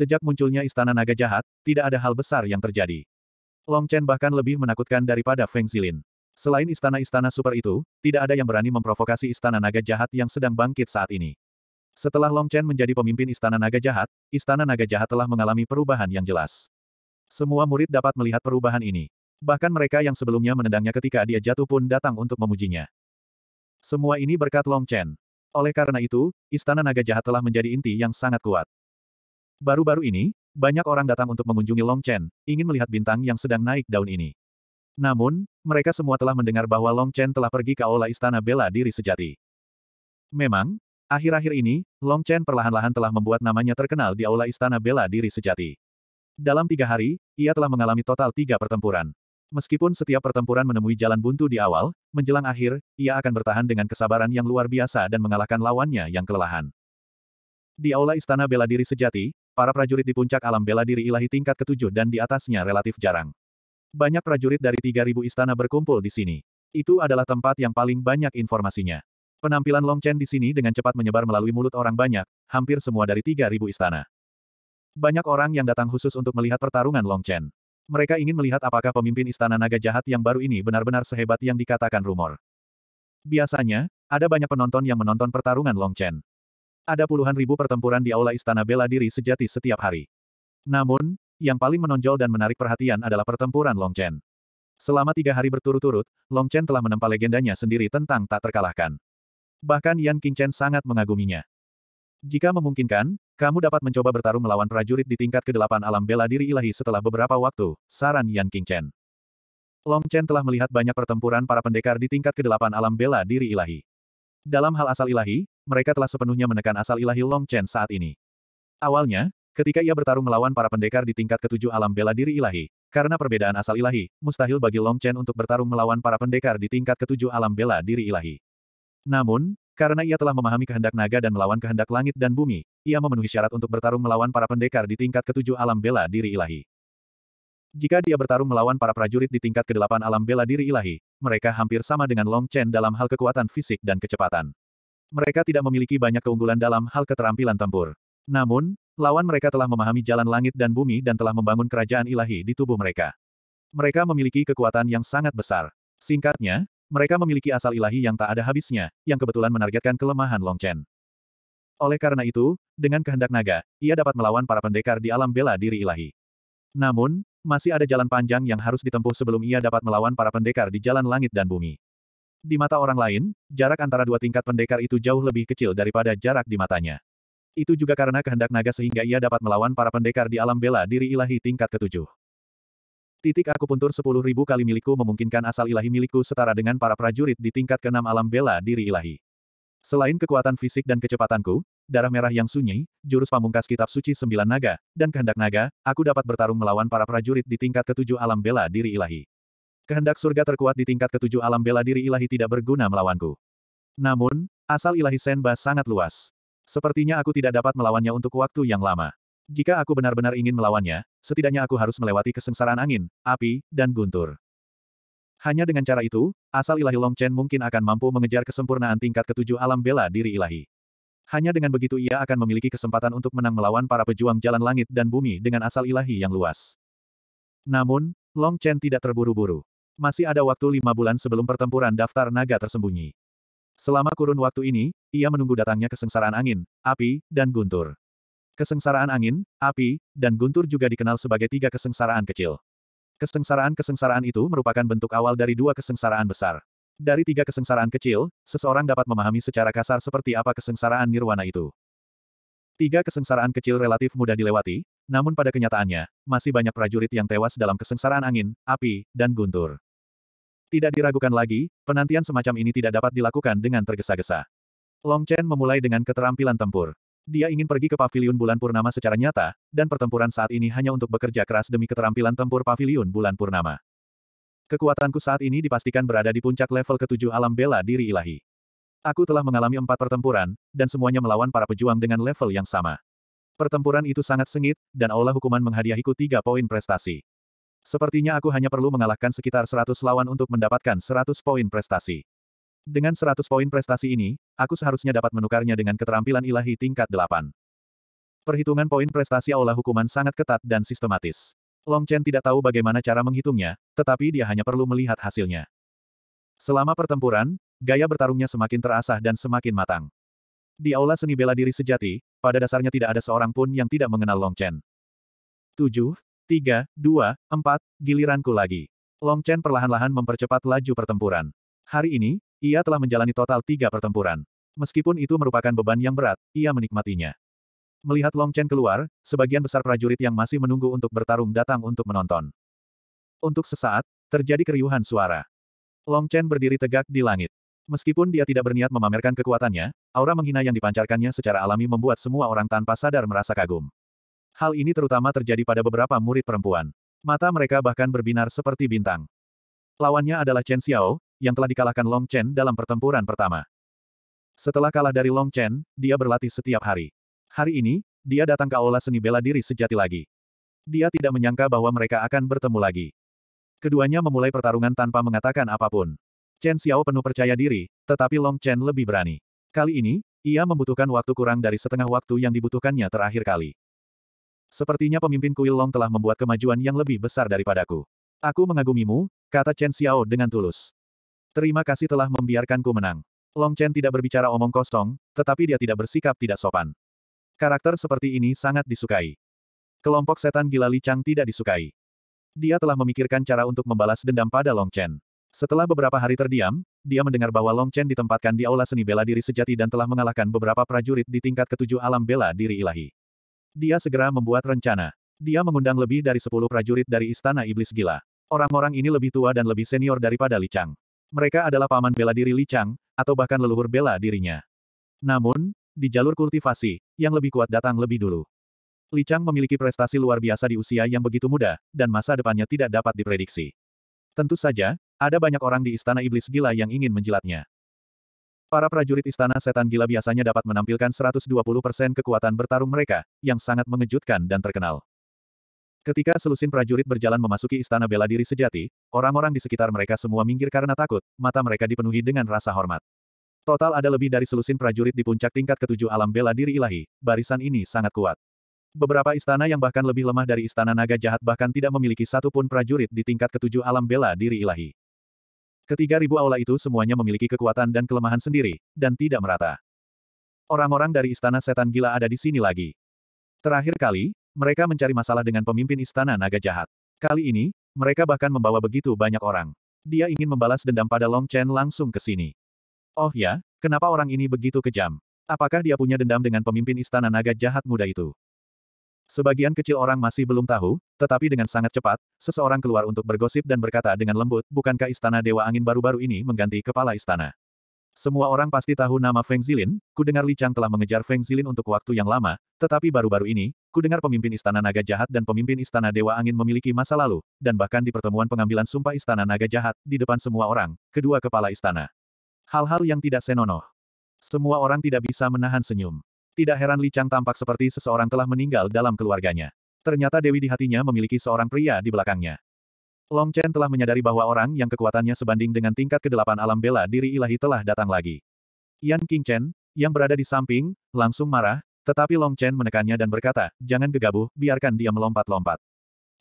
Sejak munculnya Istana Naga Jahat, tidak ada hal besar yang terjadi. Long Chen bahkan lebih menakutkan daripada Feng Zilin. Selain istana-istana super itu, tidak ada yang berani memprovokasi Istana Naga Jahat yang sedang bangkit saat ini. Setelah Long Chen menjadi pemimpin Istana Naga Jahat, Istana Naga Jahat telah mengalami perubahan yang jelas. Semua murid dapat melihat perubahan ini. Bahkan mereka yang sebelumnya menendangnya ketika dia jatuh pun datang untuk memujinya. Semua ini berkat Long Chen. Oleh karena itu, Istana Naga Jahat telah menjadi inti yang sangat kuat. Baru-baru ini, banyak orang datang untuk mengunjungi Long Chen, ingin melihat bintang yang sedang naik daun ini. Namun, mereka semua telah mendengar bahwa Long Chen telah pergi ke aula istana bela diri sejati. Memang, akhir-akhir ini, Long Chen perlahan-lahan telah membuat namanya terkenal di aula istana bela diri sejati. Dalam tiga hari, ia telah mengalami total tiga pertempuran. Meskipun setiap pertempuran menemui jalan buntu di awal, menjelang akhir, ia akan bertahan dengan kesabaran yang luar biasa dan mengalahkan lawannya yang kelelahan. Di aula istana bela diri sejati, para prajurit di puncak alam bela diri ilahi tingkat ketujuh dan di atasnya relatif jarang. Banyak prajurit dari 3.000 istana berkumpul di sini. Itu adalah tempat yang paling banyak informasinya. Penampilan Long Chen di sini dengan cepat menyebar melalui mulut orang banyak, hampir semua dari 3.000 istana. Banyak orang yang datang khusus untuk melihat pertarungan Long Chen. Mereka ingin melihat apakah pemimpin istana naga jahat yang baru ini benar-benar sehebat yang dikatakan rumor. Biasanya, ada banyak penonton yang menonton pertarungan Long Chen ada puluhan ribu pertempuran di aula istana bela diri sejati setiap hari. Namun, yang paling menonjol dan menarik perhatian adalah pertempuran Long Chen. Selama tiga hari berturut-turut, Long Chen telah menempa legendanya sendiri tentang tak terkalahkan. Bahkan Yan King Chen sangat mengaguminya. Jika memungkinkan, kamu dapat mencoba bertarung melawan prajurit di tingkat ke-8 alam bela diri ilahi setelah beberapa waktu, saran Yan King Chen. Long Chen telah melihat banyak pertempuran para pendekar di tingkat ke-8 alam bela diri ilahi. Dalam hal asal ilahi, mereka telah sepenuhnya menekan asal ilahi Long Chen saat ini. Awalnya, ketika ia bertarung melawan para pendekar di tingkat ketujuh alam bela diri ilahi, karena perbedaan asal ilahi, mustahil bagi Long Chen untuk bertarung melawan para pendekar di tingkat ketujuh alam bela diri ilahi. Namun, karena ia telah memahami kehendak naga dan melawan kehendak langit dan bumi, ia memenuhi syarat untuk bertarung melawan para pendekar di tingkat ketujuh alam bela diri ilahi. Jika dia bertarung melawan para prajurit di tingkat kedelapan alam bela diri ilahi, mereka hampir sama dengan Long Chen dalam hal kekuatan fisik dan kecepatan. Mereka tidak memiliki banyak keunggulan dalam hal keterampilan tempur. Namun, lawan mereka telah memahami jalan langit dan bumi dan telah membangun kerajaan ilahi di tubuh mereka. Mereka memiliki kekuatan yang sangat besar. Singkatnya, mereka memiliki asal ilahi yang tak ada habisnya, yang kebetulan menargetkan kelemahan Long Chen. Oleh karena itu, dengan kehendak naga, ia dapat melawan para pendekar di alam bela diri ilahi. Namun, masih ada jalan panjang yang harus ditempuh sebelum ia dapat melawan para pendekar di jalan langit dan bumi. Di mata orang lain, jarak antara dua tingkat pendekar itu jauh lebih kecil daripada jarak di matanya. Itu juga karena kehendak naga sehingga ia dapat melawan para pendekar di alam bela diri ilahi tingkat ketujuh. Titik aku puntur sepuluh ribu kali milikku memungkinkan asal ilahi milikku setara dengan para prajurit di tingkat keenam alam bela diri ilahi. Selain kekuatan fisik dan kecepatanku, darah merah yang sunyi, jurus pamungkas kitab suci sembilan naga, dan kehendak naga, aku dapat bertarung melawan para prajurit di tingkat ketujuh alam bela diri ilahi. Kehendak surga terkuat di tingkat ketujuh alam bela diri ilahi tidak berguna melawanku. Namun, asal ilahi Senba sangat luas. Sepertinya aku tidak dapat melawannya untuk waktu yang lama. Jika aku benar-benar ingin melawannya, setidaknya aku harus melewati kesengsaraan angin, api, dan guntur. Hanya dengan cara itu, asal ilahi Long Chen mungkin akan mampu mengejar kesempurnaan tingkat ketujuh alam bela diri ilahi. Hanya dengan begitu ia akan memiliki kesempatan untuk menang melawan para pejuang jalan langit dan bumi dengan asal ilahi yang luas. Namun, Long Chen tidak terburu-buru masih ada waktu lima bulan sebelum pertempuran daftar naga tersembunyi. Selama kurun waktu ini, ia menunggu datangnya kesengsaraan angin, api, dan guntur. Kesengsaraan angin, api, dan guntur juga dikenal sebagai tiga kesengsaraan kecil. Kesengsaraan-kesengsaraan itu merupakan bentuk awal dari dua kesengsaraan besar. Dari tiga kesengsaraan kecil, seseorang dapat memahami secara kasar seperti apa kesengsaraan nirwana itu. Tiga kesengsaraan kecil relatif mudah dilewati, namun pada kenyataannya, masih banyak prajurit yang tewas dalam kesengsaraan angin, api, dan guntur. Tidak diragukan lagi, penantian semacam ini tidak dapat dilakukan dengan tergesa-gesa. Long Chen memulai dengan keterampilan tempur. Dia ingin pergi ke paviliun bulan purnama secara nyata, dan pertempuran saat ini hanya untuk bekerja keras demi keterampilan tempur paviliun bulan purnama. Kekuatanku saat ini dipastikan berada di puncak level ketujuh alam bela diri ilahi. Aku telah mengalami empat pertempuran, dan semuanya melawan para pejuang dengan level yang sama. Pertempuran itu sangat sengit, dan Allah hukuman menghadiahiku tiga poin prestasi. Sepertinya aku hanya perlu mengalahkan sekitar 100 lawan untuk mendapatkan 100 poin prestasi. Dengan 100 poin prestasi ini, aku seharusnya dapat menukarnya dengan keterampilan ilahi tingkat 8. Perhitungan poin prestasi aula hukuman sangat ketat dan sistematis. Long Chen tidak tahu bagaimana cara menghitungnya, tetapi dia hanya perlu melihat hasilnya. Selama pertempuran, gaya bertarungnya semakin terasah dan semakin matang. Di aula seni bela diri sejati, pada dasarnya tidak ada seorang pun yang tidak mengenal Long Chen. 7. Tiga, dua, empat, giliranku lagi. Long Chen perlahan-lahan mempercepat laju pertempuran. Hari ini, ia telah menjalani total tiga pertempuran. Meskipun itu merupakan beban yang berat, ia menikmatinya. Melihat Long Chen keluar, sebagian besar prajurit yang masih menunggu untuk bertarung datang untuk menonton. Untuk sesaat, terjadi keriuhan suara. Long Chen berdiri tegak di langit. Meskipun dia tidak berniat memamerkan kekuatannya, aura menghina yang dipancarkannya secara alami membuat semua orang tanpa sadar merasa kagum. Hal ini terutama terjadi pada beberapa murid perempuan. Mata mereka bahkan berbinar seperti bintang. Lawannya adalah Chen Xiao, yang telah dikalahkan Long Chen dalam pertempuran pertama. Setelah kalah dari Long Chen, dia berlatih setiap hari. Hari ini, dia datang ke aula seni bela diri sejati lagi. Dia tidak menyangka bahwa mereka akan bertemu lagi. Keduanya memulai pertarungan tanpa mengatakan apapun. Chen Xiao penuh percaya diri, tetapi Long Chen lebih berani. Kali ini, ia membutuhkan waktu kurang dari setengah waktu yang dibutuhkannya terakhir kali. Sepertinya pemimpin kuil Long telah membuat kemajuan yang lebih besar daripadaku. Aku mengagumimu, kata Chen Xiao dengan tulus. Terima kasih telah membiarkanku menang. Long Chen tidak berbicara omong kosong, tetapi dia tidak bersikap tidak sopan. Karakter seperti ini sangat disukai. Kelompok setan gila Li Chang tidak disukai. Dia telah memikirkan cara untuk membalas dendam pada Long Chen. Setelah beberapa hari terdiam, dia mendengar bahwa Long Chen ditempatkan di aula seni bela diri sejati dan telah mengalahkan beberapa prajurit di tingkat ketujuh alam bela diri ilahi. Dia segera membuat rencana. Dia mengundang lebih dari sepuluh prajurit dari Istana Iblis Gila. Orang-orang ini lebih tua dan lebih senior daripada Li Chang. Mereka adalah paman bela diri Li Chang, atau bahkan leluhur bela dirinya. Namun, di jalur kultivasi, yang lebih kuat datang lebih dulu. Li Chang memiliki prestasi luar biasa di usia yang begitu muda, dan masa depannya tidak dapat diprediksi. Tentu saja, ada banyak orang di Istana Iblis Gila yang ingin menjilatnya. Para prajurit istana setan gila biasanya dapat menampilkan 120% kekuatan bertarung mereka, yang sangat mengejutkan dan terkenal. Ketika selusin prajurit berjalan memasuki istana bela diri sejati, orang-orang di sekitar mereka semua minggir karena takut, mata mereka dipenuhi dengan rasa hormat. Total ada lebih dari selusin prajurit di puncak tingkat ketujuh alam bela diri ilahi, barisan ini sangat kuat. Beberapa istana yang bahkan lebih lemah dari istana naga jahat bahkan tidak memiliki satupun prajurit di tingkat ketujuh alam bela diri ilahi. Ketiga ribu aula itu semuanya memiliki kekuatan dan kelemahan sendiri, dan tidak merata. Orang-orang dari Istana Setan Gila ada di sini lagi. Terakhir kali, mereka mencari masalah dengan pemimpin Istana Naga Jahat. Kali ini, mereka bahkan membawa begitu banyak orang. Dia ingin membalas dendam pada Long Chen langsung ke sini. Oh ya, kenapa orang ini begitu kejam? Apakah dia punya dendam dengan pemimpin Istana Naga Jahat muda itu? Sebagian kecil orang masih belum tahu, tetapi dengan sangat cepat, seseorang keluar untuk bergosip dan berkata dengan lembut, bukankah istana Dewa Angin baru-baru ini mengganti kepala istana? Semua orang pasti tahu nama Feng Zilin, ku dengar Li Chang telah mengejar Feng Zilin untuk waktu yang lama, tetapi baru-baru ini, ku dengar pemimpin istana naga jahat dan pemimpin istana Dewa Angin memiliki masa lalu, dan bahkan di pertemuan pengambilan sumpah istana naga jahat, di depan semua orang, kedua kepala istana. Hal-hal yang tidak senonoh. Semua orang tidak bisa menahan senyum. Tidak heran Li Chang tampak seperti seseorang telah meninggal dalam keluarganya. Ternyata Dewi di hatinya memiliki seorang pria di belakangnya. Long Chen telah menyadari bahwa orang yang kekuatannya sebanding dengan tingkat kedelapan alam bela diri ilahi telah datang lagi. Yan King Chen, yang berada di samping, langsung marah, tetapi Long Chen menekannya dan berkata, jangan gegabah, biarkan dia melompat-lompat.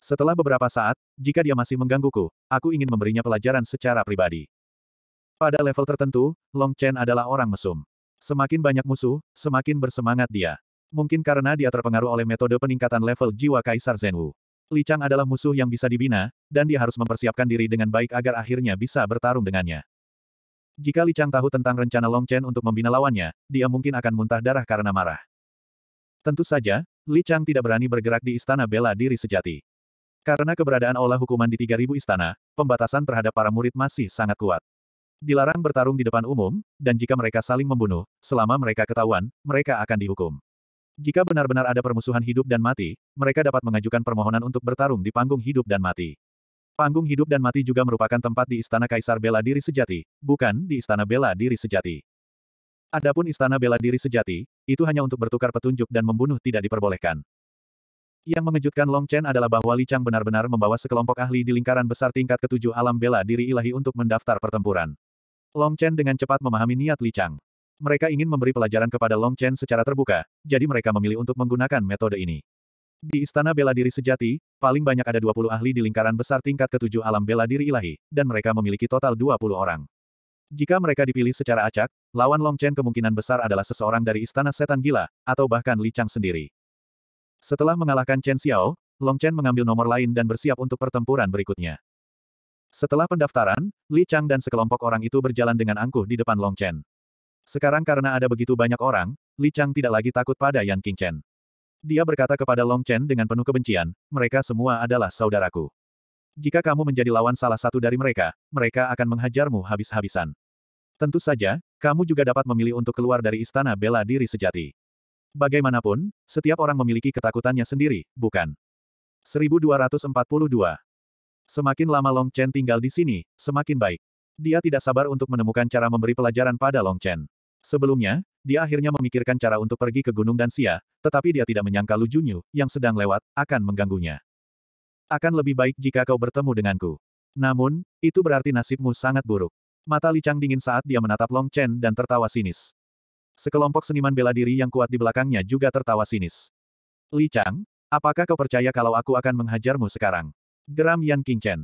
Setelah beberapa saat, jika dia masih menggangguku, aku ingin memberinya pelajaran secara pribadi. Pada level tertentu, Long Chen adalah orang mesum. Semakin banyak musuh, semakin bersemangat dia. Mungkin karena dia terpengaruh oleh metode peningkatan level jiwa Kaisar Zenwu. Li Chang adalah musuh yang bisa dibina, dan dia harus mempersiapkan diri dengan baik agar akhirnya bisa bertarung dengannya. Jika Li Chang tahu tentang rencana Long Chen untuk membina lawannya, dia mungkin akan muntah darah karena marah. Tentu saja, Li Chang tidak berani bergerak di istana bela diri sejati. Karena keberadaan olah hukuman di 3000 istana, pembatasan terhadap para murid masih sangat kuat. Dilarang bertarung di depan umum, dan jika mereka saling membunuh, selama mereka ketahuan, mereka akan dihukum. Jika benar-benar ada permusuhan hidup dan mati, mereka dapat mengajukan permohonan untuk bertarung di panggung hidup dan mati. Panggung hidup dan mati juga merupakan tempat di Istana Kaisar Bela Diri Sejati, bukan di Istana Bela Diri Sejati. Adapun Istana Bela Diri Sejati, itu hanya untuk bertukar petunjuk dan membunuh tidak diperbolehkan. Yang mengejutkan Long Chen adalah bahwa Li Chang benar-benar membawa sekelompok ahli di lingkaran besar tingkat ketujuh alam bela diri ilahi untuk mendaftar pertempuran. Long Chen dengan cepat memahami niat Li Chang. Mereka ingin memberi pelajaran kepada Long Chen secara terbuka, jadi mereka memilih untuk menggunakan metode ini. Di Istana Bela Diri Sejati, paling banyak ada 20 ahli di lingkaran besar tingkat ketujuh alam bela diri ilahi, dan mereka memiliki total 20 orang. Jika mereka dipilih secara acak, lawan Long Chen kemungkinan besar adalah seseorang dari Istana Setan Gila, atau bahkan Li Chang sendiri. Setelah mengalahkan Chen Xiao, Long Chen mengambil nomor lain dan bersiap untuk pertempuran berikutnya. Setelah pendaftaran, Li Chang dan sekelompok orang itu berjalan dengan angkuh di depan Long Chen. Sekarang karena ada begitu banyak orang, Li Chang tidak lagi takut pada Yan King Chen. Dia berkata kepada Long Chen dengan penuh kebencian, mereka semua adalah saudaraku. Jika kamu menjadi lawan salah satu dari mereka, mereka akan menghajarmu habis-habisan. Tentu saja, kamu juga dapat memilih untuk keluar dari istana bela diri sejati. Bagaimanapun, setiap orang memiliki ketakutannya sendiri, bukan? 1242 Semakin lama Long Chen tinggal di sini, semakin baik. Dia tidak sabar untuk menemukan cara memberi pelajaran pada Long Chen. Sebelumnya, dia akhirnya memikirkan cara untuk pergi ke Gunung Dansia, tetapi dia tidak menyangka Lu Junyu, yang sedang lewat, akan mengganggunya. Akan lebih baik jika kau bertemu denganku. Namun, itu berarti nasibmu sangat buruk. Mata Li Chang dingin saat dia menatap Long Chen dan tertawa sinis. Sekelompok seniman bela diri yang kuat di belakangnya juga tertawa sinis. Li Chang, apakah kau percaya kalau aku akan menghajarmu sekarang? Geram Yan King Chen.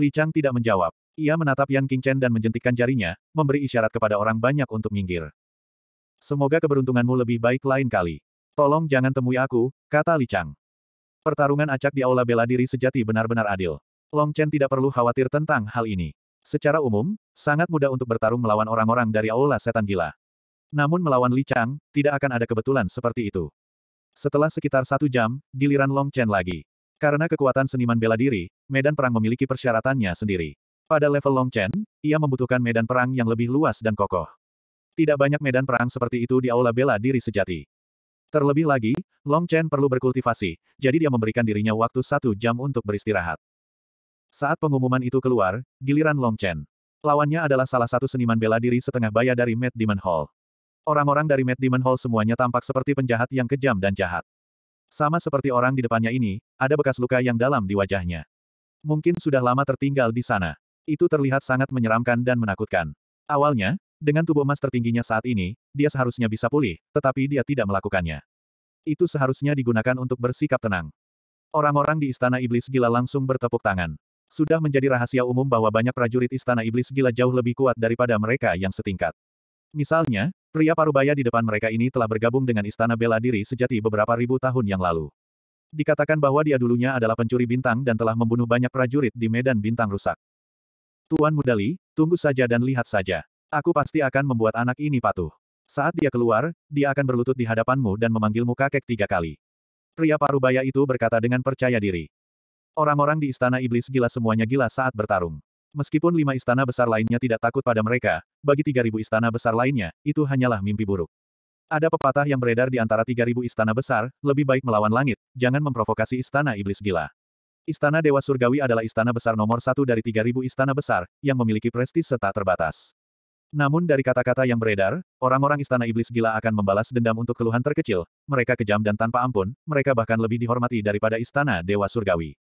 Li Chang tidak menjawab. Ia menatap Yan King Chen dan menjentikkan jarinya, memberi isyarat kepada orang banyak untuk minggir. Semoga keberuntunganmu lebih baik lain kali. Tolong jangan temui aku, kata Li Chang. Pertarungan acak di aula bela diri sejati benar-benar adil. Long Chen tidak perlu khawatir tentang hal ini. Secara umum, sangat mudah untuk bertarung melawan orang-orang dari aula setan gila. Namun melawan Li Chang, tidak akan ada kebetulan seperti itu. Setelah sekitar satu jam, giliran Long Chen lagi. Karena kekuatan seniman bela diri, medan perang memiliki persyaratannya sendiri. Pada level Long Chen, ia membutuhkan medan perang yang lebih luas dan kokoh. Tidak banyak medan perang seperti itu di aula bela diri sejati. Terlebih lagi, Long Chen perlu berkultivasi, jadi dia memberikan dirinya waktu satu jam untuk beristirahat. Saat pengumuman itu keluar, giliran Long Chen. Lawannya adalah salah satu seniman bela diri setengah baya dari Mad Demon Hall. Orang-orang dari Mad Demon Hall semuanya tampak seperti penjahat yang kejam dan jahat. Sama seperti orang di depannya ini, ada bekas luka yang dalam di wajahnya. Mungkin sudah lama tertinggal di sana. Itu terlihat sangat menyeramkan dan menakutkan. Awalnya, dengan tubuh emas tertingginya saat ini, dia seharusnya bisa pulih, tetapi dia tidak melakukannya. Itu seharusnya digunakan untuk bersikap tenang. Orang-orang di Istana Iblis Gila langsung bertepuk tangan. Sudah menjadi rahasia umum bahwa banyak prajurit Istana Iblis Gila jauh lebih kuat daripada mereka yang setingkat. Misalnya, Pria parubaya di depan mereka ini telah bergabung dengan Istana Bela Diri sejati beberapa ribu tahun yang lalu. Dikatakan bahwa dia dulunya adalah pencuri bintang dan telah membunuh banyak prajurit di medan bintang rusak. Tuan Mudali, tunggu saja dan lihat saja. Aku pasti akan membuat anak ini patuh. Saat dia keluar, dia akan berlutut di hadapanmu dan memanggilmu kakek tiga kali. Pria parubaya itu berkata dengan percaya diri. Orang-orang di istana iblis gila semuanya gila saat bertarung. Meskipun lima istana besar lainnya tidak takut pada mereka, bagi tiga 3.000 istana besar lainnya, itu hanyalah mimpi buruk. Ada pepatah yang beredar di antara tiga 3.000 istana besar, lebih baik melawan langit, jangan memprovokasi istana iblis gila. Istana Dewa Surgawi adalah istana besar nomor satu dari tiga 3.000 istana besar, yang memiliki prestis serta terbatas. Namun dari kata-kata yang beredar, orang-orang istana iblis gila akan membalas dendam untuk keluhan terkecil, mereka kejam dan tanpa ampun, mereka bahkan lebih dihormati daripada istana Dewa Surgawi.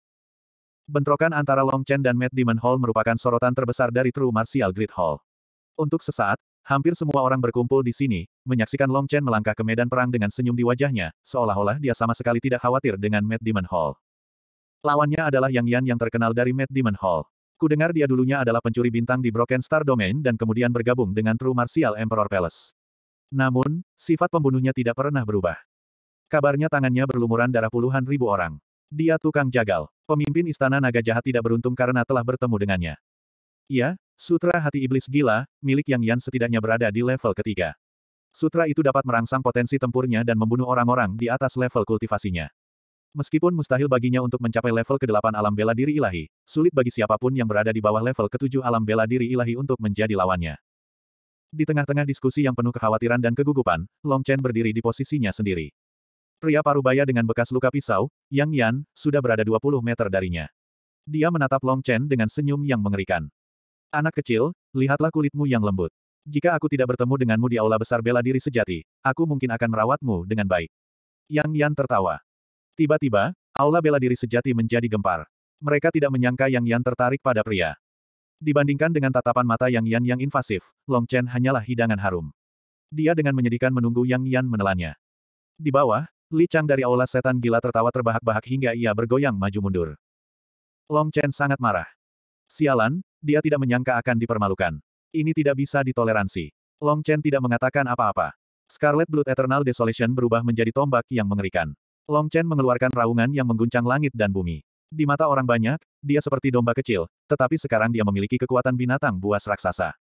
Bentrokan antara Long Chen dan Matt Demon Hall merupakan sorotan terbesar dari True Martial Grid Hall. Untuk sesaat, hampir semua orang berkumpul di sini, menyaksikan Long Chen melangkah ke medan perang dengan senyum di wajahnya, seolah-olah dia sama sekali tidak khawatir dengan Matt Demon Hall. Lawannya adalah Yang Yan yang terkenal dari Matt Demon Hall. Kudengar dia dulunya adalah pencuri bintang di Broken Star Domain dan kemudian bergabung dengan True Martial Emperor Palace. Namun, sifat pembunuhnya tidak pernah berubah. Kabarnya tangannya berlumuran darah puluhan ribu orang. Dia tukang jagal. Pemimpin istana naga jahat tidak beruntung karena telah bertemu dengannya. Ya, sutra hati iblis gila, milik Yang Yan setidaknya berada di level ketiga. Sutra itu dapat merangsang potensi tempurnya dan membunuh orang-orang di atas level kultivasinya. Meskipun mustahil baginya untuk mencapai level ke-8 alam bela diri ilahi, sulit bagi siapapun yang berada di bawah level ke-7 alam bela diri ilahi untuk menjadi lawannya. Di tengah-tengah diskusi yang penuh kekhawatiran dan kegugupan, Long Chen berdiri di posisinya sendiri. Pria parubaya dengan bekas luka pisau, Yang Yan, sudah berada 20 meter darinya. Dia menatap Long Chen dengan senyum yang mengerikan. Anak kecil, lihatlah kulitmu yang lembut. Jika aku tidak bertemu denganmu di aula besar bela diri sejati, aku mungkin akan merawatmu dengan baik. Yang Yan tertawa. Tiba-tiba, aula bela diri sejati menjadi gempar. Mereka tidak menyangka Yang Yan tertarik pada pria. Dibandingkan dengan tatapan mata Yang Yan yang invasif, Long Chen hanyalah hidangan harum. Dia dengan menyedihkan menunggu Yang Yan menelannya. Di bawah, Li Chang dari aula setan gila tertawa terbahak-bahak hingga ia bergoyang maju mundur. Long Chen sangat marah. Sialan, dia tidak menyangka akan dipermalukan. Ini tidak bisa ditoleransi. Long Chen tidak mengatakan apa-apa. Scarlet Blood Eternal Desolation berubah menjadi tombak yang mengerikan. Long Chen mengeluarkan raungan yang mengguncang langit dan bumi. Di mata orang banyak, dia seperti domba kecil, tetapi sekarang dia memiliki kekuatan binatang buas raksasa.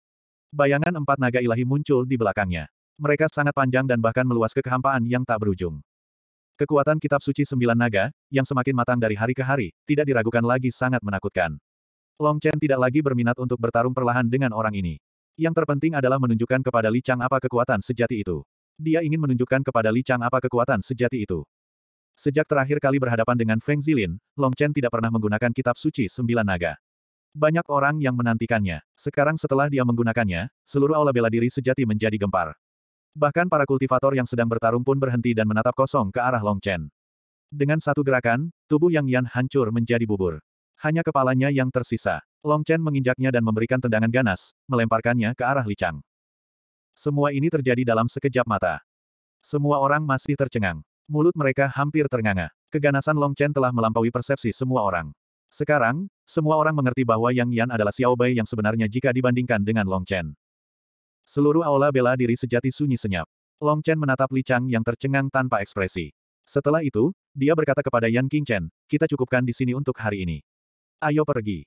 Bayangan empat naga ilahi muncul di belakangnya. Mereka sangat panjang dan bahkan meluas ke kehampaan yang tak berujung. Kekuatan kitab suci sembilan naga, yang semakin matang dari hari ke hari, tidak diragukan lagi sangat menakutkan. Long Chen tidak lagi berminat untuk bertarung perlahan dengan orang ini. Yang terpenting adalah menunjukkan kepada Li Chang apa kekuatan sejati itu. Dia ingin menunjukkan kepada Li Chang apa kekuatan sejati itu. Sejak terakhir kali berhadapan dengan Feng Zilin, Long Chen tidak pernah menggunakan kitab suci sembilan naga. Banyak orang yang menantikannya. Sekarang setelah dia menggunakannya, seluruh aula bela diri sejati menjadi gempar. Bahkan para kultivator yang sedang bertarung pun berhenti dan menatap kosong ke arah Long Chen. Dengan satu gerakan, tubuh Yang Yan hancur menjadi bubur. Hanya kepalanya yang tersisa. Long Chen menginjaknya dan memberikan tendangan ganas, melemparkannya ke arah Li Chang. Semua ini terjadi dalam sekejap mata. Semua orang masih tercengang. Mulut mereka hampir ternganga. Keganasan Long Chen telah melampaui persepsi semua orang. Sekarang, semua orang mengerti bahwa Yang Yan adalah Xiao Xiaobai yang sebenarnya jika dibandingkan dengan Long Chen. Seluruh aula bela diri sejati sunyi senyap. Long Chen menatap Li Chang yang tercengang tanpa ekspresi. Setelah itu, dia berkata kepada Yan King Chen, kita cukupkan di sini untuk hari ini. Ayo pergi.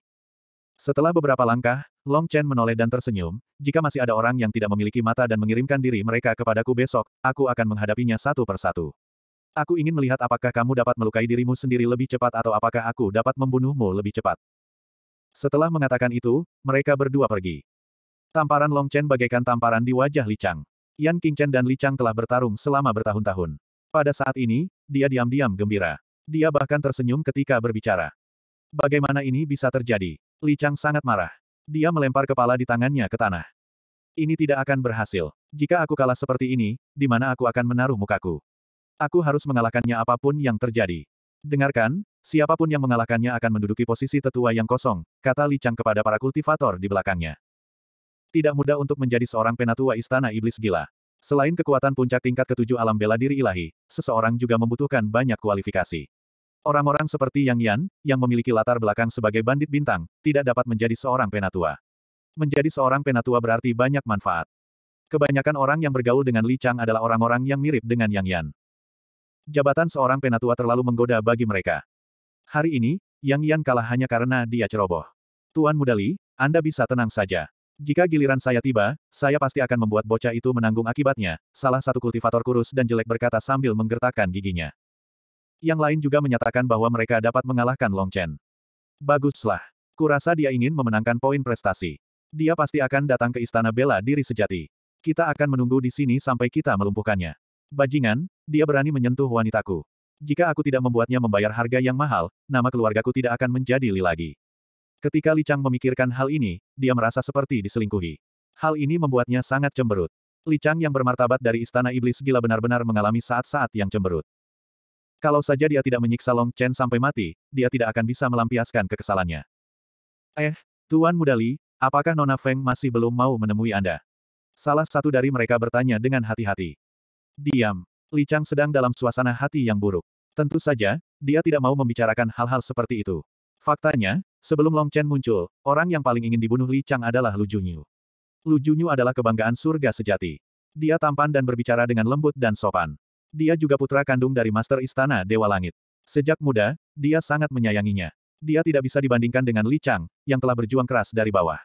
Setelah beberapa langkah, Long Chen menoleh dan tersenyum, jika masih ada orang yang tidak memiliki mata dan mengirimkan diri mereka kepadaku besok, aku akan menghadapinya satu persatu. Aku ingin melihat apakah kamu dapat melukai dirimu sendiri lebih cepat atau apakah aku dapat membunuhmu lebih cepat. Setelah mengatakan itu, mereka berdua pergi. Tamparan Long Chen bagaikan tamparan di wajah Li Chang. Yan King Chen dan Li Chang telah bertarung selama bertahun-tahun. Pada saat ini, dia diam-diam gembira. Dia bahkan tersenyum ketika berbicara. Bagaimana ini bisa terjadi? Li Chang sangat marah. Dia melempar kepala di tangannya ke tanah. Ini tidak akan berhasil. Jika aku kalah seperti ini, di mana aku akan menaruh mukaku? Aku harus mengalahkannya apapun yang terjadi. Dengarkan, siapapun yang mengalahkannya akan menduduki posisi tetua yang kosong, kata Li Chang kepada para kultivator di belakangnya. Tidak mudah untuk menjadi seorang penatua istana iblis gila. Selain kekuatan puncak tingkat ketujuh alam bela diri ilahi, seseorang juga membutuhkan banyak kualifikasi. Orang-orang seperti Yang Yan, yang memiliki latar belakang sebagai bandit bintang, tidak dapat menjadi seorang penatua. Menjadi seorang penatua berarti banyak manfaat. Kebanyakan orang yang bergaul dengan Li Chang adalah orang-orang yang mirip dengan Yang Yan. Jabatan seorang penatua terlalu menggoda bagi mereka. Hari ini, Yang Yan kalah hanya karena dia ceroboh. Tuan Muda Anda bisa tenang saja. Jika giliran saya tiba, saya pasti akan membuat bocah itu menanggung akibatnya, salah satu kultivator kurus dan jelek berkata sambil menggertakkan giginya. Yang lain juga menyatakan bahwa mereka dapat mengalahkan Long Chen. Baguslah. Kurasa dia ingin memenangkan poin prestasi. Dia pasti akan datang ke istana bela diri sejati. Kita akan menunggu di sini sampai kita melumpuhkannya. Bajingan, dia berani menyentuh wanitaku. Jika aku tidak membuatnya membayar harga yang mahal, nama keluargaku tidak akan menjadi li lagi. Ketika Li Chang memikirkan hal ini, dia merasa seperti diselingkuhi. Hal ini membuatnya sangat cemberut. Li Chang yang bermartabat dari Istana Iblis Gila benar-benar mengalami saat-saat yang cemberut. Kalau saja dia tidak menyiksa Long Chen sampai mati, dia tidak akan bisa melampiaskan kekesalannya. Eh, Tuan Muda Li, apakah Nona Feng masih belum mau menemui Anda? Salah satu dari mereka bertanya dengan hati-hati. Diam. Li Chang sedang dalam suasana hati yang buruk. Tentu saja, dia tidak mau membicarakan hal-hal seperti itu. Faktanya, Sebelum Long Chen muncul, orang yang paling ingin dibunuh Li Chang adalah Lu Junyu. Lu Junyu adalah kebanggaan surga sejati. Dia tampan dan berbicara dengan lembut dan sopan. Dia juga putra kandung dari Master Istana Dewa Langit. Sejak muda, dia sangat menyayanginya. Dia tidak bisa dibandingkan dengan Li Chang, yang telah berjuang keras dari bawah.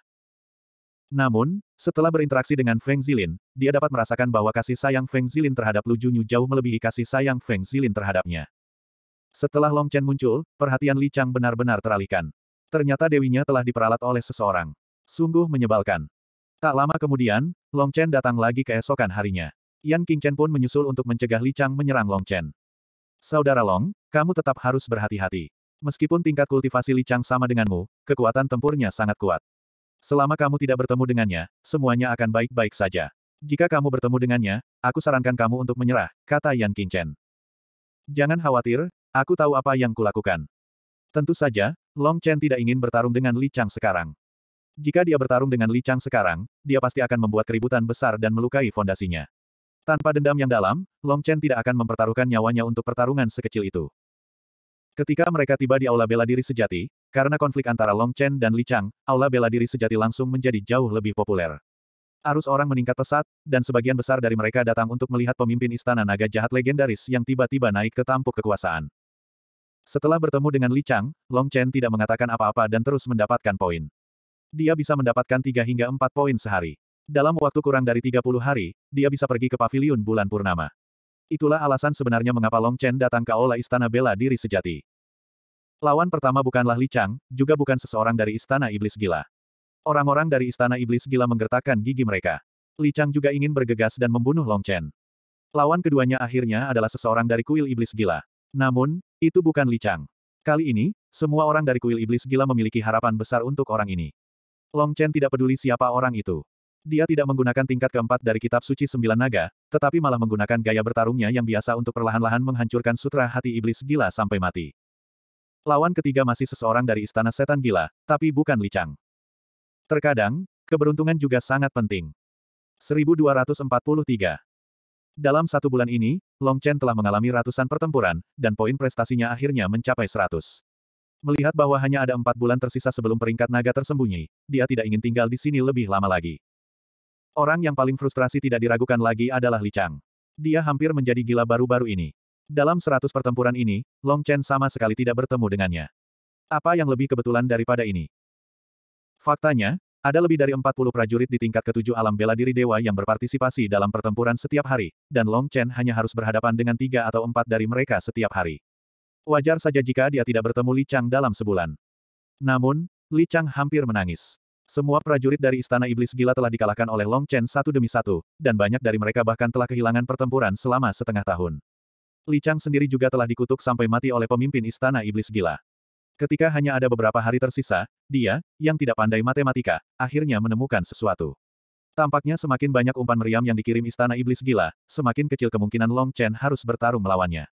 Namun, setelah berinteraksi dengan Feng Zilin, dia dapat merasakan bahwa kasih sayang Feng Zilin terhadap Lu Junyu jauh melebihi kasih sayang Feng Zilin terhadapnya. Setelah Long Chen muncul, perhatian Li Chang benar-benar teralihkan. Ternyata dewinya telah diperalat oleh seseorang. Sungguh menyebalkan. Tak lama kemudian, Long Chen datang lagi keesokan harinya. Yan King Chen pun menyusul untuk mencegah Li Chang menyerang Long Chen. Saudara Long, kamu tetap harus berhati-hati. Meskipun tingkat kultivasi Li Chang sama denganmu, kekuatan tempurnya sangat kuat. Selama kamu tidak bertemu dengannya, semuanya akan baik-baik saja. Jika kamu bertemu dengannya, aku sarankan kamu untuk menyerah, kata Yan King Chen. Jangan khawatir, aku tahu apa yang kulakukan. Tentu saja, Long Chen tidak ingin bertarung dengan Li Chang sekarang. Jika dia bertarung dengan Li Chang sekarang, dia pasti akan membuat keributan besar dan melukai fondasinya. Tanpa dendam yang dalam, Long Chen tidak akan mempertaruhkan nyawanya untuk pertarungan sekecil itu. Ketika mereka tiba di Aula Bela Diri Sejati, karena konflik antara Long Chen dan Li Chang, Aula Bela Diri Sejati langsung menjadi jauh lebih populer. Arus orang meningkat pesat, dan sebagian besar dari mereka datang untuk melihat pemimpin istana naga jahat legendaris yang tiba-tiba naik ke tampuk kekuasaan. Setelah bertemu dengan Li Chang, Long Chen tidak mengatakan apa-apa dan terus mendapatkan poin. Dia bisa mendapatkan 3 hingga 4 poin sehari. Dalam waktu kurang dari 30 hari, dia bisa pergi ke pavilion bulan purnama. Itulah alasan sebenarnya mengapa Long Chen datang ke aula istana bela diri sejati. Lawan pertama bukanlah Li Chang, juga bukan seseorang dari istana iblis gila. Orang-orang dari istana iblis gila menggertakkan gigi mereka. Li Chang juga ingin bergegas dan membunuh Long Chen. Lawan keduanya akhirnya adalah seseorang dari kuil iblis gila. Namun, itu bukan Licang. Kali ini, semua orang dari kuil iblis gila memiliki harapan besar untuk orang ini. Long Chen tidak peduli siapa orang itu. Dia tidak menggunakan tingkat keempat dari kitab suci sembilan naga, tetapi malah menggunakan gaya bertarungnya yang biasa untuk perlahan-lahan menghancurkan sutra hati iblis gila sampai mati. Lawan ketiga masih seseorang dari istana setan gila, tapi bukan Licang. Terkadang, keberuntungan juga sangat penting. 1243 dalam satu bulan ini, Long Chen telah mengalami ratusan pertempuran, dan poin prestasinya akhirnya mencapai seratus. Melihat bahwa hanya ada empat bulan tersisa sebelum peringkat naga tersembunyi, dia tidak ingin tinggal di sini lebih lama lagi. Orang yang paling frustrasi tidak diragukan lagi adalah Li Chang. Dia hampir menjadi gila baru-baru ini. Dalam seratus pertempuran ini, Long Chen sama sekali tidak bertemu dengannya. Apa yang lebih kebetulan daripada ini? Faktanya, ada lebih dari 40 prajurit di tingkat ketujuh alam bela diri dewa yang berpartisipasi dalam pertempuran setiap hari, dan Long Chen hanya harus berhadapan dengan tiga atau empat dari mereka setiap hari. Wajar saja jika dia tidak bertemu Li Chang dalam sebulan. Namun, Li Chang hampir menangis. Semua prajurit dari Istana Iblis Gila telah dikalahkan oleh Long Chen satu demi satu, dan banyak dari mereka bahkan telah kehilangan pertempuran selama setengah tahun. Li Chang sendiri juga telah dikutuk sampai mati oleh pemimpin Istana Iblis Gila. Ketika hanya ada beberapa hari tersisa, dia, yang tidak pandai matematika, akhirnya menemukan sesuatu. Tampaknya semakin banyak umpan meriam yang dikirim istana iblis gila, semakin kecil kemungkinan Long Chen harus bertarung melawannya.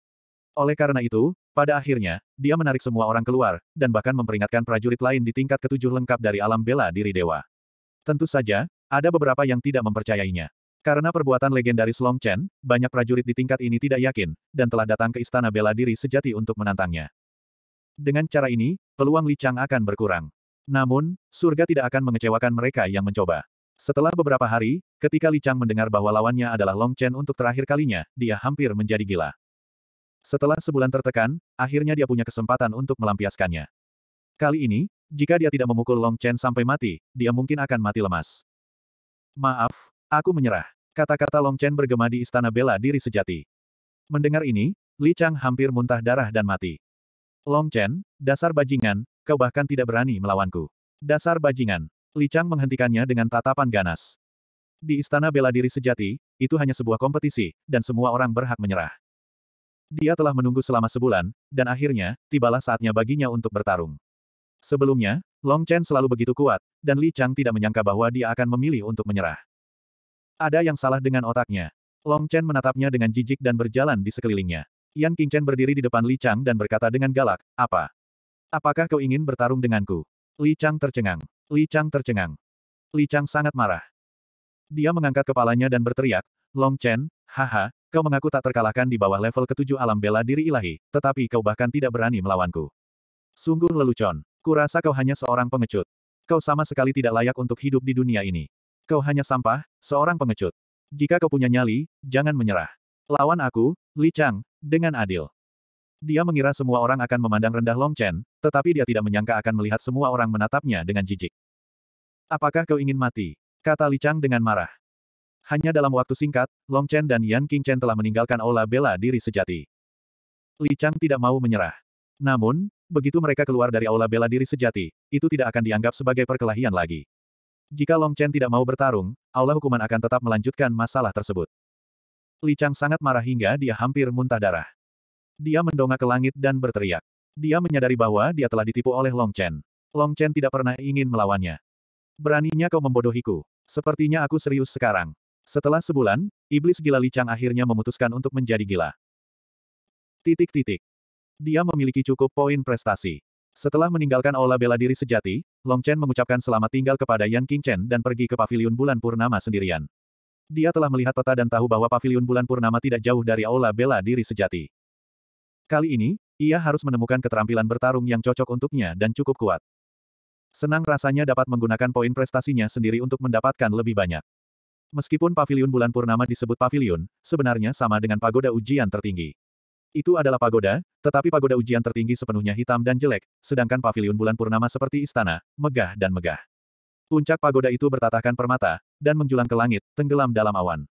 Oleh karena itu, pada akhirnya, dia menarik semua orang keluar, dan bahkan memperingatkan prajurit lain di tingkat ketujuh lengkap dari alam bela diri dewa. Tentu saja, ada beberapa yang tidak mempercayainya. Karena perbuatan legendaris Long Chen, banyak prajurit di tingkat ini tidak yakin, dan telah datang ke istana bela diri sejati untuk menantangnya. Dengan cara ini, peluang Li Chang akan berkurang. Namun, surga tidak akan mengecewakan mereka yang mencoba. Setelah beberapa hari, ketika Li Chang mendengar bahwa lawannya adalah Long Chen untuk terakhir kalinya, dia hampir menjadi gila. Setelah sebulan tertekan, akhirnya dia punya kesempatan untuk melampiaskannya. Kali ini, jika dia tidak memukul Long Chen sampai mati, dia mungkin akan mati lemas. Maaf, aku menyerah. Kata-kata Long Chen bergema di istana bela diri sejati. Mendengar ini, Li Chang hampir muntah darah dan mati. Long Chen, dasar bajingan, kau bahkan tidak berani melawanku. Dasar bajingan. Li Chang menghentikannya dengan tatapan ganas. Di istana bela diri sejati, itu hanya sebuah kompetisi, dan semua orang berhak menyerah. Dia telah menunggu selama sebulan, dan akhirnya, tibalah saatnya baginya untuk bertarung. Sebelumnya, Long Chen selalu begitu kuat, dan Li Chang tidak menyangka bahwa dia akan memilih untuk menyerah. Ada yang salah dengan otaknya. Long Chen menatapnya dengan jijik dan berjalan di sekelilingnya. Yan Qingchen berdiri di depan Li Chang dan berkata dengan galak, apa? Apakah kau ingin bertarung denganku? Li Chang tercengang. Li Chang tercengang. Li Chang sangat marah. Dia mengangkat kepalanya dan berteriak, Long Chen, haha, kau mengaku tak terkalahkan di bawah level ketujuh alam bela diri ilahi, tetapi kau bahkan tidak berani melawanku. Sungguh lelucon. Kurasa kau hanya seorang pengecut. Kau sama sekali tidak layak untuk hidup di dunia ini. Kau hanya sampah, seorang pengecut. Jika kau punya nyali, jangan menyerah. Lawan aku, Li Chang, dengan adil. Dia mengira semua orang akan memandang rendah Long Chen, tetapi dia tidak menyangka akan melihat semua orang menatapnya dengan jijik. Apakah kau ingin mati? Kata Li Chang dengan marah. Hanya dalam waktu singkat, Long Chen dan Yan King Chen telah meninggalkan aula bela diri sejati. Li Chang tidak mau menyerah. Namun, begitu mereka keluar dari aula bela diri sejati, itu tidak akan dianggap sebagai perkelahian lagi. Jika Long Chen tidak mau bertarung, aula hukuman akan tetap melanjutkan masalah tersebut. Li Chang sangat marah hingga dia hampir muntah darah. Dia mendongak ke langit dan berteriak. Dia menyadari bahwa dia telah ditipu oleh Long Chen. Long Chen tidak pernah ingin melawannya. Beraninya kau membodohiku. Sepertinya aku serius sekarang. Setelah sebulan, iblis gila Li Chang akhirnya memutuskan untuk menjadi gila. Titik-titik. Dia memiliki cukup poin prestasi. Setelah meninggalkan aula bela diri sejati, Long Chen mengucapkan selamat tinggal kepada Yan Chen dan pergi ke paviliun bulan purnama sendirian. Dia telah melihat peta dan tahu bahwa pavilion bulan purnama tidak jauh dari aula bela diri sejati. Kali ini, ia harus menemukan keterampilan bertarung yang cocok untuknya dan cukup kuat. Senang rasanya dapat menggunakan poin prestasinya sendiri untuk mendapatkan lebih banyak. Meskipun pavilion bulan purnama disebut pavilion, sebenarnya sama dengan pagoda ujian tertinggi. Itu adalah pagoda, tetapi pagoda ujian tertinggi sepenuhnya hitam dan jelek, sedangkan pavilion bulan purnama seperti istana, megah dan megah. Puncak pagoda itu bertatahkan permata, dan menjulang ke langit, tenggelam dalam awan.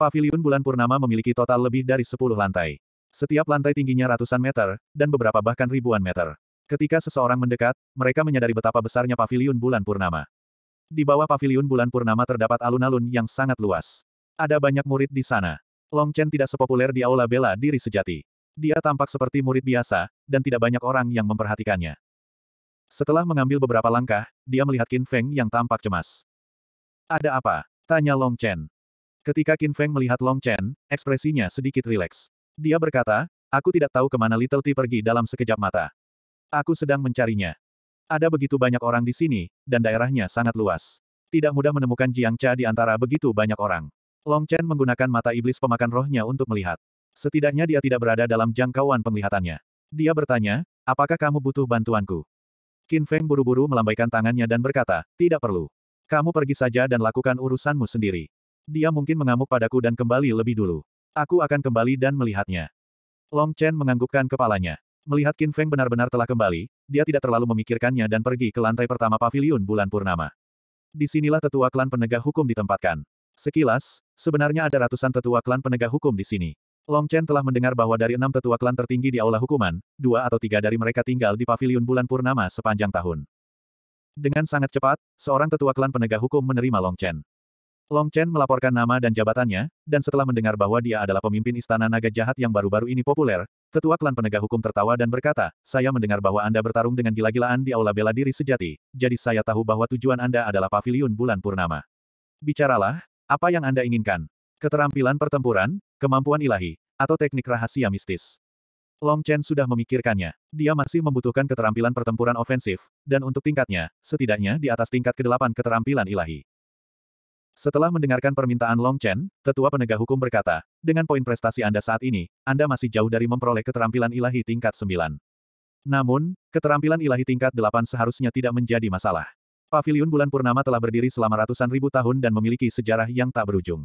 Paviliun bulan purnama memiliki total lebih dari 10 lantai. Setiap lantai tingginya ratusan meter, dan beberapa bahkan ribuan meter. Ketika seseorang mendekat, mereka menyadari betapa besarnya paviliun bulan purnama. Di bawah paviliun bulan purnama terdapat alun-alun yang sangat luas. Ada banyak murid di sana. Long Chen tidak sepopuler di aula bela diri sejati. Dia tampak seperti murid biasa, dan tidak banyak orang yang memperhatikannya. Setelah mengambil beberapa langkah, dia melihat Qin Feng yang tampak cemas. Ada apa? Tanya Long Chen. Ketika Qin Feng melihat Long Chen, ekspresinya sedikit rileks. Dia berkata, aku tidak tahu kemana Little T pergi dalam sekejap mata. Aku sedang mencarinya. Ada begitu banyak orang di sini, dan daerahnya sangat luas. Tidak mudah menemukan Jiang Cha di antara begitu banyak orang. Long Chen menggunakan mata iblis pemakan rohnya untuk melihat. Setidaknya dia tidak berada dalam jangkauan penglihatannya. Dia bertanya, apakah kamu butuh bantuanku? Qin Feng buru-buru melambaikan tangannya dan berkata, tidak perlu. Kamu pergi saja dan lakukan urusanmu sendiri. Dia mungkin mengamuk padaku dan kembali lebih dulu. Aku akan kembali dan melihatnya. Long Chen menganggukkan kepalanya. Melihat Qin Feng benar-benar telah kembali, dia tidak terlalu memikirkannya dan pergi ke lantai pertama pavilion bulan purnama. Disinilah tetua klan penegak hukum ditempatkan. Sekilas, sebenarnya ada ratusan tetua klan penegak hukum di sini. Long Chen telah mendengar bahwa dari enam tetua klan tertinggi di aula hukuman, dua atau tiga dari mereka tinggal di paviliun bulan purnama sepanjang tahun. Dengan sangat cepat, seorang tetua klan penegak hukum menerima Long Chen. Long Chen melaporkan nama dan jabatannya, dan setelah mendengar bahwa dia adalah pemimpin istana naga jahat yang baru-baru ini populer, tetua klan penegak hukum tertawa dan berkata, saya mendengar bahwa Anda bertarung dengan gila-gilaan di aula bela diri sejati, jadi saya tahu bahwa tujuan Anda adalah paviliun bulan purnama. Bicaralah, apa yang Anda inginkan? Keterampilan pertempuran, kemampuan ilahi, atau teknik rahasia mistis. Long Chen sudah memikirkannya. Dia masih membutuhkan keterampilan pertempuran ofensif, dan untuk tingkatnya, setidaknya di atas tingkat ke kedelapan keterampilan ilahi. Setelah mendengarkan permintaan Long Chen, tetua penegak hukum berkata, dengan poin prestasi Anda saat ini, Anda masih jauh dari memperoleh keterampilan ilahi tingkat 9. Namun, keterampilan ilahi tingkat 8 seharusnya tidak menjadi masalah. Paviliun Bulan Purnama telah berdiri selama ratusan ribu tahun dan memiliki sejarah yang tak berujung.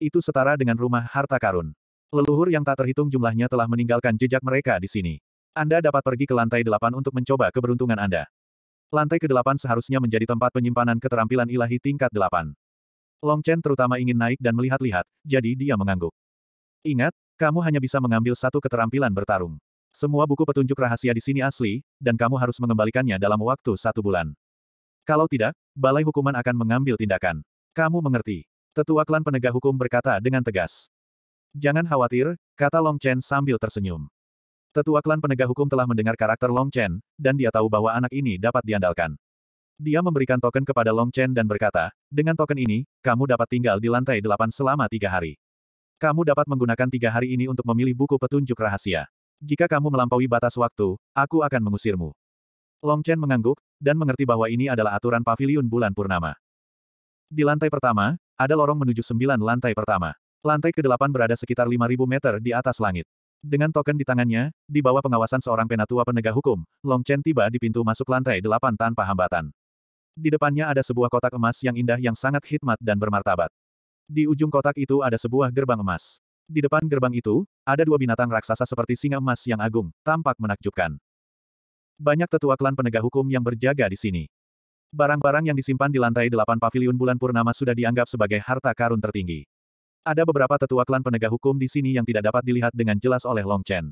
Itu setara dengan rumah harta karun. Leluhur yang tak terhitung jumlahnya telah meninggalkan jejak mereka di sini. Anda dapat pergi ke lantai delapan untuk mencoba keberuntungan Anda. Lantai ke delapan seharusnya menjadi tempat penyimpanan keterampilan ilahi tingkat delapan. Long Chen terutama ingin naik dan melihat-lihat, jadi dia mengangguk. Ingat, kamu hanya bisa mengambil satu keterampilan bertarung. Semua buku petunjuk rahasia di sini asli, dan kamu harus mengembalikannya dalam waktu satu bulan. Kalau tidak, Balai Hukuman akan mengambil tindakan. Kamu mengerti. Tetua klan penegak hukum berkata dengan tegas. Jangan khawatir, kata Long Chen sambil tersenyum. Tetua klan penegak hukum telah mendengar karakter Long Chen, dan dia tahu bahwa anak ini dapat diandalkan. Dia memberikan token kepada Long Chen dan berkata, dengan token ini, kamu dapat tinggal di lantai delapan selama tiga hari. Kamu dapat menggunakan tiga hari ini untuk memilih buku petunjuk rahasia. Jika kamu melampaui batas waktu, aku akan mengusirmu. Long Chen mengangguk, dan mengerti bahwa ini adalah aturan pavilion bulan purnama. Di lantai pertama, ada lorong menuju sembilan lantai pertama. Lantai ke-8 berada sekitar 5.000 meter di atas langit. Dengan token di tangannya, di bawah pengawasan seorang penatua penegak hukum, Long Chen tiba di pintu masuk lantai 8 tanpa hambatan. Di depannya ada sebuah kotak emas yang indah yang sangat hikmat dan bermartabat. Di ujung kotak itu ada sebuah gerbang emas. Di depan gerbang itu, ada dua binatang raksasa seperti singa emas yang agung, tampak menakjubkan. Banyak tetua klan penegak hukum yang berjaga di sini. Barang-barang yang disimpan di lantai delapan pavilion bulan purnama sudah dianggap sebagai harta karun tertinggi. Ada beberapa tetua klan penegak hukum di sini yang tidak dapat dilihat dengan jelas oleh Long Chen.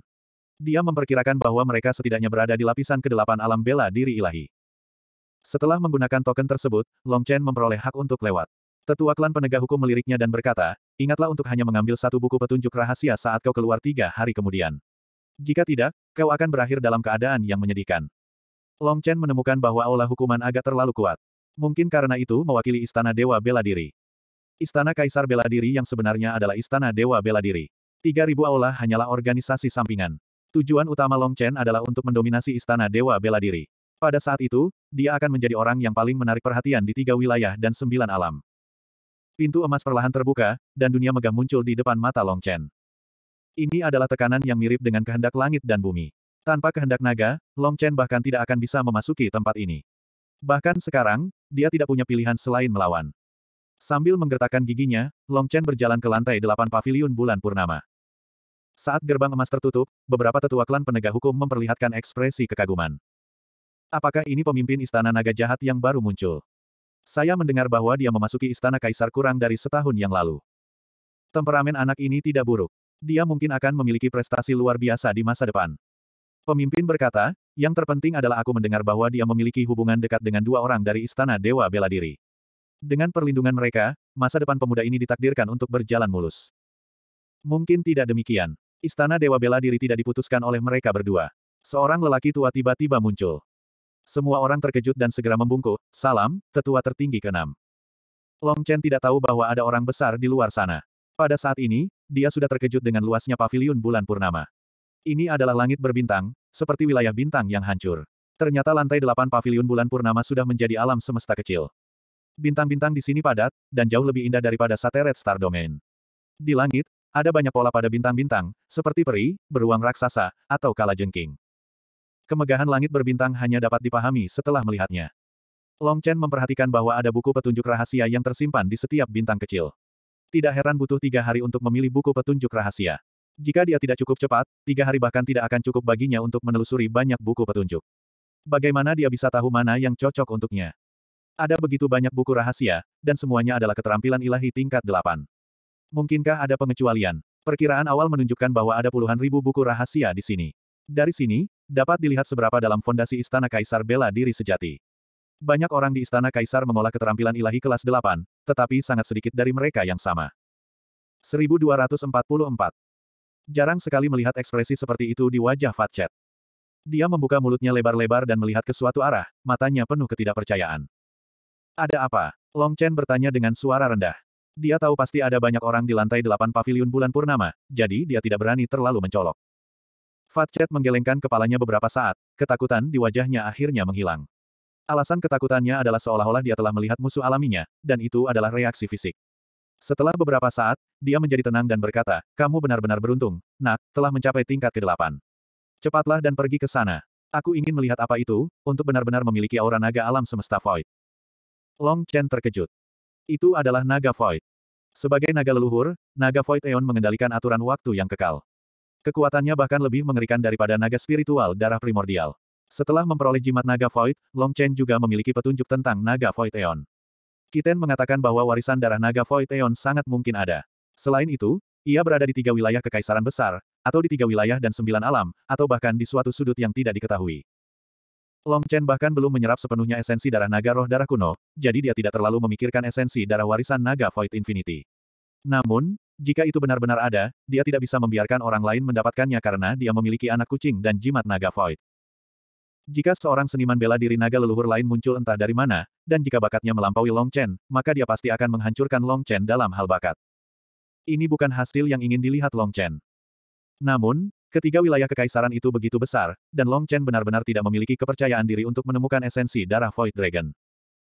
Dia memperkirakan bahwa mereka setidaknya berada di lapisan kedelapan alam bela diri ilahi. Setelah menggunakan token tersebut, Long Chen memperoleh hak untuk lewat. Tetua klan penegak hukum meliriknya dan berkata, ingatlah untuk hanya mengambil satu buku petunjuk rahasia saat kau keluar tiga hari kemudian. Jika tidak, kau akan berakhir dalam keadaan yang menyedihkan. Long Chen menemukan bahwa aula hukuman agak terlalu kuat. Mungkin karena itu mewakili Istana Dewa Bela Diri. Istana Kaisar Bela Diri yang sebenarnya adalah Istana Dewa Bela Diri. 3.000 aula hanyalah organisasi sampingan. Tujuan utama Long Chen adalah untuk mendominasi Istana Dewa Bela Diri. Pada saat itu, dia akan menjadi orang yang paling menarik perhatian di tiga wilayah dan sembilan alam. Pintu emas perlahan terbuka, dan dunia megah muncul di depan mata Long Chen. Ini adalah tekanan yang mirip dengan kehendak langit dan bumi. Tanpa kehendak naga, Long Chen bahkan tidak akan bisa memasuki tempat ini. Bahkan sekarang, dia tidak punya pilihan selain melawan. Sambil menggertakkan giginya, Long Chen berjalan ke lantai delapan pavilion bulan purnama. Saat gerbang emas tertutup, beberapa tetua klan penegak hukum memperlihatkan ekspresi kekaguman. Apakah ini pemimpin istana naga jahat yang baru muncul? Saya mendengar bahwa dia memasuki istana kaisar kurang dari setahun yang lalu. Temperamen anak ini tidak buruk. Dia mungkin akan memiliki prestasi luar biasa di masa depan. Pemimpin berkata, yang terpenting adalah aku mendengar bahwa dia memiliki hubungan dekat dengan dua orang dari Istana Dewa Bela Diri. Dengan perlindungan mereka, masa depan pemuda ini ditakdirkan untuk berjalan mulus. Mungkin tidak demikian. Istana Dewa Bela Diri tidak diputuskan oleh mereka berdua. Seorang lelaki tua tiba-tiba muncul. Semua orang terkejut dan segera membungkuk, salam, tetua tertinggi keenam. Long Chen tidak tahu bahwa ada orang besar di luar sana. Pada saat ini, dia sudah terkejut dengan luasnya paviliun bulan purnama. Ini adalah langit berbintang, seperti wilayah bintang yang hancur. Ternyata lantai delapan pavilion bulan purnama sudah menjadi alam semesta kecil. Bintang-bintang di sini padat, dan jauh lebih indah daripada Red Star Domain. Di langit, ada banyak pola pada bintang-bintang, seperti peri, beruang raksasa, atau kalajengking. Kemegahan langit berbintang hanya dapat dipahami setelah melihatnya. Long Chen memperhatikan bahwa ada buku petunjuk rahasia yang tersimpan di setiap bintang kecil. Tidak heran butuh tiga hari untuk memilih buku petunjuk rahasia. Jika dia tidak cukup cepat, tiga hari bahkan tidak akan cukup baginya untuk menelusuri banyak buku petunjuk. Bagaimana dia bisa tahu mana yang cocok untuknya? Ada begitu banyak buku rahasia, dan semuanya adalah keterampilan ilahi tingkat delapan. Mungkinkah ada pengecualian? Perkiraan awal menunjukkan bahwa ada puluhan ribu buku rahasia di sini. Dari sini, dapat dilihat seberapa dalam fondasi Istana Kaisar bela diri sejati. Banyak orang di Istana Kaisar mengolah keterampilan ilahi kelas delapan, tetapi sangat sedikit dari mereka yang sama. 1244 Jarang sekali melihat ekspresi seperti itu di wajah Fat Chat. Dia membuka mulutnya lebar-lebar dan melihat ke suatu arah, matanya penuh ketidakpercayaan. Ada apa? Long Chen bertanya dengan suara rendah. Dia tahu pasti ada banyak orang di lantai delapan pavilion bulan purnama, jadi dia tidak berani terlalu mencolok. Fat Chat menggelengkan kepalanya beberapa saat, ketakutan di wajahnya akhirnya menghilang. Alasan ketakutannya adalah seolah-olah dia telah melihat musuh alaminya, dan itu adalah reaksi fisik. Setelah beberapa saat, dia menjadi tenang dan berkata, kamu benar-benar beruntung, nak, telah mencapai tingkat ke-8. Cepatlah dan pergi ke sana. Aku ingin melihat apa itu, untuk benar-benar memiliki aura naga alam semesta void. Long Chen terkejut. Itu adalah naga void. Sebagai naga leluhur, naga void eon mengendalikan aturan waktu yang kekal. Kekuatannya bahkan lebih mengerikan daripada naga spiritual darah primordial. Setelah memperoleh jimat naga void, Long Chen juga memiliki petunjuk tentang naga void eon. Kiten mengatakan bahwa warisan darah naga Void Aeon sangat mungkin ada. Selain itu, ia berada di tiga wilayah kekaisaran besar, atau di tiga wilayah dan sembilan alam, atau bahkan di suatu sudut yang tidak diketahui. Long Chen bahkan belum menyerap sepenuhnya esensi darah naga roh darah kuno, jadi dia tidak terlalu memikirkan esensi darah warisan naga Void Infinity. Namun, jika itu benar-benar ada, dia tidak bisa membiarkan orang lain mendapatkannya karena dia memiliki anak kucing dan jimat naga Void. Jika seorang seniman bela diri naga leluhur lain muncul entah dari mana, dan jika bakatnya melampaui Long Chen, maka dia pasti akan menghancurkan Long Chen dalam hal bakat. Ini bukan hasil yang ingin dilihat Long Chen. Namun, ketiga wilayah kekaisaran itu begitu besar, dan Long Chen benar-benar tidak memiliki kepercayaan diri untuk menemukan esensi darah Void Dragon.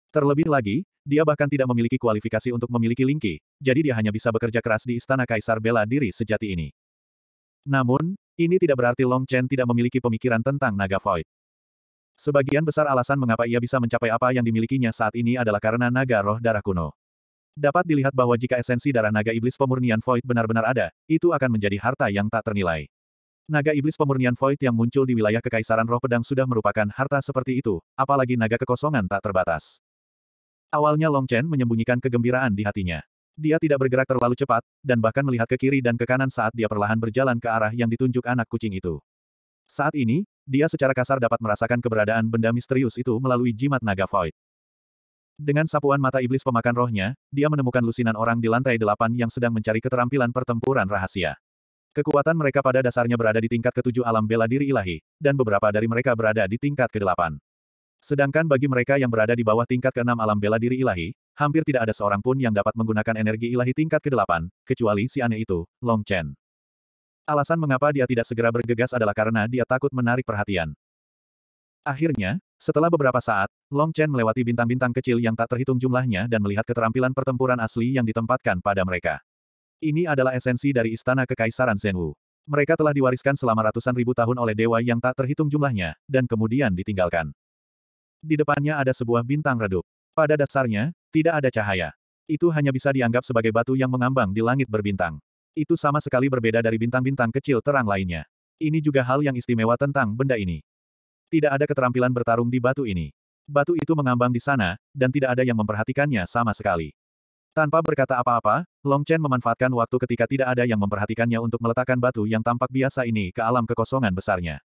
Terlebih lagi, dia bahkan tidak memiliki kualifikasi untuk memiliki Linki, jadi dia hanya bisa bekerja keras di Istana Kaisar Bela Diri sejati ini. Namun, ini tidak berarti Long Chen tidak memiliki pemikiran tentang Naga Void. Sebagian besar alasan mengapa ia bisa mencapai apa yang dimilikinya saat ini adalah karena naga roh darah kuno. Dapat dilihat bahwa jika esensi darah naga iblis pemurnian void benar-benar ada, itu akan menjadi harta yang tak ternilai. Naga iblis pemurnian void yang muncul di wilayah kekaisaran roh pedang sudah merupakan harta seperti itu, apalagi naga kekosongan tak terbatas. Awalnya Long Chen menyembunyikan kegembiraan di hatinya. Dia tidak bergerak terlalu cepat, dan bahkan melihat ke kiri dan ke kanan saat dia perlahan berjalan ke arah yang ditunjuk anak kucing itu. Saat ini, dia secara kasar dapat merasakan keberadaan benda misterius itu melalui jimat naga void. Dengan sapuan mata iblis pemakan rohnya, dia menemukan lusinan orang di lantai delapan yang sedang mencari keterampilan pertempuran rahasia. Kekuatan mereka pada dasarnya berada di tingkat ketujuh alam bela diri ilahi, dan beberapa dari mereka berada di tingkat kedelapan. Sedangkan bagi mereka yang berada di bawah tingkat keenam alam bela diri ilahi, hampir tidak ada seorang pun yang dapat menggunakan energi ilahi tingkat kedelapan, kecuali si aneh itu, Long Chen. Alasan mengapa dia tidak segera bergegas adalah karena dia takut menarik perhatian. Akhirnya, setelah beberapa saat, Long Chen melewati bintang-bintang kecil yang tak terhitung jumlahnya dan melihat keterampilan pertempuran asli yang ditempatkan pada mereka. Ini adalah esensi dari Istana Kekaisaran Zhenwu. Mereka telah diwariskan selama ratusan ribu tahun oleh dewa yang tak terhitung jumlahnya, dan kemudian ditinggalkan. Di depannya ada sebuah bintang redup. Pada dasarnya, tidak ada cahaya. Itu hanya bisa dianggap sebagai batu yang mengambang di langit berbintang. Itu sama sekali berbeda dari bintang-bintang kecil terang lainnya. Ini juga hal yang istimewa tentang benda ini. Tidak ada keterampilan bertarung di batu ini. Batu itu mengambang di sana, dan tidak ada yang memperhatikannya sama sekali. Tanpa berkata apa-apa, Long Chen memanfaatkan waktu ketika tidak ada yang memperhatikannya untuk meletakkan batu yang tampak biasa ini ke alam kekosongan besarnya.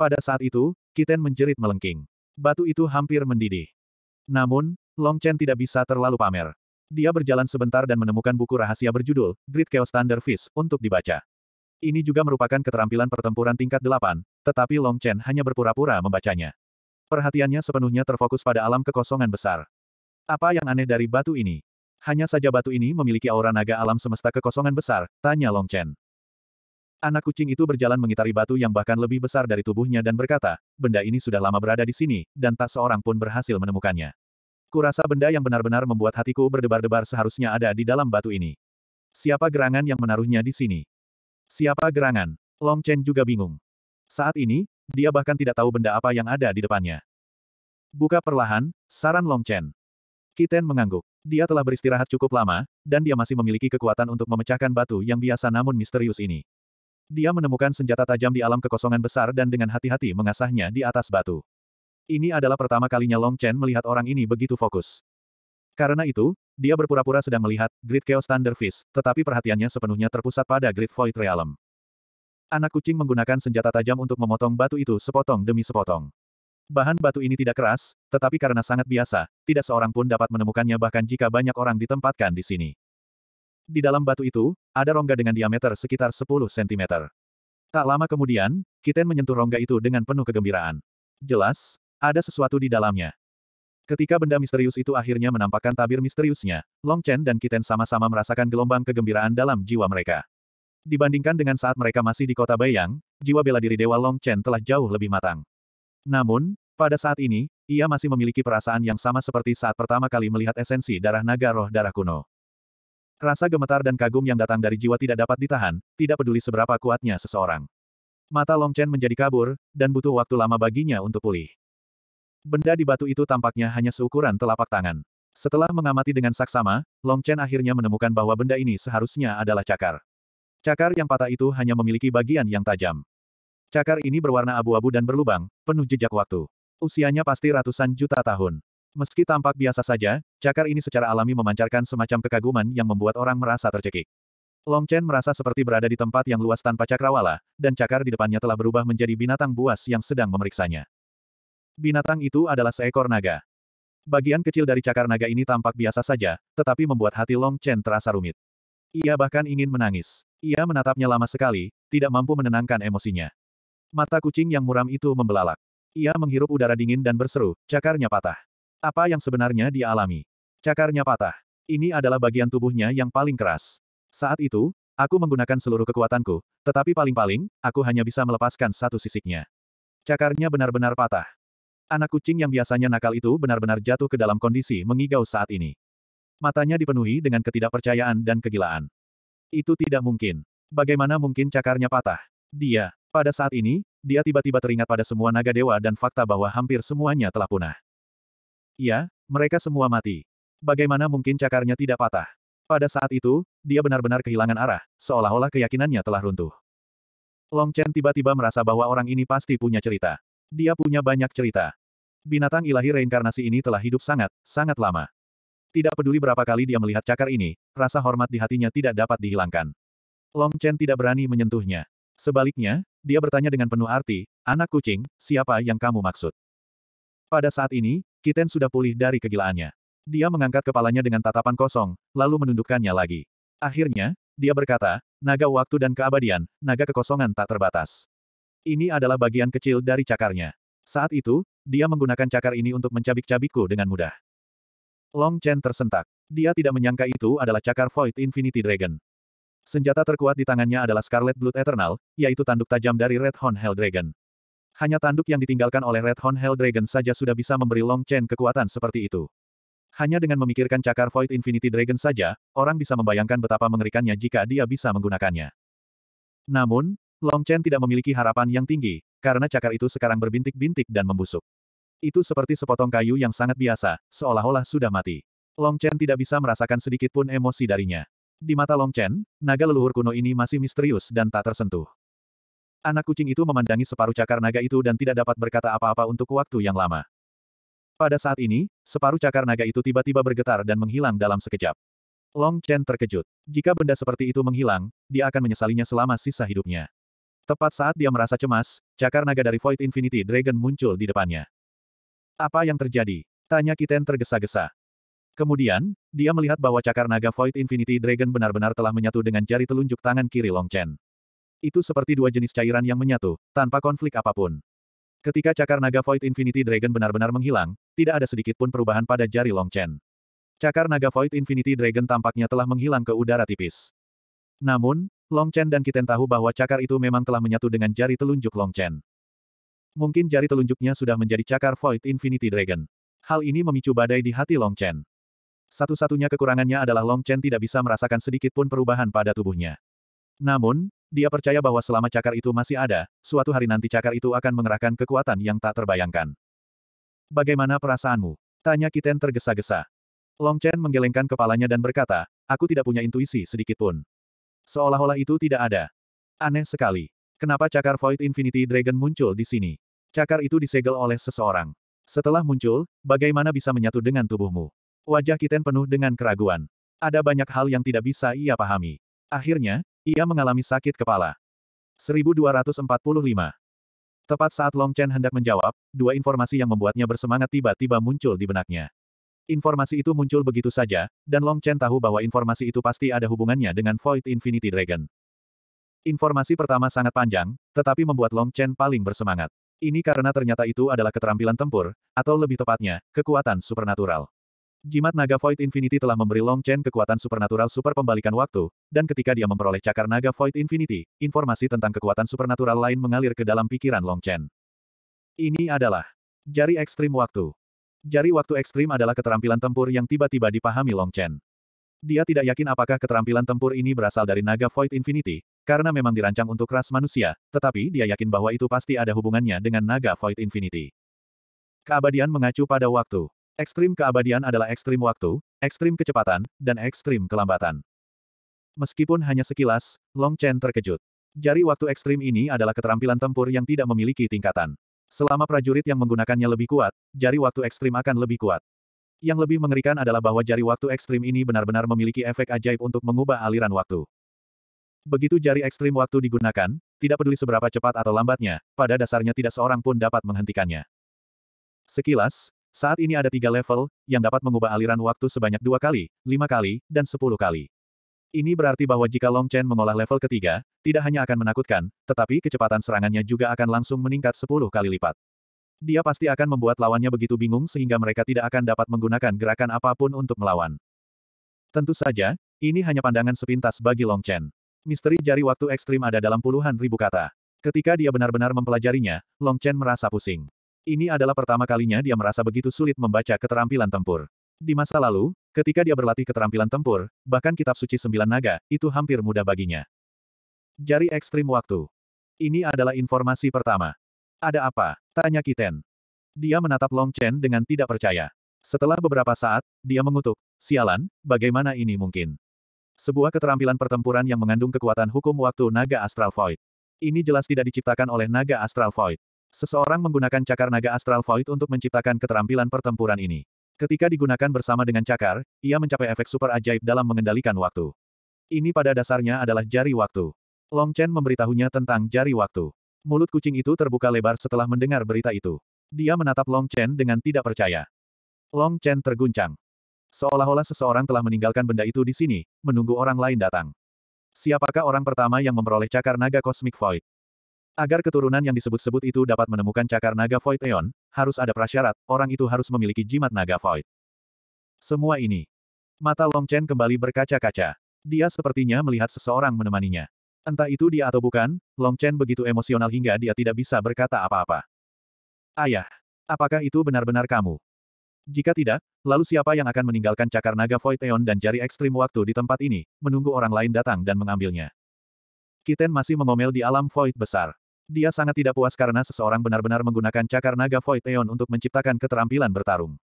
Pada saat itu, Kiten menjerit melengking. Batu itu hampir mendidih. Namun, Long Chen tidak bisa terlalu pamer. Dia berjalan sebentar dan menemukan buku rahasia berjudul Great Chaos Thunder Fist untuk dibaca. Ini juga merupakan keterampilan pertempuran tingkat 8, tetapi Long Chen hanya berpura-pura membacanya. Perhatiannya sepenuhnya terfokus pada alam kekosongan besar. Apa yang aneh dari batu ini? Hanya saja batu ini memiliki aura naga alam semesta kekosongan besar, tanya Long Chen. Anak kucing itu berjalan mengitari batu yang bahkan lebih besar dari tubuhnya dan berkata, benda ini sudah lama berada di sini, dan tak seorang pun berhasil menemukannya. Kurasa benda yang benar-benar membuat hatiku berdebar-debar seharusnya ada di dalam batu ini. Siapa gerangan yang menaruhnya di sini? Siapa gerangan? Long Chen juga bingung. Saat ini, dia bahkan tidak tahu benda apa yang ada di depannya. Buka perlahan, saran Long Chen. Kiten mengangguk. Dia telah beristirahat cukup lama, dan dia masih memiliki kekuatan untuk memecahkan batu yang biasa namun misterius ini. Dia menemukan senjata tajam di alam kekosongan besar dan dengan hati-hati mengasahnya di atas batu. Ini adalah pertama kalinya Long Chen melihat orang ini begitu fokus. Karena itu, dia berpura-pura sedang melihat Great Chaos Thunder Fist, tetapi perhatiannya sepenuhnya terpusat pada Great Void Realm. Anak kucing menggunakan senjata tajam untuk memotong batu itu sepotong demi sepotong. Bahan batu ini tidak keras, tetapi karena sangat biasa, tidak seorang pun dapat menemukannya bahkan jika banyak orang ditempatkan di sini. Di dalam batu itu, ada rongga dengan diameter sekitar 10 cm. Tak lama kemudian, Kiten menyentuh rongga itu dengan penuh kegembiraan. Jelas, ada sesuatu di dalamnya. Ketika benda misterius itu akhirnya menampakkan tabir misteriusnya, Long Chen dan Kiten sama-sama merasakan gelombang kegembiraan dalam jiwa mereka. Dibandingkan dengan saat mereka masih di kota Bayang, jiwa bela diri Dewa Long Chen telah jauh lebih matang. Namun, pada saat ini, ia masih memiliki perasaan yang sama seperti saat pertama kali melihat esensi darah naga roh darah kuno. Rasa gemetar dan kagum yang datang dari jiwa tidak dapat ditahan, tidak peduli seberapa kuatnya seseorang. Mata Long Chen menjadi kabur, dan butuh waktu lama baginya untuk pulih. Benda di batu itu tampaknya hanya seukuran telapak tangan. Setelah mengamati dengan saksama, Long Chen akhirnya menemukan bahwa benda ini seharusnya adalah cakar. Cakar yang patah itu hanya memiliki bagian yang tajam. Cakar ini berwarna abu-abu dan berlubang, penuh jejak waktu. Usianya pasti ratusan juta tahun. Meski tampak biasa saja, cakar ini secara alami memancarkan semacam kekaguman yang membuat orang merasa tercekik. Long Chen merasa seperti berada di tempat yang luas tanpa cakrawala, dan cakar di depannya telah berubah menjadi binatang buas yang sedang memeriksanya. Binatang itu adalah seekor naga. Bagian kecil dari cakar naga ini tampak biasa saja, tetapi membuat hati Long Chen terasa rumit. Ia bahkan ingin menangis. Ia menatapnya lama sekali, tidak mampu menenangkan emosinya. Mata kucing yang muram itu membelalak. Ia menghirup udara dingin dan berseru, cakarnya patah. Apa yang sebenarnya dia alami? Cakarnya patah. Ini adalah bagian tubuhnya yang paling keras. Saat itu, aku menggunakan seluruh kekuatanku, tetapi paling-paling, aku hanya bisa melepaskan satu sisiknya. Cakarnya benar-benar patah. Anak kucing yang biasanya nakal itu benar-benar jatuh ke dalam kondisi mengigau saat ini. Matanya dipenuhi dengan ketidakpercayaan dan kegilaan. Itu tidak mungkin. Bagaimana mungkin cakarnya patah? Dia, pada saat ini, dia tiba-tiba teringat pada semua naga dewa dan fakta bahwa hampir semuanya telah punah. Ya, mereka semua mati. Bagaimana mungkin cakarnya tidak patah? Pada saat itu, dia benar-benar kehilangan arah, seolah-olah keyakinannya telah runtuh. Long Chen tiba-tiba merasa bahwa orang ini pasti punya cerita. Dia punya banyak cerita. Binatang ilahi reinkarnasi ini telah hidup sangat, sangat lama. Tidak peduli berapa kali dia melihat cakar ini, rasa hormat di hatinya tidak dapat dihilangkan. Long Chen tidak berani menyentuhnya. Sebaliknya, dia bertanya dengan penuh arti, anak kucing, siapa yang kamu maksud? Pada saat ini, Kiten sudah pulih dari kegilaannya. Dia mengangkat kepalanya dengan tatapan kosong, lalu menundukkannya lagi. Akhirnya, dia berkata, naga waktu dan keabadian, naga kekosongan tak terbatas. Ini adalah bagian kecil dari cakarnya. Saat itu, dia menggunakan cakar ini untuk mencabik-cabikku dengan mudah. Long Chen tersentak. Dia tidak menyangka itu adalah cakar Void Infinity Dragon. Senjata terkuat di tangannya adalah Scarlet Blood Eternal, yaitu tanduk tajam dari Red Horn Hell Dragon. Hanya tanduk yang ditinggalkan oleh Red Horn Hell Dragon saja sudah bisa memberi Long Chen kekuatan seperti itu. Hanya dengan memikirkan cakar Void Infinity Dragon saja, orang bisa membayangkan betapa mengerikannya jika dia bisa menggunakannya. Namun, Long Chen tidak memiliki harapan yang tinggi, karena cakar itu sekarang berbintik-bintik dan membusuk. Itu seperti sepotong kayu yang sangat biasa, seolah-olah sudah mati. Long Chen tidak bisa merasakan sedikit pun emosi darinya. Di mata Long Chen, naga leluhur kuno ini masih misterius dan tak tersentuh. Anak kucing itu memandangi separuh cakar naga itu dan tidak dapat berkata apa-apa untuk waktu yang lama. Pada saat ini, separuh cakar naga itu tiba-tiba bergetar dan menghilang dalam sekejap. Long Chen terkejut. Jika benda seperti itu menghilang, dia akan menyesalinya selama sisa hidupnya. Tepat saat dia merasa cemas, cakar naga dari Void Infinity Dragon muncul di depannya. Apa yang terjadi? Tanya Kiten tergesa-gesa. Kemudian, dia melihat bahwa cakar naga Void Infinity Dragon benar-benar telah menyatu dengan jari telunjuk tangan kiri Long Chen. Itu seperti dua jenis cairan yang menyatu, tanpa konflik apapun. Ketika cakar naga Void Infinity Dragon benar-benar menghilang, tidak ada sedikit pun perubahan pada jari Long Chen. Cakar naga Void Infinity Dragon tampaknya telah menghilang ke udara tipis. Namun, Long Chen dan Kiten tahu bahwa cakar itu memang telah menyatu dengan jari telunjuk Long Chen. Mungkin jari telunjuknya sudah menjadi cakar Void Infinity Dragon. Hal ini memicu badai di hati Long Chen. Satu-satunya kekurangannya adalah Long Chen tidak bisa merasakan sedikit pun perubahan pada tubuhnya. Namun, dia percaya bahwa selama cakar itu masih ada, suatu hari nanti cakar itu akan mengerahkan kekuatan yang tak terbayangkan. Bagaimana perasaanmu? Tanya Kiten tergesa-gesa. Long Chen menggelengkan kepalanya dan berkata, aku tidak punya intuisi sedikit pun. Seolah-olah itu tidak ada. Aneh sekali. Kenapa cakar Void Infinity Dragon muncul di sini? Cakar itu disegel oleh seseorang. Setelah muncul, bagaimana bisa menyatu dengan tubuhmu? Wajah Kiten penuh dengan keraguan. Ada banyak hal yang tidak bisa ia pahami. Akhirnya, ia mengalami sakit kepala. 1245 Tepat saat Long Chen hendak menjawab, dua informasi yang membuatnya bersemangat tiba-tiba muncul di benaknya. Informasi itu muncul begitu saja, dan Long Chen tahu bahwa informasi itu pasti ada hubungannya dengan Void Infinity Dragon. Informasi pertama sangat panjang, tetapi membuat Long Chen paling bersemangat. Ini karena ternyata itu adalah keterampilan tempur, atau lebih tepatnya, kekuatan supernatural. Jimat naga Void Infinity telah memberi Long Chen kekuatan supernatural super pembalikan waktu, dan ketika dia memperoleh cakar naga Void Infinity, informasi tentang kekuatan supernatural lain mengalir ke dalam pikiran Long Chen. Ini adalah jari ekstrim waktu. Jari waktu ekstrim adalah keterampilan tempur yang tiba-tiba dipahami Long Chen. Dia tidak yakin apakah keterampilan tempur ini berasal dari naga Void Infinity, karena memang dirancang untuk ras manusia, tetapi dia yakin bahwa itu pasti ada hubungannya dengan naga Void Infinity. Keabadian mengacu pada waktu. Ekstrim keabadian adalah ekstrim waktu, ekstrim kecepatan, dan ekstrim kelambatan. Meskipun hanya sekilas, Long Chen terkejut. Jari waktu ekstrim ini adalah keterampilan tempur yang tidak memiliki tingkatan. Selama prajurit yang menggunakannya lebih kuat, jari waktu ekstrim akan lebih kuat. Yang lebih mengerikan adalah bahwa jari waktu ekstrim ini benar-benar memiliki efek ajaib untuk mengubah aliran waktu. Begitu jari ekstrim waktu digunakan, tidak peduli seberapa cepat atau lambatnya, pada dasarnya tidak seorang pun dapat menghentikannya. Sekilas, saat ini ada tiga level, yang dapat mengubah aliran waktu sebanyak dua kali, lima kali, dan sepuluh kali. Ini berarti bahwa jika Long Chen mengolah level ketiga, tidak hanya akan menakutkan, tetapi kecepatan serangannya juga akan langsung meningkat sepuluh kali lipat. Dia pasti akan membuat lawannya begitu bingung sehingga mereka tidak akan dapat menggunakan gerakan apapun untuk melawan. Tentu saja, ini hanya pandangan sepintas bagi Long Chen. Misteri jari waktu ekstrim ada dalam puluhan ribu kata. Ketika dia benar-benar mempelajarinya, Long Chen merasa pusing. Ini adalah pertama kalinya dia merasa begitu sulit membaca keterampilan tempur. Di masa lalu, ketika dia berlatih keterampilan tempur, bahkan kitab suci sembilan naga, itu hampir mudah baginya. Jari ekstrim waktu. Ini adalah informasi pertama. Ada apa? Tanya Kiten. Dia menatap Long Chen dengan tidak percaya. Setelah beberapa saat, dia mengutuk, sialan, bagaimana ini mungkin? Sebuah keterampilan pertempuran yang mengandung kekuatan hukum waktu naga astral void. Ini jelas tidak diciptakan oleh naga astral void. Seseorang menggunakan cakar naga astral void untuk menciptakan keterampilan pertempuran ini. Ketika digunakan bersama dengan cakar, ia mencapai efek super ajaib dalam mengendalikan waktu. Ini pada dasarnya adalah jari waktu. Long Chen memberitahunya tentang jari waktu. Mulut kucing itu terbuka lebar setelah mendengar berita itu. Dia menatap Long Chen dengan tidak percaya. Long Chen terguncang. Seolah-olah seseorang telah meninggalkan benda itu di sini, menunggu orang lain datang. Siapakah orang pertama yang memperoleh cakar naga kosmik void? Agar keturunan yang disebut-sebut itu dapat menemukan cakar naga void eon, harus ada prasyarat, orang itu harus memiliki jimat naga void. Semua ini. Mata Long Chen kembali berkaca-kaca. Dia sepertinya melihat seseorang menemaninya. Entah itu dia atau bukan, Long Chen begitu emosional hingga dia tidak bisa berkata apa-apa. Ayah, apakah itu benar-benar kamu? Jika tidak, lalu siapa yang akan meninggalkan cakar naga Void dan jari ekstrim waktu di tempat ini, menunggu orang lain datang dan mengambilnya? Kiten masih mengomel di alam Void besar. Dia sangat tidak puas karena seseorang benar-benar menggunakan cakar naga Void untuk menciptakan keterampilan bertarung.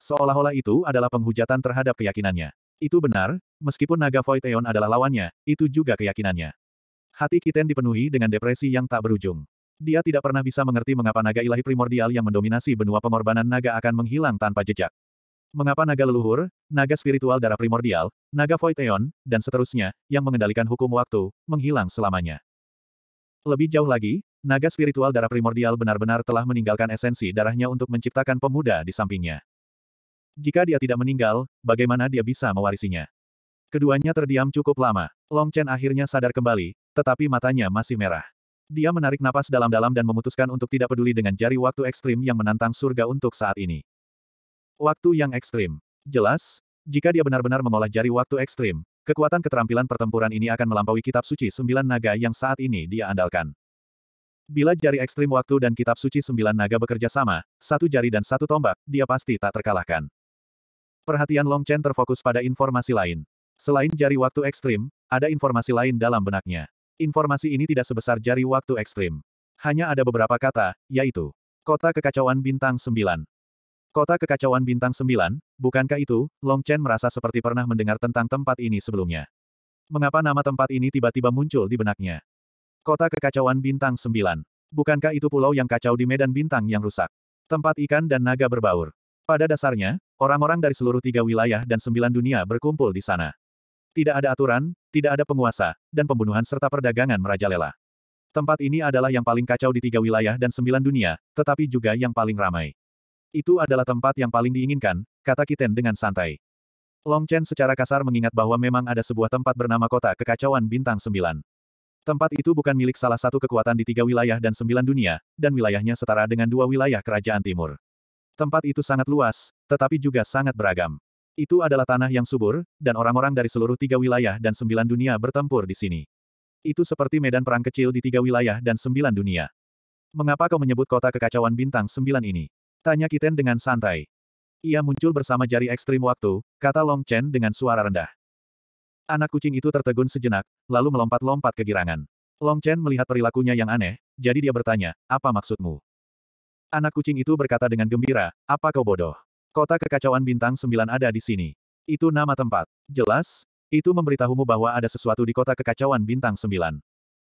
Seolah-olah itu adalah penghujatan terhadap keyakinannya. Itu benar, meskipun naga Void adalah lawannya, itu juga keyakinannya. Hati Kiten dipenuhi dengan depresi yang tak berujung. Dia tidak pernah bisa mengerti mengapa naga ilahi primordial yang mendominasi benua pengorbanan naga akan menghilang tanpa jejak. Mengapa naga leluhur, naga spiritual darah primordial, naga voiteon, dan seterusnya, yang mengendalikan hukum waktu, menghilang selamanya. Lebih jauh lagi, naga spiritual darah primordial benar-benar telah meninggalkan esensi darahnya untuk menciptakan pemuda di sampingnya. Jika dia tidak meninggal, bagaimana dia bisa mewarisinya? Keduanya terdiam cukup lama. Long Chen akhirnya sadar kembali, tetapi matanya masih merah. Dia menarik napas dalam-dalam dan memutuskan untuk tidak peduli dengan jari waktu ekstrim yang menantang surga untuk saat ini. Waktu yang ekstrim. Jelas, jika dia benar-benar mengolah jari waktu ekstrim, kekuatan keterampilan pertempuran ini akan melampaui kitab suci sembilan naga yang saat ini dia andalkan. Bila jari ekstrim waktu dan kitab suci sembilan naga bekerja sama, satu jari dan satu tombak, dia pasti tak terkalahkan. Perhatian Long Chen terfokus pada informasi lain. Selain jari waktu ekstrim, ada informasi lain dalam benaknya. Informasi ini tidak sebesar jari waktu ekstrim. Hanya ada beberapa kata, yaitu Kota Kekacauan Bintang 9. Kota Kekacauan Bintang 9, bukankah itu, Long Chen merasa seperti pernah mendengar tentang tempat ini sebelumnya. Mengapa nama tempat ini tiba-tiba muncul di benaknya? Kota Kekacauan Bintang 9. Bukankah itu pulau yang kacau di medan bintang yang rusak? Tempat ikan dan naga berbaur. Pada dasarnya, orang-orang dari seluruh tiga wilayah dan sembilan dunia berkumpul di sana. Tidak ada aturan, tidak ada penguasa, dan pembunuhan serta perdagangan merajalela. Tempat ini adalah yang paling kacau di tiga wilayah dan sembilan dunia, tetapi juga yang paling ramai. Itu adalah tempat yang paling diinginkan, kata Kiten dengan santai. Long Chen secara kasar mengingat bahwa memang ada sebuah tempat bernama Kota Kekacauan Bintang Sembilan. Tempat itu bukan milik salah satu kekuatan di tiga wilayah dan sembilan dunia, dan wilayahnya setara dengan dua wilayah kerajaan timur. Tempat itu sangat luas, tetapi juga sangat beragam. Itu adalah tanah yang subur, dan orang-orang dari seluruh tiga wilayah dan sembilan dunia bertempur di sini. Itu seperti medan perang kecil di tiga wilayah dan sembilan dunia. Mengapa kau menyebut kota kekacauan bintang sembilan ini? Tanya Kiten dengan santai. Ia muncul bersama jari ekstrim waktu, kata Long Chen dengan suara rendah. Anak kucing itu tertegun sejenak, lalu melompat-lompat kegirangan. Long Chen melihat perilakunya yang aneh, jadi dia bertanya, apa maksudmu? Anak kucing itu berkata dengan gembira, apa kau bodoh? Kota kekacauan bintang sembilan ada di sini. Itu nama tempat. Jelas, itu memberitahumu bahwa ada sesuatu di kota kekacauan bintang sembilan.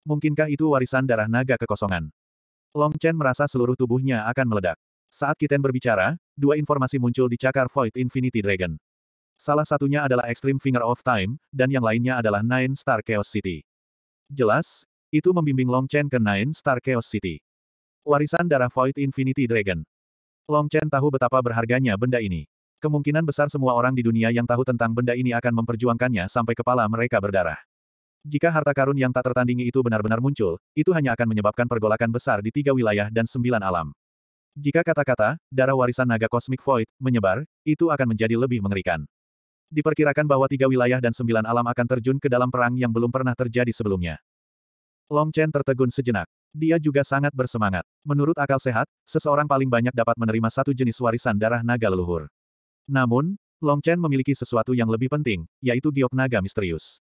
Mungkinkah itu warisan darah naga kekosongan? Long Chen merasa seluruh tubuhnya akan meledak. Saat Kiten berbicara, dua informasi muncul di cakar Void Infinity Dragon. Salah satunya adalah Extreme Finger of Time, dan yang lainnya adalah Nine Star Chaos City. Jelas, itu membimbing Long Chen ke Nine Star Chaos City. Warisan darah Void Infinity Dragon. Long Chen tahu betapa berharganya benda ini. Kemungkinan besar semua orang di dunia yang tahu tentang benda ini akan memperjuangkannya sampai kepala mereka berdarah. Jika harta karun yang tak tertandingi itu benar-benar muncul, itu hanya akan menyebabkan pergolakan besar di tiga wilayah dan sembilan alam. Jika kata-kata, darah warisan naga kosmik void, menyebar, itu akan menjadi lebih mengerikan. Diperkirakan bahwa tiga wilayah dan sembilan alam akan terjun ke dalam perang yang belum pernah terjadi sebelumnya. Long Chen tertegun sejenak. Dia juga sangat bersemangat. Menurut akal sehat, seseorang paling banyak dapat menerima satu jenis warisan darah naga leluhur. Namun, Long Chen memiliki sesuatu yang lebih penting, yaitu giok naga misterius.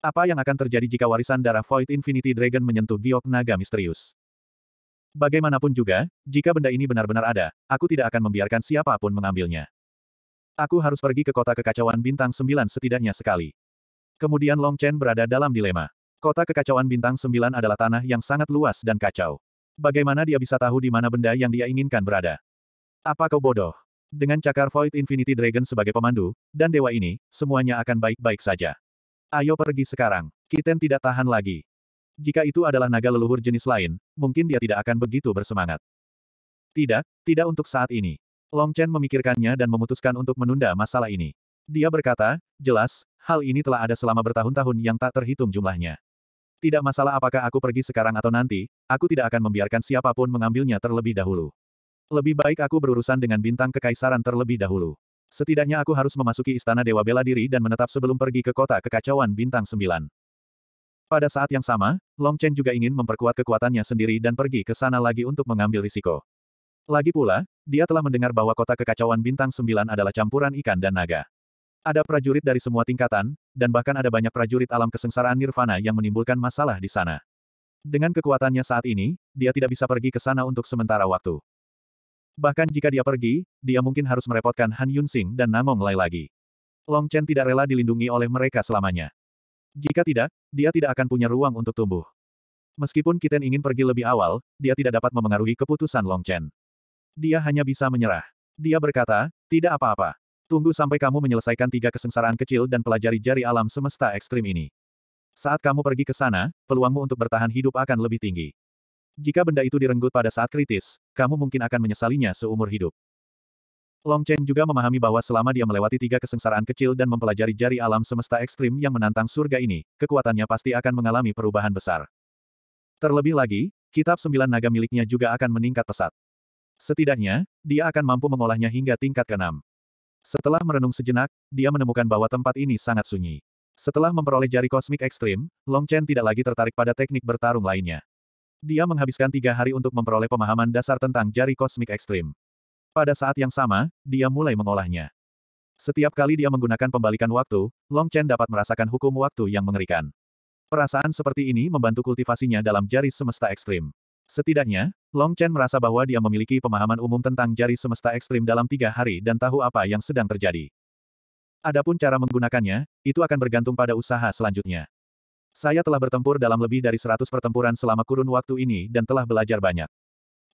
Apa yang akan terjadi jika warisan darah Void Infinity Dragon menyentuh giok naga misterius? Bagaimanapun juga, jika benda ini benar-benar ada, aku tidak akan membiarkan siapapun mengambilnya. Aku harus pergi ke kota kekacauan bintang Sembilan setidaknya sekali. Kemudian Long Chen berada dalam dilema. Kota kekacauan bintang sembilan adalah tanah yang sangat luas dan kacau. Bagaimana dia bisa tahu di mana benda yang dia inginkan berada? Apa kau bodoh? Dengan cakar Void Infinity Dragon sebagai pemandu, dan dewa ini, semuanya akan baik-baik saja. Ayo pergi sekarang. Kiten tidak tahan lagi. Jika itu adalah naga leluhur jenis lain, mungkin dia tidak akan begitu bersemangat. Tidak, tidak untuk saat ini. Long Chen memikirkannya dan memutuskan untuk menunda masalah ini. Dia berkata, jelas, hal ini telah ada selama bertahun-tahun yang tak terhitung jumlahnya. Tidak masalah apakah aku pergi sekarang atau nanti, aku tidak akan membiarkan siapapun mengambilnya terlebih dahulu. Lebih baik aku berurusan dengan bintang kekaisaran terlebih dahulu. Setidaknya aku harus memasuki istana Dewa Bela Diri dan menetap sebelum pergi ke kota kekacauan bintang sembilan. Pada saat yang sama, Long Chen juga ingin memperkuat kekuatannya sendiri dan pergi ke sana lagi untuk mengambil risiko. Lagi pula, dia telah mendengar bahwa kota kekacauan bintang sembilan adalah campuran ikan dan naga. Ada prajurit dari semua tingkatan, dan bahkan ada banyak prajurit alam kesengsaraan nirvana yang menimbulkan masalah di sana. Dengan kekuatannya saat ini, dia tidak bisa pergi ke sana untuk sementara waktu. Bahkan jika dia pergi, dia mungkin harus merepotkan Han Yunxing dan Namong Lai lagi. Long Chen tidak rela dilindungi oleh mereka selamanya. Jika tidak, dia tidak akan punya ruang untuk tumbuh. Meskipun Kiten ingin pergi lebih awal, dia tidak dapat memengaruhi keputusan Long Chen. Dia hanya bisa menyerah. Dia berkata, tidak apa-apa. Tunggu sampai kamu menyelesaikan tiga kesengsaraan kecil dan pelajari jari alam semesta ekstrim ini. Saat kamu pergi ke sana, peluangmu untuk bertahan hidup akan lebih tinggi. Jika benda itu direnggut pada saat kritis, kamu mungkin akan menyesalinya seumur hidup. Long Chen juga memahami bahwa selama dia melewati tiga kesengsaraan kecil dan mempelajari jari alam semesta ekstrim yang menantang surga ini, kekuatannya pasti akan mengalami perubahan besar. Terlebih lagi, kitab sembilan naga miliknya juga akan meningkat pesat. Setidaknya, dia akan mampu mengolahnya hingga tingkat keenam. Setelah merenung sejenak, dia menemukan bahwa tempat ini sangat sunyi. Setelah memperoleh jari kosmik ekstrim, Long Chen tidak lagi tertarik pada teknik bertarung lainnya. Dia menghabiskan tiga hari untuk memperoleh pemahaman dasar tentang jari kosmik ekstrim. Pada saat yang sama, dia mulai mengolahnya. Setiap kali dia menggunakan pembalikan waktu, Long Chen dapat merasakan hukum waktu yang mengerikan. Perasaan seperti ini membantu kultivasinya dalam jari semesta ekstrim. Setidaknya, Long Chen merasa bahwa dia memiliki pemahaman umum tentang jari semesta ekstrim dalam tiga hari dan tahu apa yang sedang terjadi. Adapun cara menggunakannya, itu akan bergantung pada usaha selanjutnya. Saya telah bertempur dalam lebih dari seratus pertempuran selama kurun waktu ini dan telah belajar banyak.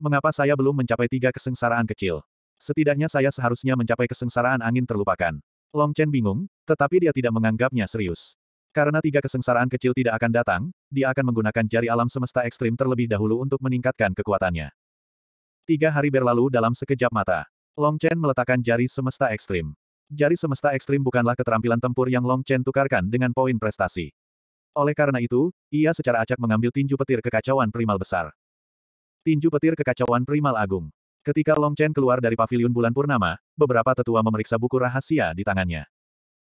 Mengapa saya belum mencapai tiga kesengsaraan kecil? Setidaknya saya seharusnya mencapai kesengsaraan angin terlupakan. Long Chen bingung, tetapi dia tidak menganggapnya serius. Karena tiga kesengsaraan kecil tidak akan datang, dia akan menggunakan jari alam semesta ekstrim terlebih dahulu untuk meningkatkan kekuatannya. Tiga hari berlalu dalam sekejap mata. Long Chen meletakkan jari semesta ekstrim. Jari semesta ekstrim bukanlah keterampilan tempur yang Long Chen tukarkan dengan poin prestasi. Oleh karena itu, ia secara acak mengambil tinju petir kekacauan primal besar. Tinju petir kekacauan primal agung. Ketika Long Chen keluar dari pavilion bulan purnama, beberapa tetua memeriksa buku rahasia di tangannya.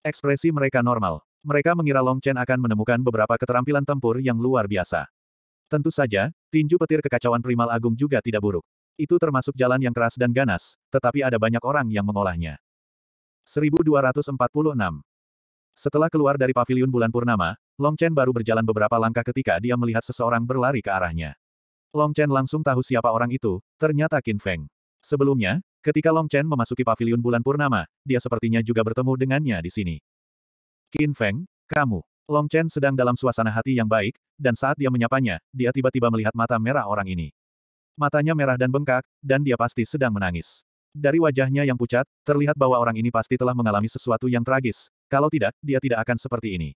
Ekspresi mereka normal. Mereka mengira Long Chen akan menemukan beberapa keterampilan tempur yang luar biasa. Tentu saja, tinju petir kekacauan primal agung juga tidak buruk. Itu termasuk jalan yang keras dan ganas, tetapi ada banyak orang yang mengolahnya. 1246 Setelah keluar dari pavilion bulan purnama, Long Chen baru berjalan beberapa langkah ketika dia melihat seseorang berlari ke arahnya. Long Chen langsung tahu siapa orang itu, ternyata Qin Feng. Sebelumnya, ketika Long Chen memasuki pavilion bulan purnama, dia sepertinya juga bertemu dengannya di sini. Qin Feng, kamu. Long Chen sedang dalam suasana hati yang baik, dan saat dia menyapanya, dia tiba-tiba melihat mata merah orang ini. Matanya merah dan bengkak, dan dia pasti sedang menangis. Dari wajahnya yang pucat, terlihat bahwa orang ini pasti telah mengalami sesuatu yang tragis. Kalau tidak, dia tidak akan seperti ini.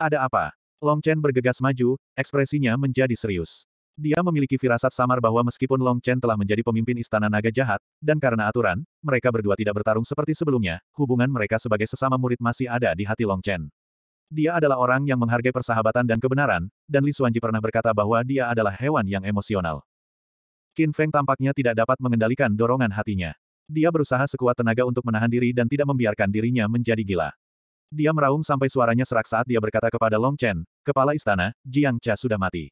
Ada apa? Long Chen bergegas maju, ekspresinya menjadi serius. Dia memiliki firasat samar bahwa meskipun Long Chen telah menjadi pemimpin istana naga jahat, dan karena aturan, mereka berdua tidak bertarung seperti sebelumnya, hubungan mereka sebagai sesama murid masih ada di hati Long Chen. Dia adalah orang yang menghargai persahabatan dan kebenaran, dan Li Xuanji pernah berkata bahwa dia adalah hewan yang emosional. Qin Feng tampaknya tidak dapat mengendalikan dorongan hatinya. Dia berusaha sekuat tenaga untuk menahan diri dan tidak membiarkan dirinya menjadi gila. Dia meraung sampai suaranya serak saat dia berkata kepada Long Chen, kepala istana, Jiang Cha sudah mati.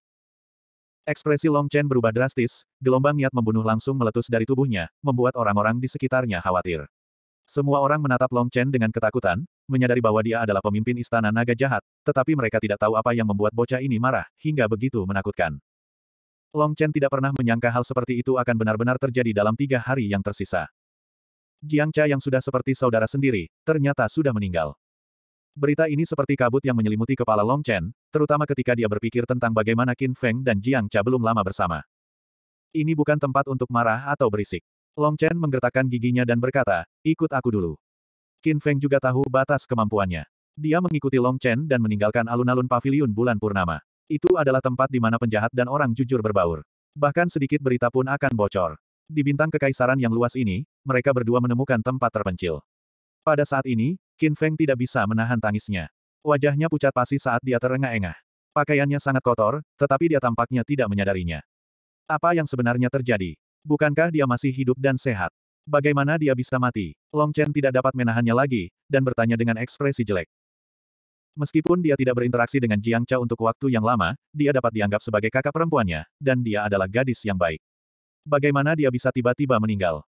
Ekspresi Long Chen berubah drastis, gelombang niat membunuh langsung meletus dari tubuhnya, membuat orang-orang di sekitarnya khawatir. Semua orang menatap Long Chen dengan ketakutan, menyadari bahwa dia adalah pemimpin istana naga jahat, tetapi mereka tidak tahu apa yang membuat bocah ini marah, hingga begitu menakutkan. Long Chen tidak pernah menyangka hal seperti itu akan benar-benar terjadi dalam tiga hari yang tersisa. Jiang Cha yang sudah seperti saudara sendiri, ternyata sudah meninggal. Berita ini seperti kabut yang menyelimuti kepala Long Chen, terutama ketika dia berpikir tentang bagaimana Qin Feng dan Jiang Cha belum lama bersama. Ini bukan tempat untuk marah atau berisik. Long Chen menggertakkan giginya dan berkata, ikut aku dulu. Qin Feng juga tahu batas kemampuannya. Dia mengikuti Long Chen dan meninggalkan alun-alun pavilion bulan purnama. Itu adalah tempat di mana penjahat dan orang jujur berbaur. Bahkan sedikit berita pun akan bocor. Di bintang kekaisaran yang luas ini, mereka berdua menemukan tempat terpencil. Pada saat ini, Qin Feng tidak bisa menahan tangisnya. Wajahnya pucat pasi saat dia terengah-engah. Pakaiannya sangat kotor, tetapi dia tampaknya tidak menyadarinya. Apa yang sebenarnya terjadi? Bukankah dia masih hidup dan sehat? Bagaimana dia bisa mati? Long Chen tidak dapat menahannya lagi, dan bertanya dengan ekspresi jelek. Meskipun dia tidak berinteraksi dengan Jiang Cha untuk waktu yang lama, dia dapat dianggap sebagai kakak perempuannya, dan dia adalah gadis yang baik. Bagaimana dia bisa tiba-tiba meninggal?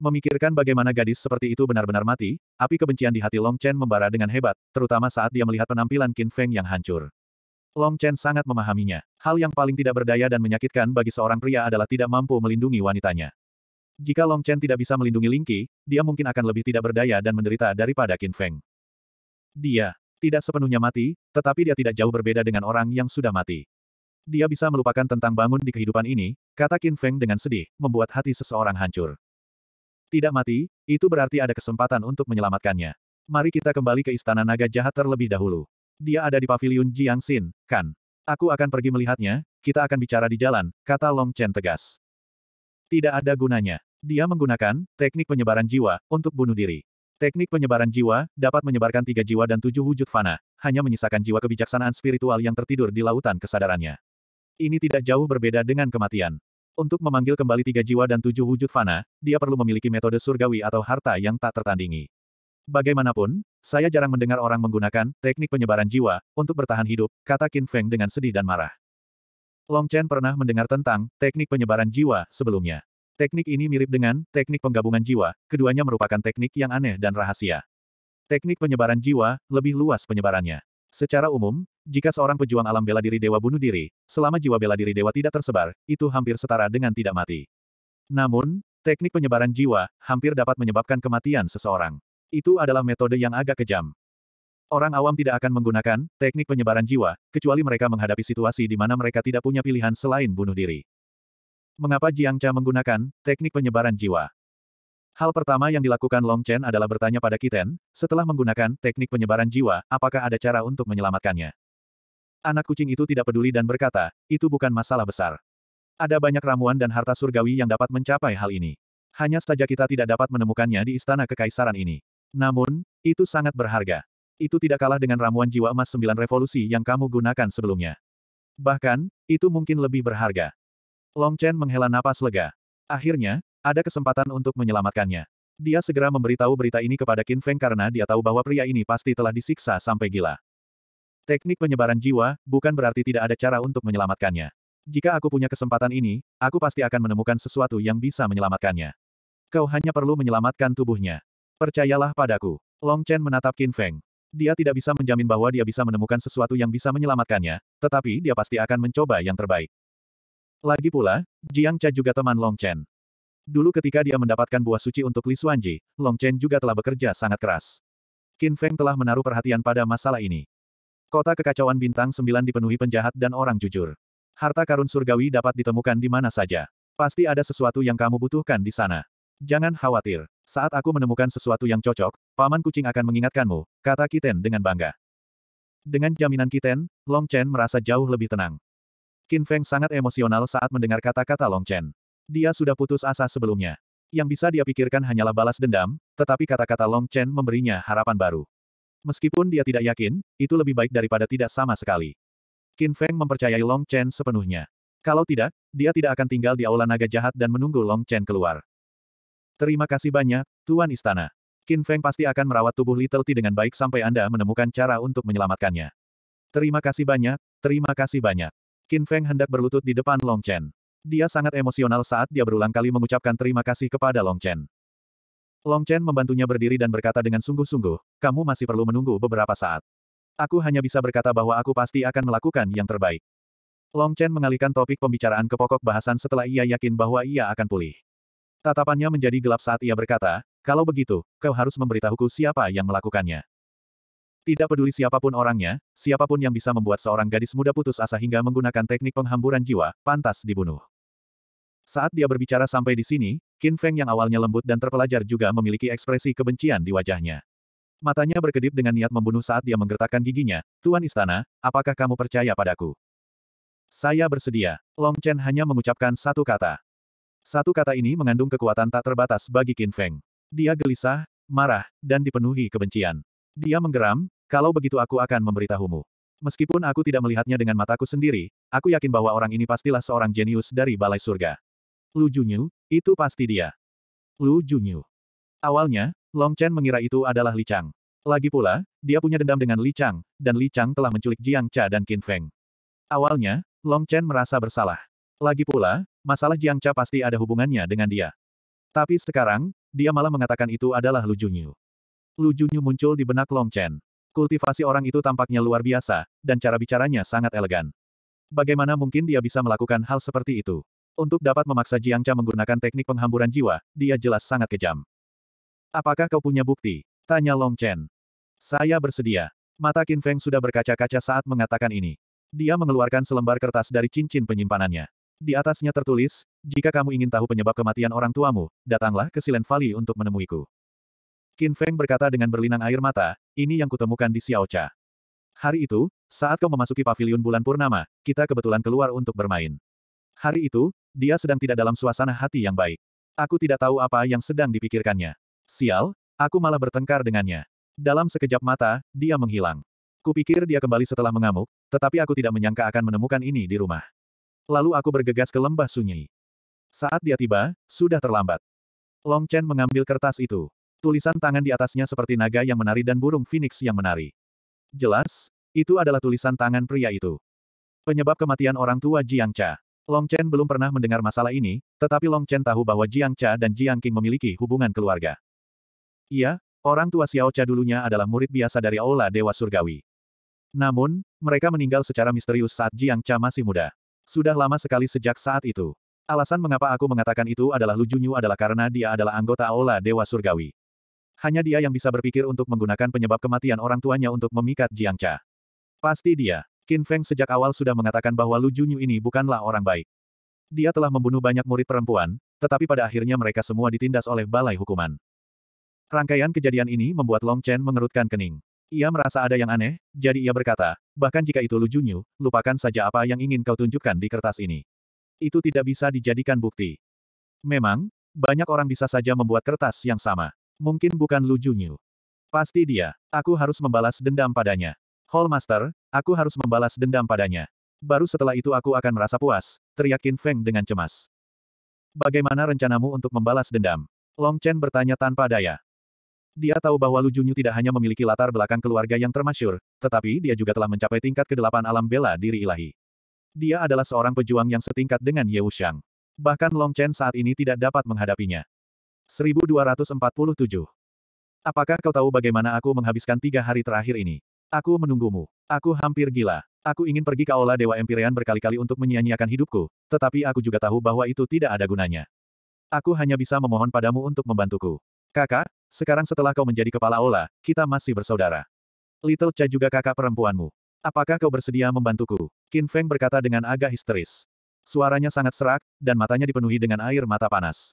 Memikirkan bagaimana gadis seperti itu benar-benar mati, api kebencian di hati Long Chen membara dengan hebat, terutama saat dia melihat penampilan Qin Feng yang hancur. Long Chen sangat memahaminya. Hal yang paling tidak berdaya dan menyakitkan bagi seorang pria adalah tidak mampu melindungi wanitanya. Jika Long Chen tidak bisa melindungi Ling Qi, dia mungkin akan lebih tidak berdaya dan menderita daripada Qin Feng. Dia tidak sepenuhnya mati, tetapi dia tidak jauh berbeda dengan orang yang sudah mati. Dia bisa melupakan tentang bangun di kehidupan ini, kata Qin Feng dengan sedih, membuat hati seseorang hancur. Tidak mati, itu berarti ada kesempatan untuk menyelamatkannya. Mari kita kembali ke Istana Naga Jahat terlebih dahulu. Dia ada di paviliun Jiangxin, kan? Aku akan pergi melihatnya, kita akan bicara di jalan, kata Long Chen tegas. Tidak ada gunanya. Dia menggunakan teknik penyebaran jiwa untuk bunuh diri. Teknik penyebaran jiwa dapat menyebarkan tiga jiwa dan tujuh wujud fana, hanya menyisakan jiwa kebijaksanaan spiritual yang tertidur di lautan kesadarannya. Ini tidak jauh berbeda dengan kematian. Untuk memanggil kembali tiga jiwa dan tujuh wujud fana, dia perlu memiliki metode surgawi atau harta yang tak tertandingi. Bagaimanapun, saya jarang mendengar orang menggunakan teknik penyebaran jiwa untuk bertahan hidup, kata Qin Feng dengan sedih dan marah. Long Chen pernah mendengar tentang teknik penyebaran jiwa sebelumnya. Teknik ini mirip dengan teknik penggabungan jiwa, keduanya merupakan teknik yang aneh dan rahasia. Teknik penyebaran jiwa lebih luas penyebarannya. Secara umum, jika seorang pejuang alam bela diri dewa bunuh diri, selama jiwa bela diri dewa tidak tersebar, itu hampir setara dengan tidak mati. Namun, teknik penyebaran jiwa hampir dapat menyebabkan kematian seseorang. Itu adalah metode yang agak kejam. Orang awam tidak akan menggunakan teknik penyebaran jiwa, kecuali mereka menghadapi situasi di mana mereka tidak punya pilihan selain bunuh diri. Mengapa Jiang Cha menggunakan teknik penyebaran jiwa? Hal pertama yang dilakukan Long Chen adalah bertanya pada Kiten, setelah menggunakan teknik penyebaran jiwa, apakah ada cara untuk menyelamatkannya. Anak kucing itu tidak peduli dan berkata, itu bukan masalah besar. Ada banyak ramuan dan harta surgawi yang dapat mencapai hal ini. Hanya saja kita tidak dapat menemukannya di istana kekaisaran ini. Namun, itu sangat berharga. Itu tidak kalah dengan ramuan jiwa emas sembilan revolusi yang kamu gunakan sebelumnya. Bahkan, itu mungkin lebih berharga. Long Chen menghela napas lega. Akhirnya, ada kesempatan untuk menyelamatkannya. Dia segera memberitahu berita ini kepada Qin Feng karena dia tahu bahwa pria ini pasti telah disiksa sampai gila. Teknik penyebaran jiwa, bukan berarti tidak ada cara untuk menyelamatkannya. Jika aku punya kesempatan ini, aku pasti akan menemukan sesuatu yang bisa menyelamatkannya. Kau hanya perlu menyelamatkan tubuhnya. Percayalah padaku. Long Chen menatap Qin Feng. Dia tidak bisa menjamin bahwa dia bisa menemukan sesuatu yang bisa menyelamatkannya, tetapi dia pasti akan mencoba yang terbaik. Lagi pula, Jiang Cha juga teman Long Chen. Dulu ketika dia mendapatkan buah suci untuk Li Xuanji, Long Chen juga telah bekerja sangat keras. Qin Feng telah menaruh perhatian pada masalah ini. Kota kekacauan bintang sembilan dipenuhi penjahat dan orang jujur. Harta karun surgawi dapat ditemukan di mana saja. Pasti ada sesuatu yang kamu butuhkan di sana. Jangan khawatir. Saat aku menemukan sesuatu yang cocok, paman kucing akan mengingatkanmu, kata Kiten dengan bangga. Dengan jaminan Kiten, Long Chen merasa jauh lebih tenang. Qin Feng sangat emosional saat mendengar kata-kata Long Chen. Dia sudah putus asa sebelumnya. Yang bisa dia pikirkan hanyalah balas dendam, tetapi kata-kata Long Chen memberinya harapan baru. Meskipun dia tidak yakin, itu lebih baik daripada tidak sama sekali. Qin Feng mempercayai Long Chen sepenuhnya. Kalau tidak, dia tidak akan tinggal di aula naga jahat dan menunggu Long Chen keluar. Terima kasih banyak, Tuan Istana. Qin Feng pasti akan merawat tubuh Little T dengan baik sampai Anda menemukan cara untuk menyelamatkannya. Terima kasih banyak, terima kasih banyak. Qin Feng hendak berlutut di depan Long Chen. Dia sangat emosional saat dia berulang kali mengucapkan terima kasih kepada Long Chen. Long Chen membantunya berdiri dan berkata dengan sungguh-sungguh, kamu masih perlu menunggu beberapa saat. Aku hanya bisa berkata bahwa aku pasti akan melakukan yang terbaik. Long Chen mengalihkan topik pembicaraan ke pokok bahasan setelah ia yakin bahwa ia akan pulih. Tatapannya menjadi gelap saat ia berkata, kalau begitu, kau harus memberitahuku siapa yang melakukannya. Tidak peduli siapapun orangnya, siapapun yang bisa membuat seorang gadis muda putus asa hingga menggunakan teknik penghamburan jiwa, pantas dibunuh. Saat dia berbicara sampai di sini, Qin Feng yang awalnya lembut dan terpelajar juga memiliki ekspresi kebencian di wajahnya. Matanya berkedip dengan niat membunuh saat dia menggertakkan giginya, Tuan Istana, apakah kamu percaya padaku? Saya bersedia. Long Chen hanya mengucapkan satu kata. Satu kata ini mengandung kekuatan tak terbatas bagi Qin Feng. Dia gelisah, marah, dan dipenuhi kebencian. Dia menggeram, kalau begitu aku akan memberitahumu. Meskipun aku tidak melihatnya dengan mataku sendiri, aku yakin bahwa orang ini pastilah seorang jenius dari balai surga. Lu Junyu, itu pasti dia. Lu Junyu. Awalnya, Long Chen mengira itu adalah Li Chang. Lagi pula, dia punya dendam dengan Li Chang, dan Li Chang telah menculik Jiang Cha dan Qin Feng. Awalnya, Long Chen merasa bersalah. Lagi pula, masalah Jiang Cha pasti ada hubungannya dengan dia. Tapi sekarang, dia malah mengatakan itu adalah Lu Junyu. Lujunya muncul di benak Long Chen. Kultivasi orang itu tampaknya luar biasa, dan cara bicaranya sangat elegan. Bagaimana mungkin dia bisa melakukan hal seperti itu? Untuk dapat memaksa Jiang Cha menggunakan teknik penghamburan jiwa, dia jelas sangat kejam. Apakah kau punya bukti? Tanya Long Chen. Saya bersedia. Mata Qin Feng sudah berkaca-kaca saat mengatakan ini. Dia mengeluarkan selembar kertas dari cincin penyimpanannya. Di atasnya tertulis, jika kamu ingin tahu penyebab kematian orang tuamu, datanglah ke Silen Valley untuk menemuiku. Qin Feng berkata dengan berlinang air mata, ini yang kutemukan di Xiaocha. Hari itu, saat kau memasuki pavilion bulan purnama, kita kebetulan keluar untuk bermain. Hari itu, dia sedang tidak dalam suasana hati yang baik. Aku tidak tahu apa yang sedang dipikirkannya. Sial, aku malah bertengkar dengannya. Dalam sekejap mata, dia menghilang. Kupikir dia kembali setelah mengamuk, tetapi aku tidak menyangka akan menemukan ini di rumah. Lalu aku bergegas ke lembah sunyi. Saat dia tiba, sudah terlambat. Long Chen mengambil kertas itu. Tulisan tangan di atasnya seperti naga yang menari dan burung phoenix yang menari. Jelas, itu adalah tulisan tangan pria itu. Penyebab kematian orang tua Jiang Cha. Long Chen belum pernah mendengar masalah ini, tetapi Long Chen tahu bahwa Jiang Cha dan Jiang King memiliki hubungan keluarga. Iya, orang tua Xiao Cha dulunya adalah murid biasa dari Aula Dewa Surgawi. Namun, mereka meninggal secara misterius saat Jiang Cha masih muda. Sudah lama sekali sejak saat itu. Alasan mengapa aku mengatakan itu adalah Lu Junyu adalah karena dia adalah anggota Aula Dewa Surgawi. Hanya dia yang bisa berpikir untuk menggunakan penyebab kematian orang tuanya untuk memikat Jiang Cha. Pasti dia. Qin Feng sejak awal sudah mengatakan bahwa Lu Junyu ini bukanlah orang baik. Dia telah membunuh banyak murid perempuan, tetapi pada akhirnya mereka semua ditindas oleh balai hukuman. Rangkaian kejadian ini membuat Long Chen mengerutkan kening. Ia merasa ada yang aneh, jadi ia berkata, bahkan jika itu Lu Junyu, lupakan saja apa yang ingin kau tunjukkan di kertas ini. Itu tidak bisa dijadikan bukti. Memang, banyak orang bisa saja membuat kertas yang sama. Mungkin bukan Lu Junyu. Pasti dia. Aku harus membalas dendam padanya. Hall Master. aku harus membalas dendam padanya. Baru setelah itu aku akan merasa puas, Teriakin Feng dengan cemas. Bagaimana rencanamu untuk membalas dendam? Long Chen bertanya tanpa daya. Dia tahu bahwa Lu Junyu tidak hanya memiliki latar belakang keluarga yang termasyur, tetapi dia juga telah mencapai tingkat ke kedelapan alam bela diri ilahi. Dia adalah seorang pejuang yang setingkat dengan Ye Wuxiang. Bahkan Long Chen saat ini tidak dapat menghadapinya. 1247. Apakah kau tahu bagaimana aku menghabiskan tiga hari terakhir ini? Aku menunggumu. Aku hampir gila. Aku ingin pergi ke Aula Dewa Empyrean berkali-kali untuk menyia-nyiakan hidupku, tetapi aku juga tahu bahwa itu tidak ada gunanya. Aku hanya bisa memohon padamu untuk membantuku. Kakak, sekarang setelah kau menjadi kepala Aula, kita masih bersaudara. Little Cha juga kakak perempuanmu. Apakah kau bersedia membantuku? Qin Feng berkata dengan agak histeris. Suaranya sangat serak, dan matanya dipenuhi dengan air mata panas.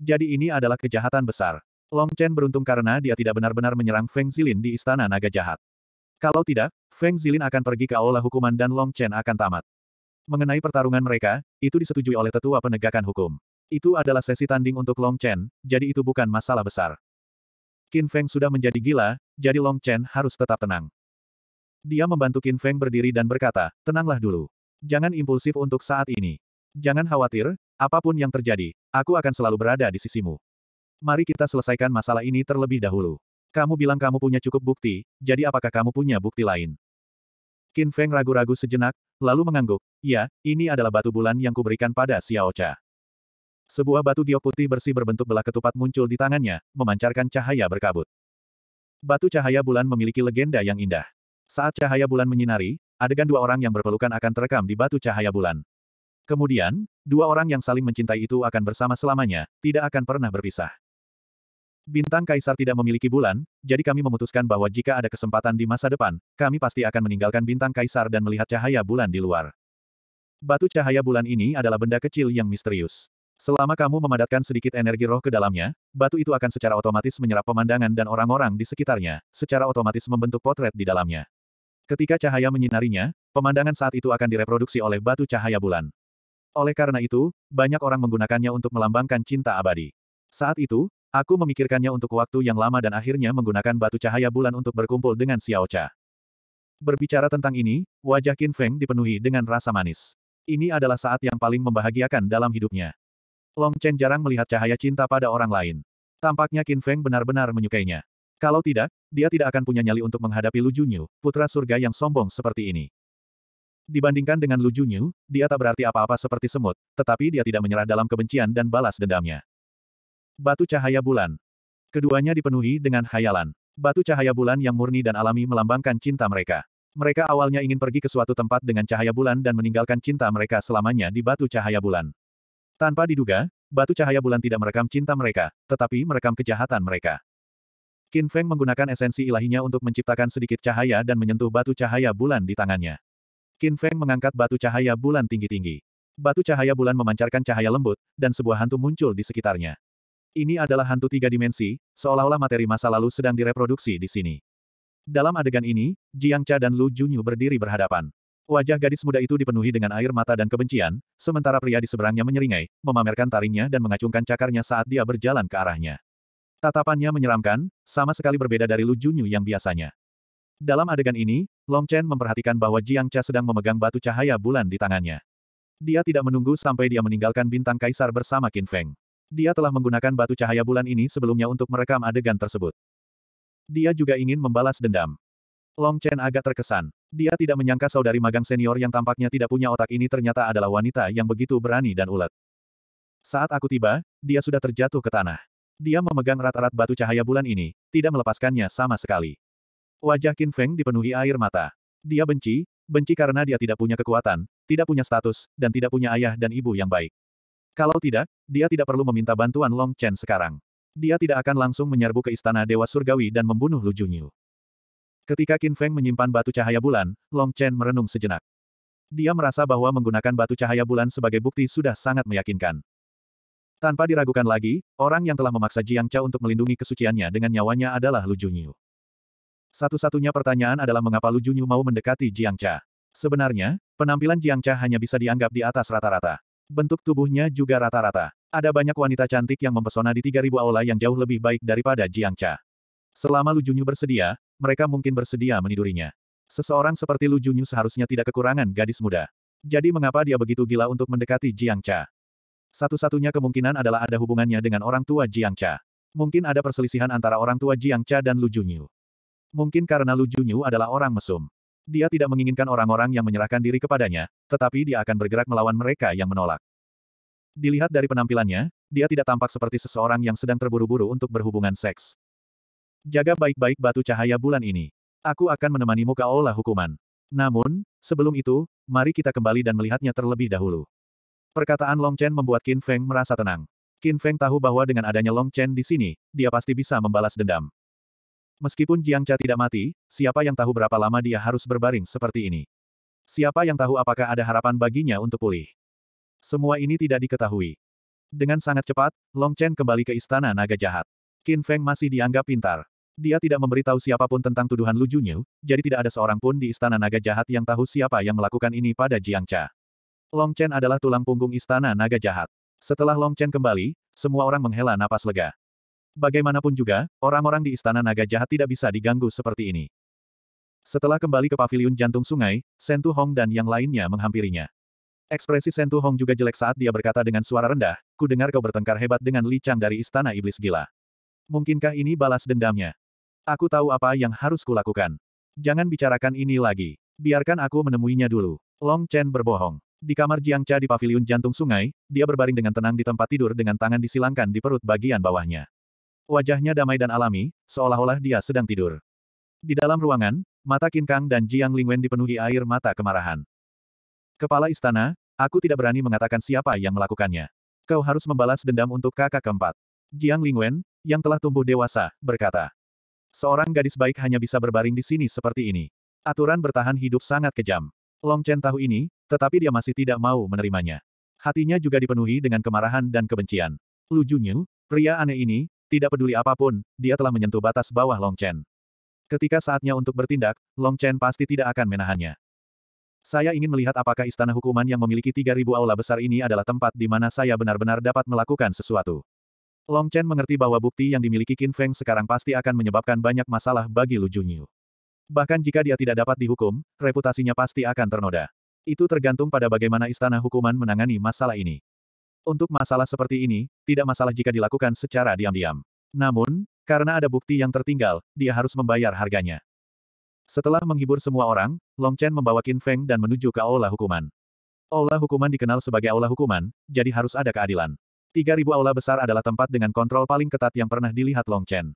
Jadi ini adalah kejahatan besar. Long Chen beruntung karena dia tidak benar-benar menyerang Feng Zilin di Istana Naga Jahat. Kalau tidak, Feng Zilin akan pergi ke aula hukuman dan Long Chen akan tamat. Mengenai pertarungan mereka, itu disetujui oleh tetua penegakan hukum. Itu adalah sesi tanding untuk Long Chen, jadi itu bukan masalah besar. Qin Feng sudah menjadi gila, jadi Long Chen harus tetap tenang. Dia membantu Qin Feng berdiri dan berkata, tenanglah dulu. Jangan impulsif untuk saat ini. Jangan khawatir, Apapun yang terjadi, aku akan selalu berada di sisimu. Mari kita selesaikan masalah ini terlebih dahulu. Kamu bilang kamu punya cukup bukti, jadi apakah kamu punya bukti lain? Qin Feng ragu-ragu sejenak, lalu mengangguk, ya, ini adalah batu bulan yang kuberikan pada Xiao Cha. Sebuah batu giok putih bersih berbentuk belah ketupat muncul di tangannya, memancarkan cahaya berkabut. Batu cahaya bulan memiliki legenda yang indah. Saat cahaya bulan menyinari, adegan dua orang yang berpelukan akan terekam di batu cahaya bulan. Kemudian, dua orang yang saling mencintai itu akan bersama selamanya, tidak akan pernah berpisah. Bintang Kaisar tidak memiliki bulan, jadi kami memutuskan bahwa jika ada kesempatan di masa depan, kami pasti akan meninggalkan Bintang Kaisar dan melihat cahaya bulan di luar. Batu cahaya bulan ini adalah benda kecil yang misterius. Selama kamu memadatkan sedikit energi roh ke dalamnya, batu itu akan secara otomatis menyerap pemandangan dan orang-orang di sekitarnya, secara otomatis membentuk potret di dalamnya. Ketika cahaya menyinarinya, pemandangan saat itu akan direproduksi oleh batu cahaya bulan. Oleh karena itu, banyak orang menggunakannya untuk melambangkan cinta abadi. Saat itu, aku memikirkannya untuk waktu yang lama dan akhirnya menggunakan batu cahaya bulan untuk berkumpul dengan Xiao Cha. Berbicara tentang ini, wajah Qin Feng dipenuhi dengan rasa manis. Ini adalah saat yang paling membahagiakan dalam hidupnya. Long Chen jarang melihat cahaya cinta pada orang lain. Tampaknya Qin Feng benar-benar menyukainya. Kalau tidak, dia tidak akan punya nyali untuk menghadapi Lu Junyu, putra surga yang sombong seperti ini. Dibandingkan dengan Lu Junyu, dia tak berarti apa-apa seperti semut, tetapi dia tidak menyerah dalam kebencian dan balas dendamnya. Batu cahaya bulan. Keduanya dipenuhi dengan khayalan. Batu cahaya bulan yang murni dan alami melambangkan cinta mereka. Mereka awalnya ingin pergi ke suatu tempat dengan cahaya bulan dan meninggalkan cinta mereka selamanya di batu cahaya bulan. Tanpa diduga, batu cahaya bulan tidak merekam cinta mereka, tetapi merekam kejahatan mereka. Qin Feng menggunakan esensi ilahinya untuk menciptakan sedikit cahaya dan menyentuh batu cahaya bulan di tangannya. Qin Feng mengangkat batu cahaya bulan tinggi-tinggi. Batu cahaya bulan memancarkan cahaya lembut, dan sebuah hantu muncul di sekitarnya. Ini adalah hantu tiga dimensi, seolah-olah materi masa lalu sedang direproduksi di sini. Dalam adegan ini, Jiang Cha dan Lu Junyu berdiri berhadapan. Wajah gadis muda itu dipenuhi dengan air mata dan kebencian, sementara pria di seberangnya menyeringai, memamerkan taringnya dan mengacungkan cakarnya saat dia berjalan ke arahnya. Tatapannya menyeramkan, sama sekali berbeda dari Lu Junyu yang biasanya. Dalam adegan ini, Long Chen memperhatikan bahwa Jiang Cha sedang memegang batu cahaya bulan di tangannya. Dia tidak menunggu sampai dia meninggalkan bintang kaisar bersama Qin Feng. Dia telah menggunakan batu cahaya bulan ini sebelumnya untuk merekam adegan tersebut. Dia juga ingin membalas dendam. Long Chen agak terkesan. Dia tidak menyangka saudari magang senior yang tampaknya tidak punya otak ini ternyata adalah wanita yang begitu berani dan ulet. Saat aku tiba, dia sudah terjatuh ke tanah. Dia memegang erat-erat batu cahaya bulan ini, tidak melepaskannya sama sekali. Wajah Qin Feng dipenuhi air mata. Dia benci, benci karena dia tidak punya kekuatan, tidak punya status, dan tidak punya ayah dan ibu yang baik. Kalau tidak, dia tidak perlu meminta bantuan Long Chen sekarang. Dia tidak akan langsung menyerbu ke istana Dewa Surgawi dan membunuh Lu Junyu. Ketika Qin Feng menyimpan batu cahaya bulan, Long Chen merenung sejenak. Dia merasa bahwa menggunakan batu cahaya bulan sebagai bukti sudah sangat meyakinkan. Tanpa diragukan lagi, orang yang telah memaksa Jiang Chao untuk melindungi kesuciannya dengan nyawanya adalah Lu Junyu. Satu-satunya pertanyaan adalah mengapa Lu Junyu mau mendekati Jiang Cha. Sebenarnya, penampilan Jiang Cha hanya bisa dianggap di atas rata-rata. Bentuk tubuhnya juga rata-rata. Ada banyak wanita cantik yang mempesona di 3000 aula yang jauh lebih baik daripada Jiang Cha. Selama Lu Junyu bersedia, mereka mungkin bersedia menidurinya. Seseorang seperti Lu Junyu seharusnya tidak kekurangan gadis muda. Jadi mengapa dia begitu gila untuk mendekati Jiang Cha? Satu-satunya kemungkinan adalah ada hubungannya dengan orang tua Jiang Cha. Mungkin ada perselisihan antara orang tua Jiang Cha dan Lu Junyu. Mungkin karena Lu Junyu adalah orang mesum. Dia tidak menginginkan orang-orang yang menyerahkan diri kepadanya, tetapi dia akan bergerak melawan mereka yang menolak. Dilihat dari penampilannya, dia tidak tampak seperti seseorang yang sedang terburu-buru untuk berhubungan seks. Jaga baik-baik batu cahaya bulan ini. Aku akan menemanimu ke aula hukuman. Namun, sebelum itu, mari kita kembali dan melihatnya terlebih dahulu. Perkataan Long Chen membuat Qin Feng merasa tenang. Qin Feng tahu bahwa dengan adanya Long Chen di sini, dia pasti bisa membalas dendam. Meskipun Jiang Cha tidak mati, siapa yang tahu berapa lama dia harus berbaring seperti ini? Siapa yang tahu apakah ada harapan baginya untuk pulih? Semua ini tidak diketahui. Dengan sangat cepat, Long Chen kembali ke istana naga jahat. Qin Feng masih dianggap pintar. Dia tidak memberitahu siapapun tentang tuduhan Lu Junyu, jadi tidak ada seorang pun di istana naga jahat yang tahu siapa yang melakukan ini pada Jiang Cha. Long Chen adalah tulang punggung istana naga jahat. Setelah Long Chen kembali, semua orang menghela napas lega. Bagaimanapun juga, orang-orang di Istana Naga Jahat tidak bisa diganggu seperti ini. Setelah kembali ke pavilion jantung sungai, Sentu Hong dan yang lainnya menghampirinya. Ekspresi Sentu Hong juga jelek saat dia berkata dengan suara rendah, ku dengar kau bertengkar hebat dengan Li Chang dari Istana Iblis Gila. Mungkinkah ini balas dendamnya? Aku tahu apa yang harus kulakukan. Jangan bicarakan ini lagi. Biarkan aku menemuinya dulu. Long Chen berbohong. Di kamar Jiang Cha di pavilion jantung sungai, dia berbaring dengan tenang di tempat tidur dengan tangan disilangkan di perut bagian bawahnya. Wajahnya damai dan alami, seolah-olah dia sedang tidur. Di dalam ruangan, mata Kang dan Jiang Lingwen dipenuhi air mata kemarahan. Kepala istana, aku tidak berani mengatakan siapa yang melakukannya. Kau harus membalas dendam untuk kakak keempat. Jiang Lingwen, yang telah tumbuh dewasa, berkata. Seorang gadis baik hanya bisa berbaring di sini seperti ini. Aturan bertahan hidup sangat kejam. Long Chen tahu ini, tetapi dia masih tidak mau menerimanya. Hatinya juga dipenuhi dengan kemarahan dan kebencian. Lu Junyu, pria aneh ini, tidak peduli apapun, dia telah menyentuh batas bawah Long Chen. Ketika saatnya untuk bertindak, Long Chen pasti tidak akan menahannya. Saya ingin melihat apakah istana hukuman yang memiliki 3.000 aula besar ini adalah tempat di mana saya benar-benar dapat melakukan sesuatu. Long Chen mengerti bahwa bukti yang dimiliki Qin Feng sekarang pasti akan menyebabkan banyak masalah bagi Lu Junyu. Bahkan jika dia tidak dapat dihukum, reputasinya pasti akan ternoda. Itu tergantung pada bagaimana istana hukuman menangani masalah ini. Untuk masalah seperti ini, tidak masalah jika dilakukan secara diam-diam. Namun, karena ada bukti yang tertinggal, dia harus membayar harganya. Setelah menghibur semua orang, Long Chen membawa Qin Feng dan menuju ke aula hukuman. Aula hukuman dikenal sebagai aula hukuman, jadi harus ada keadilan. 3000 aula besar adalah tempat dengan kontrol paling ketat yang pernah dilihat Long Chen.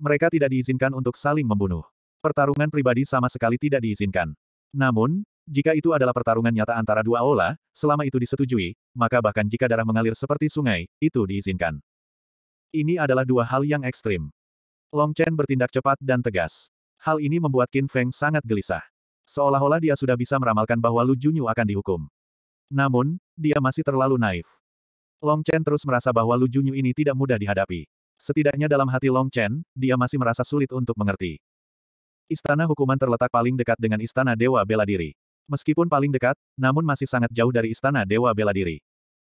Mereka tidak diizinkan untuk saling membunuh. Pertarungan pribadi sama sekali tidak diizinkan. Namun, jika itu adalah pertarungan nyata antara dua aula, selama itu disetujui, maka bahkan jika darah mengalir seperti sungai, itu diizinkan. Ini adalah dua hal yang ekstrim. Long Chen bertindak cepat dan tegas. Hal ini membuat Qin Feng sangat gelisah. Seolah-olah dia sudah bisa meramalkan bahwa Lu Junyu akan dihukum. Namun, dia masih terlalu naif. Long Chen terus merasa bahwa Lu Junyu ini tidak mudah dihadapi. Setidaknya dalam hati Long Chen, dia masih merasa sulit untuk mengerti. Istana hukuman terletak paling dekat dengan istana Dewa Bela Diri. Meskipun paling dekat, namun masih sangat jauh dari istana Dewa Bela Diri.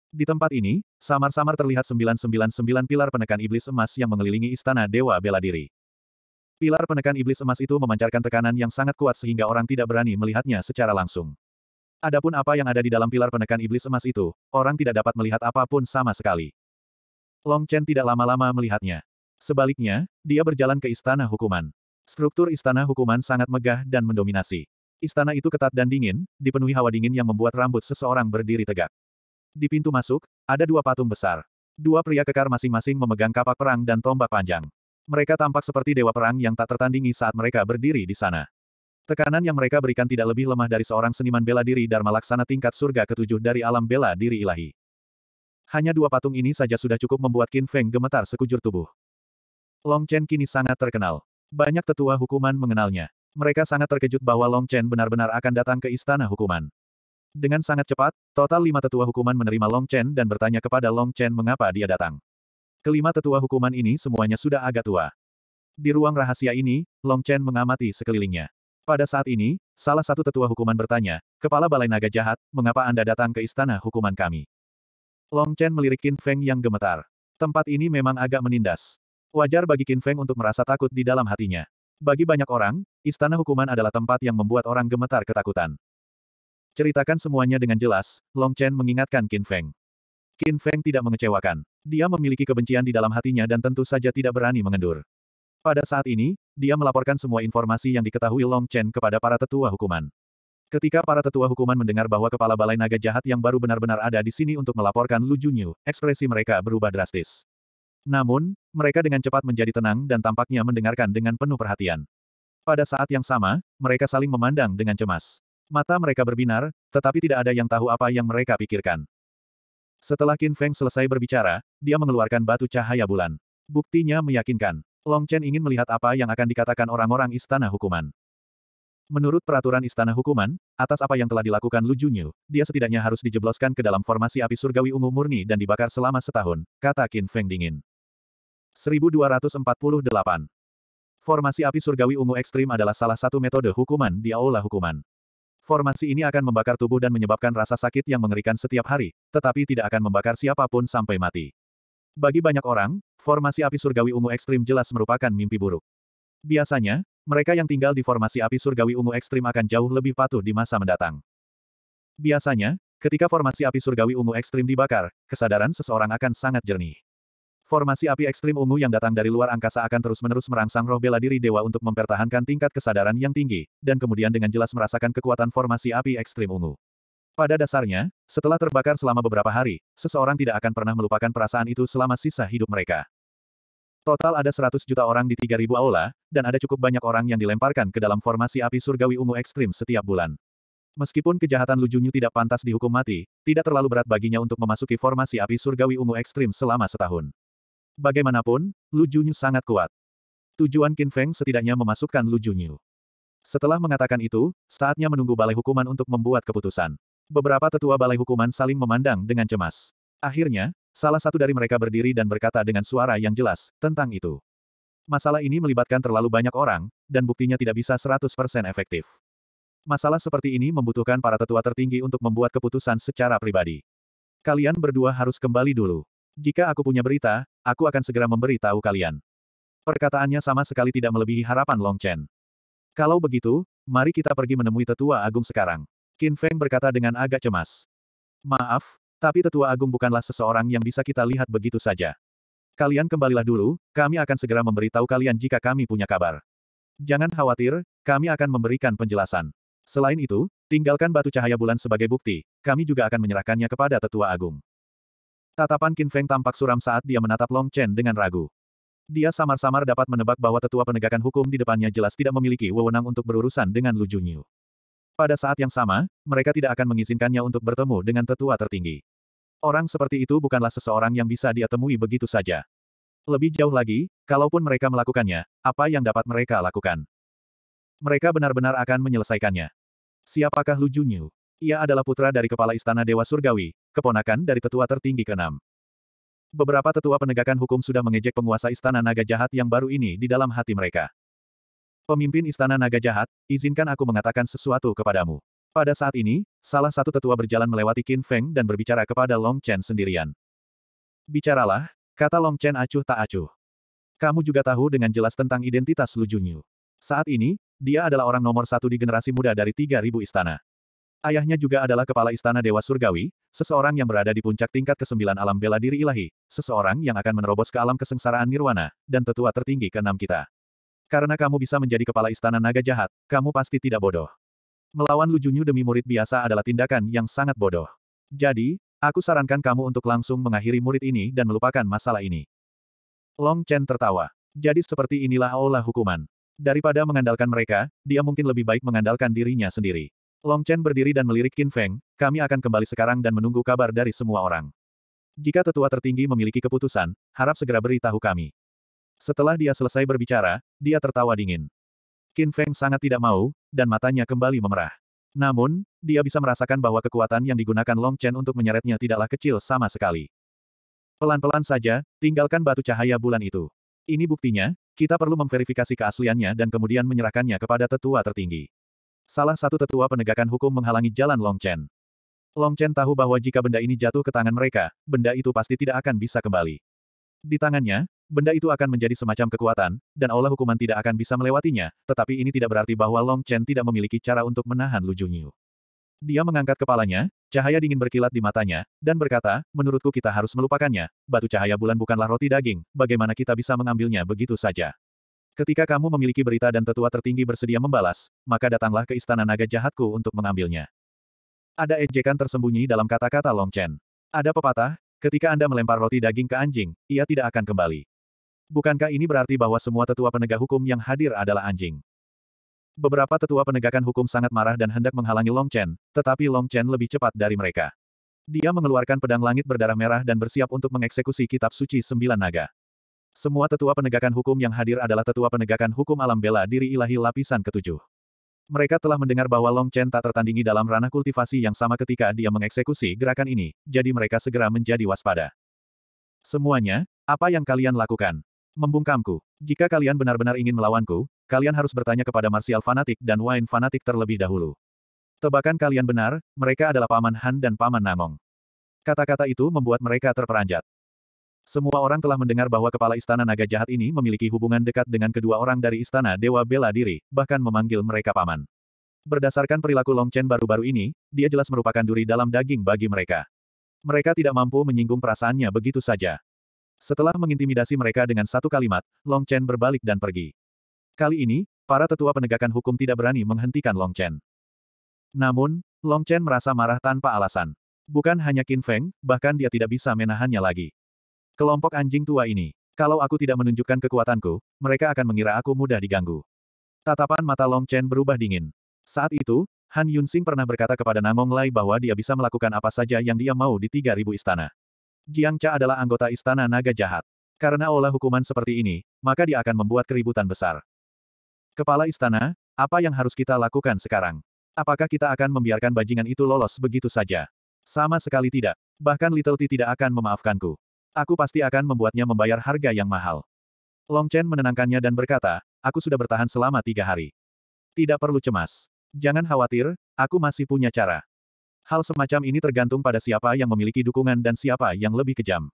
Di tempat ini, samar-samar terlihat 999 pilar penekan iblis emas yang mengelilingi istana Dewa Bela Diri. Pilar penekan iblis emas itu memancarkan tekanan yang sangat kuat sehingga orang tidak berani melihatnya secara langsung. Adapun apa yang ada di dalam pilar penekan iblis emas itu, orang tidak dapat melihat apapun sama sekali. Long Chen tidak lama-lama melihatnya. Sebaliknya, dia berjalan ke istana hukuman. Struktur istana hukuman sangat megah dan mendominasi. Istana itu ketat dan dingin, dipenuhi hawa dingin yang membuat rambut seseorang berdiri tegak. Di pintu masuk, ada dua patung besar. Dua pria kekar masing-masing memegang kapak perang dan tombak panjang. Mereka tampak seperti dewa perang yang tak tertandingi saat mereka berdiri di sana. Tekanan yang mereka berikan tidak lebih lemah dari seorang seniman bela diri Dharma Laksana tingkat surga ketujuh dari alam bela diri ilahi. Hanya dua patung ini saja sudah cukup membuat Qin Feng gemetar sekujur tubuh. Long Chen kini sangat terkenal. Banyak tetua hukuman mengenalnya mereka sangat terkejut bahwa Long Chen benar-benar akan datang ke Istana Hukuman. Dengan sangat cepat, total lima tetua hukuman menerima Long Chen dan bertanya kepada Long Chen mengapa dia datang. Kelima tetua hukuman ini semuanya sudah agak tua. Di ruang rahasia ini, Long Chen mengamati sekelilingnya. Pada saat ini, salah satu tetua hukuman bertanya, Kepala Balai Naga Jahat, mengapa Anda datang ke Istana Hukuman kami? Long Chen melirik Qin Feng yang gemetar. Tempat ini memang agak menindas. Wajar bagi Qin Feng untuk merasa takut di dalam hatinya. Bagi banyak orang, istana hukuman adalah tempat yang membuat orang gemetar ketakutan. Ceritakan semuanya dengan jelas, Long Chen mengingatkan Qin Feng. Qin Feng tidak mengecewakan. Dia memiliki kebencian di dalam hatinya dan tentu saja tidak berani mengendur. Pada saat ini, dia melaporkan semua informasi yang diketahui Long Chen kepada para tetua hukuman. Ketika para tetua hukuman mendengar bahwa kepala balai naga jahat yang baru benar-benar ada di sini untuk melaporkan Lu Junyu, ekspresi mereka berubah drastis. Namun, mereka dengan cepat menjadi tenang dan tampaknya mendengarkan dengan penuh perhatian. Pada saat yang sama, mereka saling memandang dengan cemas. Mata mereka berbinar, tetapi tidak ada yang tahu apa yang mereka pikirkan. Setelah Qin Feng selesai berbicara, dia mengeluarkan batu cahaya bulan. Buktinya meyakinkan. Long Chen ingin melihat apa yang akan dikatakan orang-orang istana hukuman. Menurut peraturan istana hukuman, atas apa yang telah dilakukan Lu Junyu, dia setidaknya harus dijebloskan ke dalam formasi api surgawi ungu murni dan dibakar selama setahun, kata Qin Feng dingin. 1248. Formasi api surgawi ungu ekstrim adalah salah satu metode hukuman di aula hukuman. Formasi ini akan membakar tubuh dan menyebabkan rasa sakit yang mengerikan setiap hari, tetapi tidak akan membakar siapapun sampai mati. Bagi banyak orang, formasi api surgawi ungu ekstrim jelas merupakan mimpi buruk. Biasanya, mereka yang tinggal di formasi api surgawi ungu ekstrim akan jauh lebih patuh di masa mendatang. Biasanya, ketika formasi api surgawi ungu ekstrim dibakar, kesadaran seseorang akan sangat jernih. Formasi api ekstrim ungu yang datang dari luar angkasa akan terus-menerus merangsang roh bela diri dewa untuk mempertahankan tingkat kesadaran yang tinggi, dan kemudian dengan jelas merasakan kekuatan formasi api ekstrim ungu. Pada dasarnya, setelah terbakar selama beberapa hari, seseorang tidak akan pernah melupakan perasaan itu selama sisa hidup mereka. Total ada 100 juta orang di 3000 aula, dan ada cukup banyak orang yang dilemparkan ke dalam formasi api surgawi ungu ekstrim setiap bulan. Meskipun kejahatan lucunya tidak pantas dihukum mati, tidak terlalu berat baginya untuk memasuki formasi api surgawi ungu ekstrim selama setahun. Bagaimanapun, Lu Junyu sangat kuat. Tujuan Qin Feng setidaknya memasukkan Lu Junyu. Setelah mengatakan itu, saatnya menunggu balai hukuman untuk membuat keputusan. Beberapa tetua balai hukuman saling memandang dengan cemas. Akhirnya, salah satu dari mereka berdiri dan berkata dengan suara yang jelas, tentang itu. Masalah ini melibatkan terlalu banyak orang, dan buktinya tidak bisa 100% efektif. Masalah seperti ini membutuhkan para tetua tertinggi untuk membuat keputusan secara pribadi. Kalian berdua harus kembali dulu. Jika aku punya berita, aku akan segera memberi tahu kalian. Perkataannya sama sekali tidak melebihi harapan Long Chen. Kalau begitu, mari kita pergi menemui tetua agung sekarang. Qin Feng berkata dengan agak cemas. Maaf, tapi tetua agung bukanlah seseorang yang bisa kita lihat begitu saja. Kalian kembalilah dulu, kami akan segera memberi tahu kalian jika kami punya kabar. Jangan khawatir, kami akan memberikan penjelasan. Selain itu, tinggalkan batu cahaya bulan sebagai bukti, kami juga akan menyerahkannya kepada tetua agung. Tatapan Qin Feng tampak suram saat dia menatap Long Chen dengan ragu. Dia samar-samar dapat menebak bahwa tetua penegakan hukum di depannya jelas tidak memiliki wewenang untuk berurusan dengan Lu Junyu. Pada saat yang sama, mereka tidak akan mengizinkannya untuk bertemu dengan tetua tertinggi. Orang seperti itu bukanlah seseorang yang bisa dia temui begitu saja. Lebih jauh lagi, kalaupun mereka melakukannya, apa yang dapat mereka lakukan? Mereka benar-benar akan menyelesaikannya. Siapakah Lu Junyu? Ia adalah putra dari Kepala Istana Dewa Surgawi, keponakan dari tetua tertinggi keenam. Beberapa tetua penegakan hukum sudah mengejek penguasa Istana Naga Jahat yang baru ini di dalam hati mereka. Pemimpin Istana Naga Jahat, izinkan aku mengatakan sesuatu kepadamu. Pada saat ini, salah satu tetua berjalan melewati Qin Feng dan berbicara kepada Long Chen sendirian. Bicaralah, kata Long Chen acuh tak acuh. Kamu juga tahu dengan jelas tentang identitas Lu Junyu. Saat ini, dia adalah orang nomor satu di generasi muda dari 3.000 istana. Ayahnya juga adalah kepala istana Dewa Surgawi, seseorang yang berada di puncak tingkat ke-9 alam bela diri ilahi, seseorang yang akan menerobos ke alam kesengsaraan nirwana, dan tetua tertinggi ke-6 kita. Karena kamu bisa menjadi kepala istana naga jahat, kamu pasti tidak bodoh. Melawan Lujunyu demi murid biasa adalah tindakan yang sangat bodoh. Jadi, aku sarankan kamu untuk langsung mengakhiri murid ini dan melupakan masalah ini. Long Chen tertawa. Jadi seperti inilah allah hukuman. Daripada mengandalkan mereka, dia mungkin lebih baik mengandalkan dirinya sendiri. Long Chen berdiri dan melirik Qin Feng, kami akan kembali sekarang dan menunggu kabar dari semua orang. Jika tetua tertinggi memiliki keputusan, harap segera beritahu kami. Setelah dia selesai berbicara, dia tertawa dingin. Qin Feng sangat tidak mau, dan matanya kembali memerah. Namun, dia bisa merasakan bahwa kekuatan yang digunakan Long Chen untuk menyeretnya tidaklah kecil sama sekali. Pelan-pelan saja, tinggalkan batu cahaya bulan itu. Ini buktinya, kita perlu memverifikasi keasliannya dan kemudian menyerahkannya kepada tetua tertinggi. Salah satu tetua penegakan hukum menghalangi jalan Long Chen. Long Chen tahu bahwa jika benda ini jatuh ke tangan mereka, benda itu pasti tidak akan bisa kembali. Di tangannya, benda itu akan menjadi semacam kekuatan, dan Allah hukuman tidak akan bisa melewatinya, tetapi ini tidak berarti bahwa Long Chen tidak memiliki cara untuk menahan Lu Junyu. Dia mengangkat kepalanya, cahaya dingin berkilat di matanya, dan berkata, menurutku kita harus melupakannya, batu cahaya bulan bukanlah roti daging, bagaimana kita bisa mengambilnya begitu saja. Ketika kamu memiliki berita dan tetua tertinggi bersedia membalas, maka datanglah ke istana naga jahatku untuk mengambilnya. Ada ejekan tersembunyi dalam kata-kata Long Chen. Ada pepatah, ketika Anda melempar roti daging ke anjing, ia tidak akan kembali. Bukankah ini berarti bahwa semua tetua penegak hukum yang hadir adalah anjing? Beberapa tetua penegakan hukum sangat marah dan hendak menghalangi Long Chen, tetapi Long Chen lebih cepat dari mereka. Dia mengeluarkan pedang langit berdarah merah dan bersiap untuk mengeksekusi kitab suci sembilan naga. Semua tetua penegakan hukum yang hadir adalah tetua penegakan hukum alam bela diri ilahi lapisan ketujuh. Mereka telah mendengar bahwa Long Chen tak tertandingi dalam ranah kultivasi yang sama ketika dia mengeksekusi gerakan ini, jadi mereka segera menjadi waspada. Semuanya, apa yang kalian lakukan? Membungkamku. Jika kalian benar-benar ingin melawanku, kalian harus bertanya kepada Martial Fanatik dan Wine Fanatik terlebih dahulu. Tebakan kalian benar, mereka adalah Paman Han dan Paman Namong. Kata-kata itu membuat mereka terperanjat. Semua orang telah mendengar bahwa kepala istana naga jahat ini memiliki hubungan dekat dengan kedua orang dari istana Dewa Bela Diri, bahkan memanggil mereka paman. Berdasarkan perilaku Long Chen baru-baru ini, dia jelas merupakan duri dalam daging bagi mereka. Mereka tidak mampu menyinggung perasaannya begitu saja. Setelah mengintimidasi mereka dengan satu kalimat, Long Chen berbalik dan pergi. Kali ini, para tetua penegakan hukum tidak berani menghentikan Long Chen. Namun, Long Chen merasa marah tanpa alasan. Bukan hanya Qin Feng, bahkan dia tidak bisa menahannya lagi. Kelompok anjing tua ini. Kalau aku tidak menunjukkan kekuatanku, mereka akan mengira aku mudah diganggu. Tatapan mata Long Chen berubah dingin. Saat itu, Han Yunsing pernah berkata kepada Nangong Lai bahwa dia bisa melakukan apa saja yang dia mau di 3000 istana. Jiang Cha adalah anggota istana naga jahat. Karena olah hukuman seperti ini, maka dia akan membuat keributan besar. Kepala istana, apa yang harus kita lakukan sekarang? Apakah kita akan membiarkan bajingan itu lolos begitu saja? Sama sekali tidak. Bahkan Little T tidak akan memaafkanku. Aku pasti akan membuatnya membayar harga yang mahal. Long Chen menenangkannya dan berkata, aku sudah bertahan selama tiga hari. Tidak perlu cemas. Jangan khawatir, aku masih punya cara. Hal semacam ini tergantung pada siapa yang memiliki dukungan dan siapa yang lebih kejam.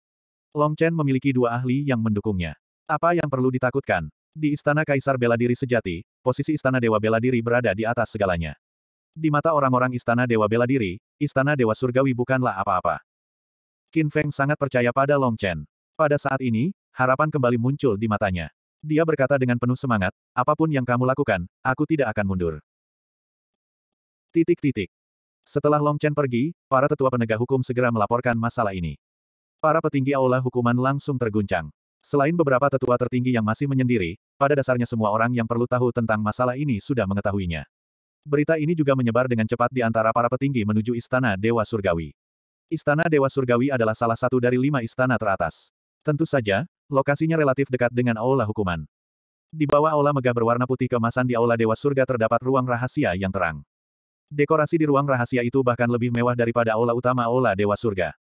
Long Chen memiliki dua ahli yang mendukungnya. Apa yang perlu ditakutkan? Di Istana Kaisar Bela Diri Sejati, posisi Istana Dewa Bela Diri berada di atas segalanya. Di mata orang-orang Istana Dewa Bela Diri, Istana Dewa Surgawi bukanlah apa-apa. Qin Feng sangat percaya pada Long Chen. Pada saat ini, harapan kembali muncul di matanya. Dia berkata dengan penuh semangat, apapun yang kamu lakukan, aku tidak akan mundur. Titik-titik. Setelah Long Chen pergi, para tetua penegak hukum segera melaporkan masalah ini. Para petinggi aula hukuman langsung terguncang. Selain beberapa tetua tertinggi yang masih menyendiri, pada dasarnya semua orang yang perlu tahu tentang masalah ini sudah mengetahuinya. Berita ini juga menyebar dengan cepat di antara para petinggi menuju istana Dewa Surgawi. Istana Dewa Surgawi adalah salah satu dari lima istana teratas. Tentu saja, lokasinya relatif dekat dengan Aula Hukuman. Di bawah aula megah berwarna putih kemasan di Aula Dewa Surga terdapat ruang rahasia yang terang. Dekorasi di ruang rahasia itu bahkan lebih mewah daripada aula utama Aula Dewa Surga.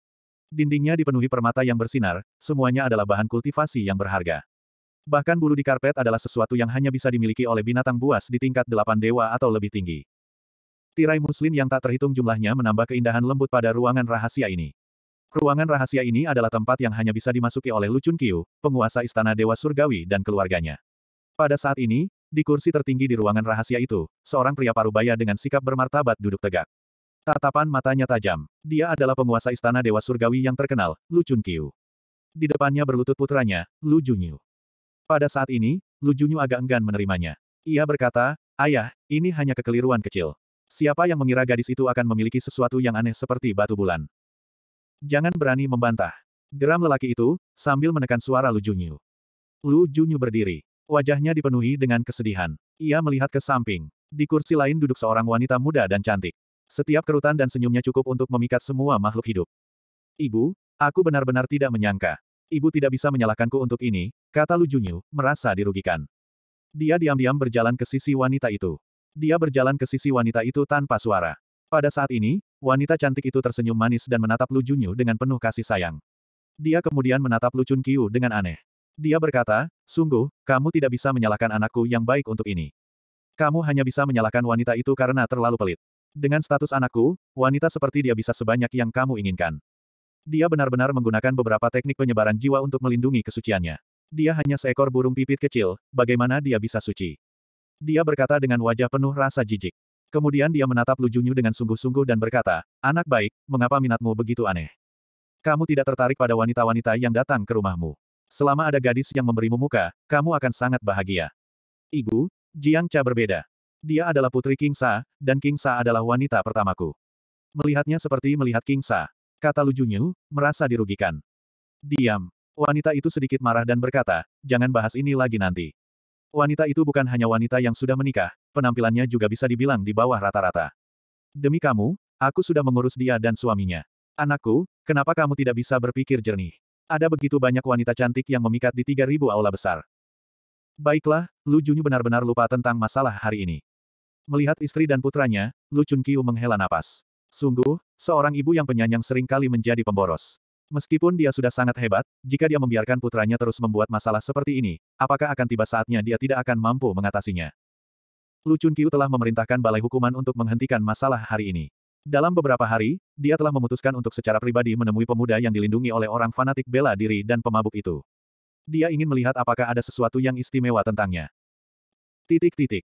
Dindingnya dipenuhi permata yang bersinar, semuanya adalah bahan kultivasi yang berharga. Bahkan bulu di karpet adalah sesuatu yang hanya bisa dimiliki oleh binatang buas di tingkat delapan dewa atau lebih tinggi. Tirai muslin yang tak terhitung jumlahnya menambah keindahan lembut pada ruangan rahasia ini. Ruangan rahasia ini adalah tempat yang hanya bisa dimasuki oleh Lu Chunqiu, penguasa Istana Dewa Surgawi dan keluarganya. Pada saat ini, di kursi tertinggi di ruangan rahasia itu, seorang pria parubaya dengan sikap bermartabat duduk tegak. Tatapan matanya tajam. Dia adalah penguasa Istana Dewa Surgawi yang terkenal, Lu Chunqiu. Di depannya berlutut putranya, Lu Junyu. Pada saat ini, Lu Junyu agak enggan menerimanya. Ia berkata, Ayah, ini hanya kekeliruan kecil. Siapa yang mengira gadis itu akan memiliki sesuatu yang aneh seperti batu bulan? Jangan berani membantah. Geram lelaki itu, sambil menekan suara Lu Junyu. Lu Junyu berdiri. Wajahnya dipenuhi dengan kesedihan. Ia melihat ke samping. Di kursi lain duduk seorang wanita muda dan cantik. Setiap kerutan dan senyumnya cukup untuk memikat semua makhluk hidup. Ibu, aku benar-benar tidak menyangka. Ibu tidak bisa menyalahkanku untuk ini, kata Lu Junyu, merasa dirugikan. Dia diam-diam berjalan ke sisi wanita itu. Dia berjalan ke sisi wanita itu tanpa suara. Pada saat ini, wanita cantik itu tersenyum manis dan menatap Lu Junyu dengan penuh kasih sayang. Dia kemudian menatap Lu Chun Kiu dengan aneh. Dia berkata, sungguh, kamu tidak bisa menyalahkan anakku yang baik untuk ini. Kamu hanya bisa menyalahkan wanita itu karena terlalu pelit. Dengan status anakku, wanita seperti dia bisa sebanyak yang kamu inginkan. Dia benar-benar menggunakan beberapa teknik penyebaran jiwa untuk melindungi kesuciannya. Dia hanya seekor burung pipit kecil, bagaimana dia bisa suci? Dia berkata dengan wajah penuh rasa jijik. Kemudian dia menatap Lujunyu dengan sungguh-sungguh dan berkata, Anak baik, mengapa minatmu begitu aneh? Kamu tidak tertarik pada wanita-wanita yang datang ke rumahmu. Selama ada gadis yang memberimu muka, kamu akan sangat bahagia. Ibu, Jiang Cha berbeda. Dia adalah putri King Sa, dan King Sa adalah wanita pertamaku. Melihatnya seperti melihat King Sa. Kata Lujunyu, merasa dirugikan. Diam. Wanita itu sedikit marah dan berkata, jangan bahas ini lagi nanti. Wanita itu bukan hanya wanita yang sudah menikah, penampilannya juga bisa dibilang di bawah rata-rata. Demi kamu, aku sudah mengurus dia dan suaminya. Anakku, kenapa kamu tidak bisa berpikir jernih? Ada begitu banyak wanita cantik yang memikat di 3000 aula besar. Baiklah, Lu Junyu benar-benar lupa tentang masalah hari ini. Melihat istri dan putranya, Lu Chun Kiu menghela napas. Sungguh, seorang ibu yang penyanyang seringkali menjadi pemboros. Meskipun dia sudah sangat hebat, jika dia membiarkan putranya terus membuat masalah seperti ini, apakah akan tiba saatnya dia tidak akan mampu mengatasinya? Lu chun telah memerintahkan Balai Hukuman untuk menghentikan masalah hari ini. Dalam beberapa hari, dia telah memutuskan untuk secara pribadi menemui pemuda yang dilindungi oleh orang fanatik bela diri dan pemabuk itu. Dia ingin melihat apakah ada sesuatu yang istimewa tentangnya. Titik-titik.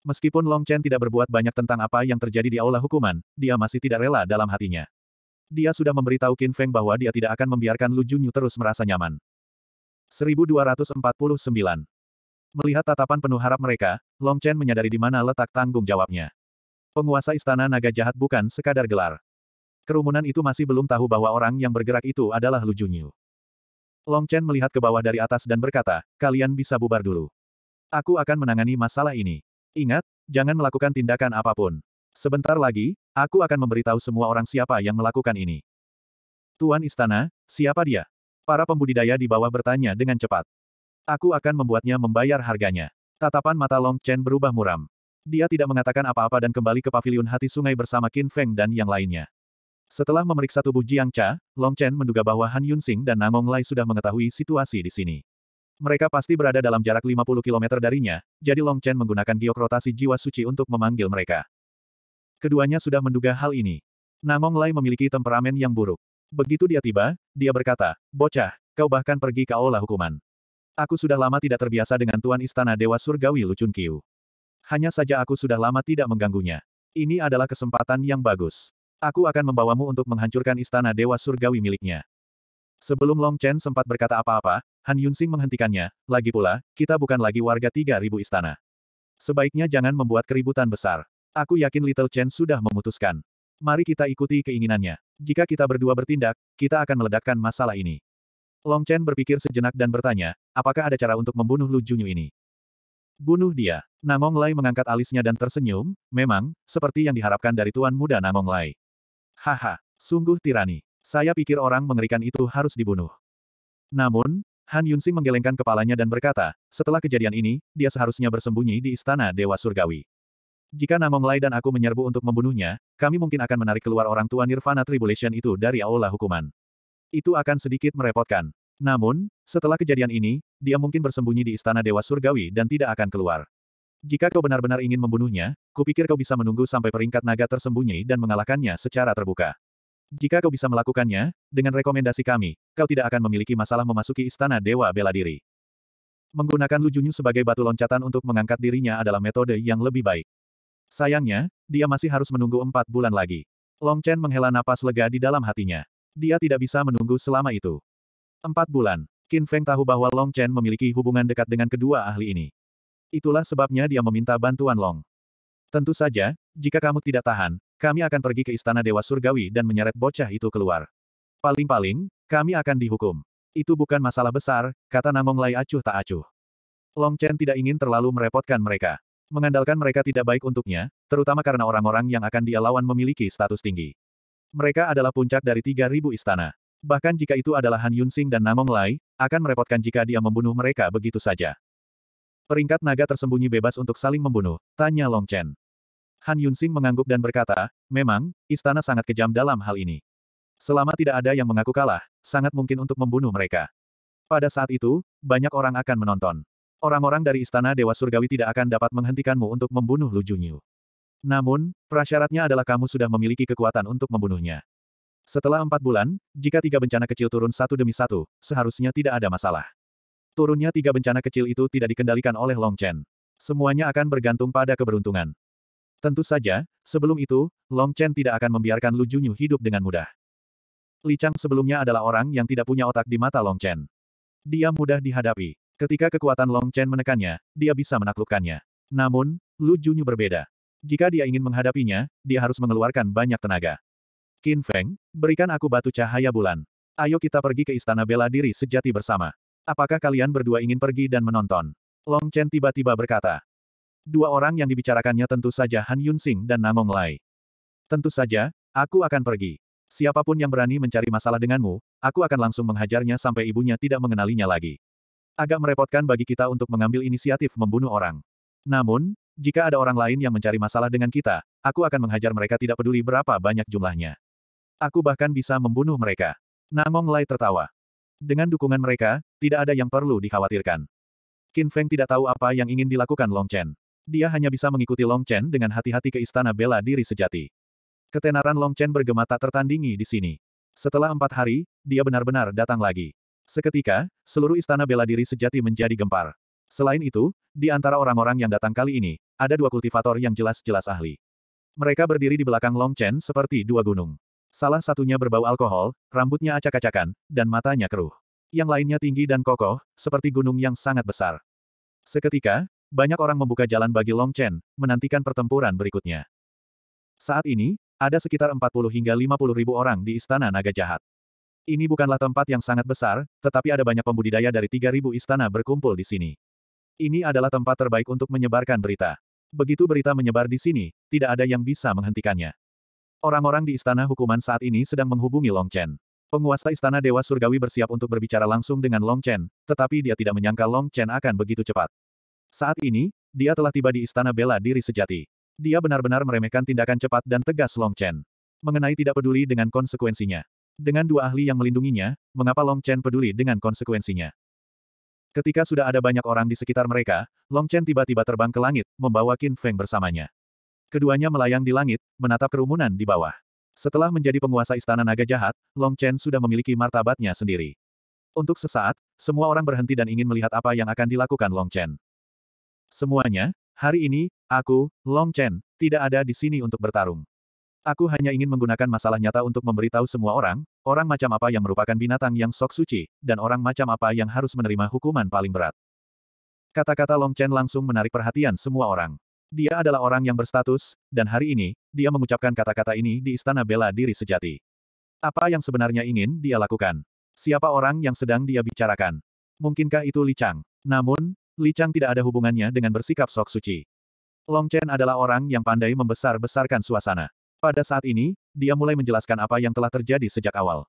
Meskipun Long Chen tidak berbuat banyak tentang apa yang terjadi di aula hukuman, dia masih tidak rela dalam hatinya. Dia sudah memberitahu Qin Feng bahwa dia tidak akan membiarkan Lu Junyu terus merasa nyaman. 1249. Melihat tatapan penuh harap mereka, Long Chen menyadari di mana letak tanggung jawabnya. Penguasa istana naga jahat bukan sekadar gelar. Kerumunan itu masih belum tahu bahwa orang yang bergerak itu adalah Lu Junyu. Long Chen melihat ke bawah dari atas dan berkata, kalian bisa bubar dulu. Aku akan menangani masalah ini. Ingat, jangan melakukan tindakan apapun. Sebentar lagi, aku akan memberitahu semua orang siapa yang melakukan ini. Tuan Istana, siapa dia? Para pembudidaya di bawah bertanya dengan cepat. Aku akan membuatnya membayar harganya. Tatapan mata Long Chen berubah muram. Dia tidak mengatakan apa-apa dan kembali ke pavilion hati sungai bersama Qin Feng dan yang lainnya. Setelah memeriksa tubuh Jiang Cha, Long Chen menduga bahwa Han Yun Sing dan Nangong Lai sudah mengetahui situasi di sini. Mereka pasti berada dalam jarak 50 km darinya, jadi Long Chen menggunakan giok rotasi jiwa suci untuk memanggil mereka. Keduanya sudah menduga hal ini. Namong Lai memiliki temperamen yang buruk. Begitu dia tiba, dia berkata, Bocah, kau bahkan pergi ke aula hukuman. Aku sudah lama tidak terbiasa dengan Tuan Istana Dewa Surgawi Lucun Kiu. Hanya saja aku sudah lama tidak mengganggunya. Ini adalah kesempatan yang bagus. Aku akan membawamu untuk menghancurkan Istana Dewa Surgawi miliknya. Sebelum Long Chen sempat berkata apa-apa, Han Yunxing menghentikannya, lagi pula, kita bukan lagi warga 3000 istana. Sebaiknya jangan membuat keributan besar. Aku yakin Little Chen sudah memutuskan. Mari kita ikuti keinginannya. Jika kita berdua bertindak, kita akan meledakkan masalah ini. Long Chen berpikir sejenak dan bertanya, apakah ada cara untuk membunuh Lu Junyu ini? Bunuh dia. Namong Lai mengangkat alisnya dan tersenyum, memang, seperti yang diharapkan dari tuan muda Namong Lai. Haha, sungguh tirani. Saya pikir orang mengerikan itu harus dibunuh. Namun, Han Yunxing menggelengkan kepalanya dan berkata, setelah kejadian ini, dia seharusnya bersembunyi di istana Dewa Surgawi. Jika Namong Lai dan aku menyerbu untuk membunuhnya, kami mungkin akan menarik keluar orang tua Nirvana Tribulation itu dari aula hukuman. Itu akan sedikit merepotkan. Namun, setelah kejadian ini, dia mungkin bersembunyi di istana Dewa Surgawi dan tidak akan keluar. Jika kau benar-benar ingin membunuhnya, kupikir kau bisa menunggu sampai peringkat naga tersembunyi dan mengalahkannya secara terbuka. Jika kau bisa melakukannya, dengan rekomendasi kami, kau tidak akan memiliki masalah memasuki istana Dewa Bela Diri. Menggunakan Lu sebagai batu loncatan untuk mengangkat dirinya adalah metode yang lebih baik. Sayangnya, dia masih harus menunggu empat bulan lagi. Long Chen menghela napas lega di dalam hatinya. Dia tidak bisa menunggu selama itu. Empat bulan. Qin Feng tahu bahwa Long Chen memiliki hubungan dekat dengan kedua ahli ini. Itulah sebabnya dia meminta bantuan Long. Tentu saja, jika kamu tidak tahan, kami akan pergi ke Istana Dewa Surgawi dan menyeret bocah itu keluar. Paling-paling, kami akan dihukum. Itu bukan masalah besar, kata Namong Lai acuh tak acuh. Long Chen tidak ingin terlalu merepotkan mereka. Mengandalkan mereka tidak baik untuknya, terutama karena orang-orang yang akan dia lawan memiliki status tinggi. Mereka adalah puncak dari 3.000 istana. Bahkan jika itu adalah Han Yunsing dan Nangong Lai, akan merepotkan jika dia membunuh mereka begitu saja. Peringkat naga tersembunyi bebas untuk saling membunuh, tanya Long Chen. Han Yunsing mengangguk dan berkata, memang, istana sangat kejam dalam hal ini. Selama tidak ada yang mengaku kalah, sangat mungkin untuk membunuh mereka. Pada saat itu, banyak orang akan menonton. Orang-orang dari Istana Dewa Surgawi tidak akan dapat menghentikanmu untuk membunuh Lu Junyu. Namun, prasyaratnya adalah kamu sudah memiliki kekuatan untuk membunuhnya. Setelah empat bulan, jika tiga bencana kecil turun satu demi satu, seharusnya tidak ada masalah. Turunnya tiga bencana kecil itu tidak dikendalikan oleh Long Chen. Semuanya akan bergantung pada keberuntungan. Tentu saja, sebelum itu, Long Chen tidak akan membiarkan Lu Junyu hidup dengan mudah. Li Chang sebelumnya adalah orang yang tidak punya otak di mata Long Chen. Dia mudah dihadapi. Ketika kekuatan Long Chen menekannya, dia bisa menaklukkannya. Namun, Lu Junyu berbeda. Jika dia ingin menghadapinya, dia harus mengeluarkan banyak tenaga. Qin Feng, berikan aku batu cahaya bulan. Ayo kita pergi ke istana bela diri sejati bersama. Apakah kalian berdua ingin pergi dan menonton? Long Chen tiba-tiba berkata. Dua orang yang dibicarakannya tentu saja Han Yun Sing dan Nangong Lai. Tentu saja, aku akan pergi. Siapapun yang berani mencari masalah denganmu, aku akan langsung menghajarnya sampai ibunya tidak mengenalinya lagi. Agak merepotkan bagi kita untuk mengambil inisiatif membunuh orang. Namun, jika ada orang lain yang mencari masalah dengan kita, aku akan menghajar mereka tidak peduli berapa banyak jumlahnya. Aku bahkan bisa membunuh mereka. Nangong Lai tertawa. Dengan dukungan mereka, tidak ada yang perlu dikhawatirkan. Qin Feng tidak tahu apa yang ingin dilakukan Long Chen. Dia hanya bisa mengikuti Long Chen dengan hati-hati ke istana bela diri sejati. Ketenaran Long Chen bergema tak tertandingi di sini. Setelah empat hari, dia benar-benar datang lagi. Seketika, seluruh istana bela diri sejati menjadi gempar. Selain itu, di antara orang-orang yang datang kali ini, ada dua kultivator yang jelas-jelas ahli. Mereka berdiri di belakang Long Chen seperti dua gunung. Salah satunya berbau alkohol, rambutnya acak-acakan, dan matanya keruh. Yang lainnya tinggi dan kokoh, seperti gunung yang sangat besar. Seketika, banyak orang membuka jalan bagi Long Chen, menantikan pertempuran berikutnya. Saat ini, ada sekitar 40 hingga 50 ribu orang di Istana Naga Jahat. Ini bukanlah tempat yang sangat besar, tetapi ada banyak pembudidaya dari 3.000 istana berkumpul di sini. Ini adalah tempat terbaik untuk menyebarkan berita. Begitu berita menyebar di sini, tidak ada yang bisa menghentikannya. Orang-orang di istana hukuman saat ini sedang menghubungi Long Chen. Penguasa istana Dewa Surgawi bersiap untuk berbicara langsung dengan Long Chen, tetapi dia tidak menyangka Long Chen akan begitu cepat. Saat ini, dia telah tiba di istana bela diri sejati. Dia benar-benar meremehkan tindakan cepat dan tegas Long Chen. Mengenai tidak peduli dengan konsekuensinya. Dengan dua ahli yang melindunginya, mengapa Long Chen peduli dengan konsekuensinya? Ketika sudah ada banyak orang di sekitar mereka, Long Chen tiba-tiba terbang ke langit, membawa Qin Feng bersamanya. Keduanya melayang di langit, menatap kerumunan di bawah. Setelah menjadi penguasa istana naga jahat, Long Chen sudah memiliki martabatnya sendiri. Untuk sesaat, semua orang berhenti dan ingin melihat apa yang akan dilakukan Long Chen. Semuanya, hari ini, aku, Long Chen, tidak ada di sini untuk bertarung. Aku hanya ingin menggunakan masalah nyata untuk memberitahu semua orang, orang macam apa yang merupakan binatang yang sok suci, dan orang macam apa yang harus menerima hukuman paling berat. Kata-kata Long Chen langsung menarik perhatian semua orang. Dia adalah orang yang berstatus, dan hari ini, dia mengucapkan kata-kata ini di Istana Bela Diri Sejati. Apa yang sebenarnya ingin dia lakukan? Siapa orang yang sedang dia bicarakan? Mungkinkah itu Li Chang? Namun, Li Chang tidak ada hubungannya dengan bersikap sok suci. Long Chen adalah orang yang pandai membesar-besarkan suasana. Pada saat ini, dia mulai menjelaskan apa yang telah terjadi sejak awal.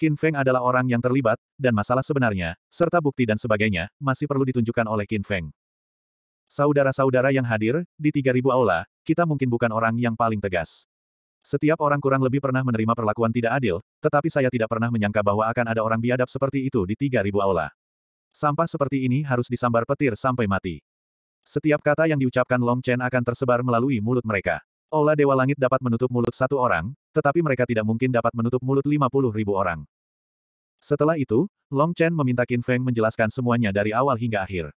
Qin Feng adalah orang yang terlibat, dan masalah sebenarnya, serta bukti dan sebagainya, masih perlu ditunjukkan oleh Qin Feng. Saudara-saudara yang hadir, di 3000 aula, kita mungkin bukan orang yang paling tegas. Setiap orang kurang lebih pernah menerima perlakuan tidak adil, tetapi saya tidak pernah menyangka bahwa akan ada orang biadab seperti itu di 3000 aula. Sampah seperti ini harus disambar petir sampai mati. Setiap kata yang diucapkan Long Chen akan tersebar melalui mulut mereka. Ola Dewa Langit dapat menutup mulut satu orang, tetapi mereka tidak mungkin dapat menutup mulut lima puluh ribu orang. Setelah itu, Long Chen meminta Qin Feng menjelaskan semuanya dari awal hingga akhir.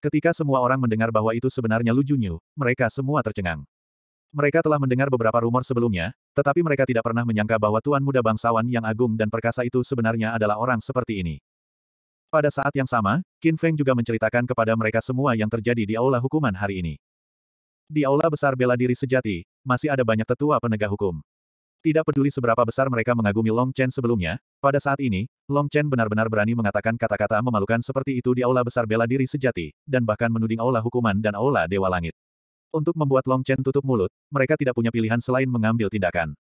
Ketika semua orang mendengar bahwa itu sebenarnya Lu Junyu, mereka semua tercengang. Mereka telah mendengar beberapa rumor sebelumnya, tetapi mereka tidak pernah menyangka bahwa tuan muda bangsawan yang agung dan perkasa itu sebenarnya adalah orang seperti ini. Pada saat yang sama, Qin Feng juga menceritakan kepada mereka semua yang terjadi di aula hukuman hari ini. Di aula besar bela diri sejati, masih ada banyak tetua penegak hukum. Tidak peduli seberapa besar mereka mengagumi Long Chen sebelumnya, pada saat ini, Long Chen benar-benar berani mengatakan kata-kata memalukan seperti itu di Aula Besar Bela Diri Sejati, dan bahkan menuding Aula Hukuman dan Aula Dewa Langit. Untuk membuat Long Chen tutup mulut, mereka tidak punya pilihan selain mengambil tindakan.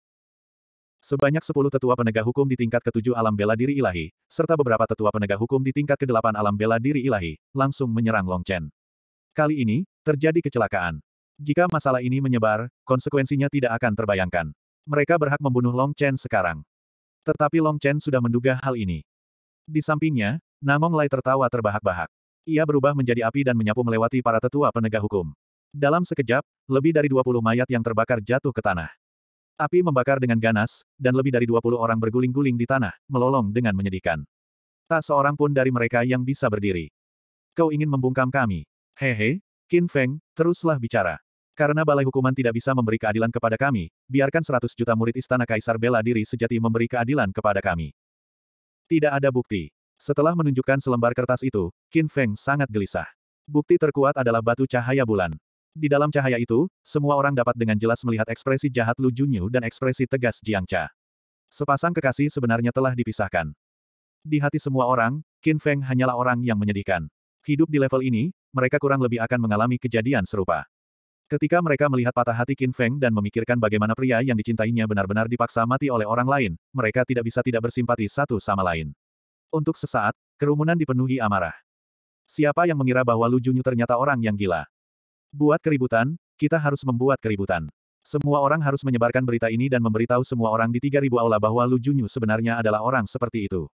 Sebanyak 10 tetua penegak hukum di tingkat ketujuh alam bela diri ilahi, serta beberapa tetua penegak hukum di tingkat kedelapan alam bela diri ilahi, langsung menyerang Long Chen. Kali ini, terjadi kecelakaan. Jika masalah ini menyebar, konsekuensinya tidak akan terbayangkan. Mereka berhak membunuh Long Chen sekarang. Tetapi Long Chen sudah menduga hal ini. Di sampingnya, Namong Lai tertawa terbahak-bahak. Ia berubah menjadi api dan menyapu melewati para tetua penegak hukum. Dalam sekejap, lebih dari 20 mayat yang terbakar jatuh ke tanah. Api membakar dengan ganas, dan lebih dari 20 orang berguling-guling di tanah, melolong dengan menyedihkan. Tak seorang pun dari mereka yang bisa berdiri. Kau ingin membungkam kami. Hehe, Qin Feng, teruslah bicara. Karena balai hukuman tidak bisa memberi keadilan kepada kami, biarkan 100 juta murid istana kaisar bela diri sejati memberi keadilan kepada kami. Tidak ada bukti. Setelah menunjukkan selembar kertas itu, Qin Feng sangat gelisah. Bukti terkuat adalah batu cahaya bulan. Di dalam cahaya itu, semua orang dapat dengan jelas melihat ekspresi jahat Lu Junyu dan ekspresi tegas Jiang Cha. Sepasang kekasih sebenarnya telah dipisahkan. Di hati semua orang, Qin Feng hanyalah orang yang menyedihkan. Hidup di level ini, mereka kurang lebih akan mengalami kejadian serupa. Ketika mereka melihat patah hati Qin Feng dan memikirkan bagaimana pria yang dicintainya benar-benar dipaksa mati oleh orang lain, mereka tidak bisa tidak bersimpati satu sama lain. Untuk sesaat, kerumunan dipenuhi amarah. Siapa yang mengira bahwa Lu Junyu ternyata orang yang gila? Buat keributan, kita harus membuat keributan. Semua orang harus menyebarkan berita ini dan memberitahu semua orang di 3000 aula bahwa Lu Junyu sebenarnya adalah orang seperti itu.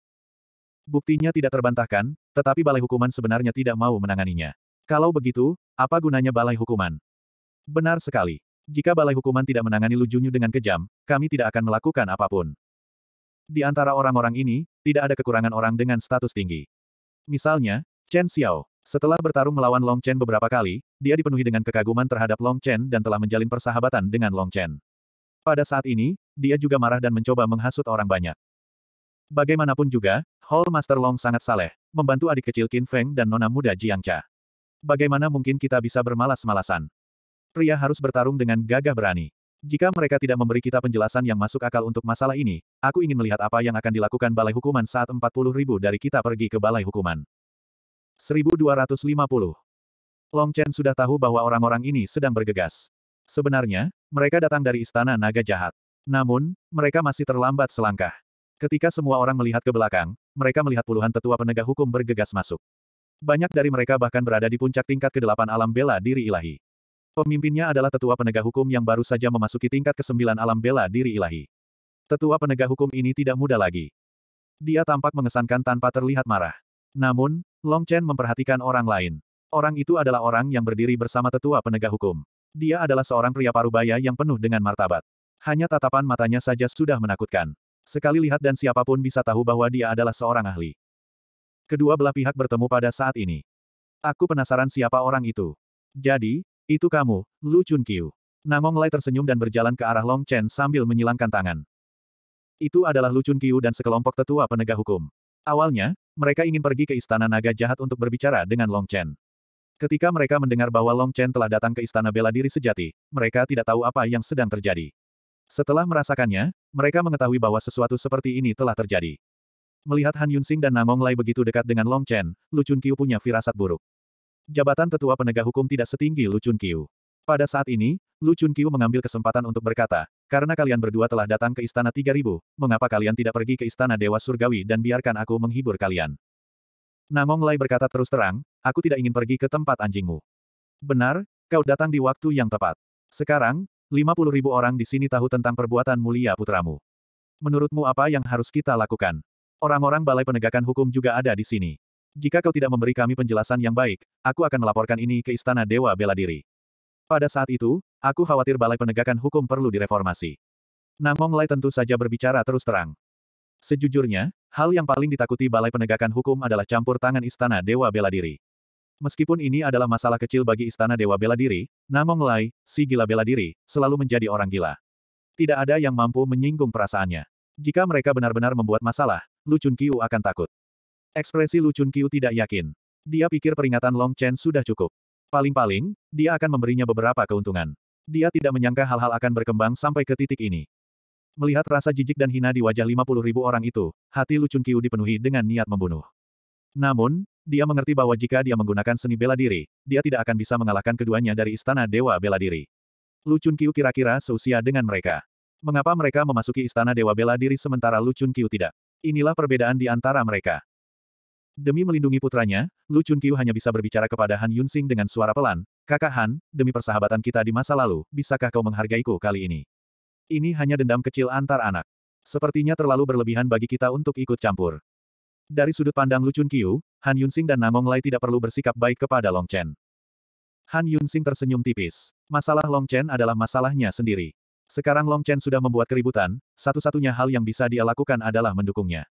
Buktinya tidak terbantahkan, tetapi balai hukuman sebenarnya tidak mau menanganinya. Kalau begitu, apa gunanya balai hukuman? Benar sekali. Jika balai hukuman tidak menangani Lu Junyu dengan kejam, kami tidak akan melakukan apapun. Di antara orang-orang ini, tidak ada kekurangan orang dengan status tinggi. Misalnya, Chen Xiao. Setelah bertarung melawan Long Chen beberapa kali, dia dipenuhi dengan kekaguman terhadap Long Chen dan telah menjalin persahabatan dengan Long Chen. Pada saat ini, dia juga marah dan mencoba menghasut orang banyak. Bagaimanapun juga, Hall Master Long sangat saleh, membantu adik kecil Qin Feng dan nona muda Jiang Cha. Bagaimana mungkin kita bisa bermalas-malasan? pria harus bertarung dengan gagah berani. Jika mereka tidak memberi kita penjelasan yang masuk akal untuk masalah ini, aku ingin melihat apa yang akan dilakukan Balai Hukuman saat puluh ribu dari kita pergi ke Balai Hukuman. 1250 Long Chen sudah tahu bahwa orang-orang ini sedang bergegas. Sebenarnya, mereka datang dari Istana Naga Jahat. Namun, mereka masih terlambat selangkah. Ketika semua orang melihat ke belakang, mereka melihat puluhan tetua penegak hukum bergegas masuk. Banyak dari mereka bahkan berada di puncak tingkat ke kedelapan alam bela diri ilahi. Pemimpinnya adalah tetua penegak hukum yang baru saja memasuki tingkat kesembilan alam bela diri ilahi. Tetua penegak hukum ini tidak muda lagi. Dia tampak mengesankan tanpa terlihat marah. Namun, Long Chen memperhatikan orang lain. Orang itu adalah orang yang berdiri bersama tetua penegak hukum. Dia adalah seorang pria parubaya yang penuh dengan martabat. Hanya tatapan matanya saja sudah menakutkan. Sekali lihat dan siapapun bisa tahu bahwa dia adalah seorang ahli. Kedua belah pihak bertemu pada saat ini. Aku penasaran siapa orang itu. Jadi, itu kamu, Lu Chunqiu. Nangong Lai tersenyum dan berjalan ke arah Long Chen sambil menyilangkan tangan. Itu adalah Lu Chunqiu dan sekelompok tetua penegak hukum. Awalnya, mereka ingin pergi ke Istana Naga Jahat untuk berbicara dengan Long Chen. Ketika mereka mendengar bahwa Long Chen telah datang ke Istana Bela Diri Sejati, mereka tidak tahu apa yang sedang terjadi. Setelah merasakannya, mereka mengetahui bahwa sesuatu seperti ini telah terjadi. Melihat Han Yunsing dan Nangong Lai begitu dekat dengan Long Chen, Lu Chunqiu punya firasat buruk. Jabatan tetua penegak hukum tidak setinggi Lu Chun-Kiu. Pada saat ini, Lu Chun-Kiu mengambil kesempatan untuk berkata, karena kalian berdua telah datang ke Istana 3000, mengapa kalian tidak pergi ke Istana Dewa Surgawi dan biarkan aku menghibur kalian? Namong Lai berkata terus terang, aku tidak ingin pergi ke tempat anjingmu. Benar, kau datang di waktu yang tepat. Sekarang, 50 ribu orang di sini tahu tentang perbuatan mulia putramu. Menurutmu apa yang harus kita lakukan? Orang-orang Balai Penegakan Hukum juga ada di sini. Jika kau tidak memberi kami penjelasan yang baik, aku akan melaporkan ini ke Istana Dewa Bela Diri. Pada saat itu, aku khawatir Balai Penegakan Hukum perlu direformasi. Namong Lai tentu saja berbicara terus terang. Sejujurnya, hal yang paling ditakuti Balai Penegakan Hukum adalah campur tangan Istana Dewa Bela Diri. Meskipun ini adalah masalah kecil bagi Istana Dewa Bela Diri, Namong Lai, si gila bela diri, selalu menjadi orang gila. Tidak ada yang mampu menyinggung perasaannya. Jika mereka benar-benar membuat masalah, Lu Chun Kiu akan takut. Ekspresi Lucun Qiu tidak yakin. Dia pikir peringatan Long Chen sudah cukup. Paling-paling, dia akan memberinya beberapa keuntungan. Dia tidak menyangka hal-hal akan berkembang sampai ke titik ini. Melihat rasa jijik dan hina di wajah 50 ribu orang itu, hati Lucun Qiu dipenuhi dengan niat membunuh. Namun, dia mengerti bahwa jika dia menggunakan seni bela diri, dia tidak akan bisa mengalahkan keduanya dari istana Dewa Bela Diri. Lucun Qiu kira-kira seusia dengan mereka. Mengapa mereka memasuki istana Dewa Bela Diri sementara Lucun Qiu tidak? Inilah perbedaan di antara mereka. Demi melindungi putranya, Lu Chunqiu hanya bisa berbicara kepada Han Yunsing dengan suara pelan, Kakak Han, demi persahabatan kita di masa lalu, bisakah kau menghargaiku kali ini? Ini hanya dendam kecil antar anak. Sepertinya terlalu berlebihan bagi kita untuk ikut campur. Dari sudut pandang Lu Chunqiu, Han Yunsing dan Nangong Lai tidak perlu bersikap baik kepada Long Chen. Han Yunsing tersenyum tipis. Masalah Long Chen adalah masalahnya sendiri. Sekarang Long Chen sudah membuat keributan, satu-satunya hal yang bisa dia lakukan adalah mendukungnya.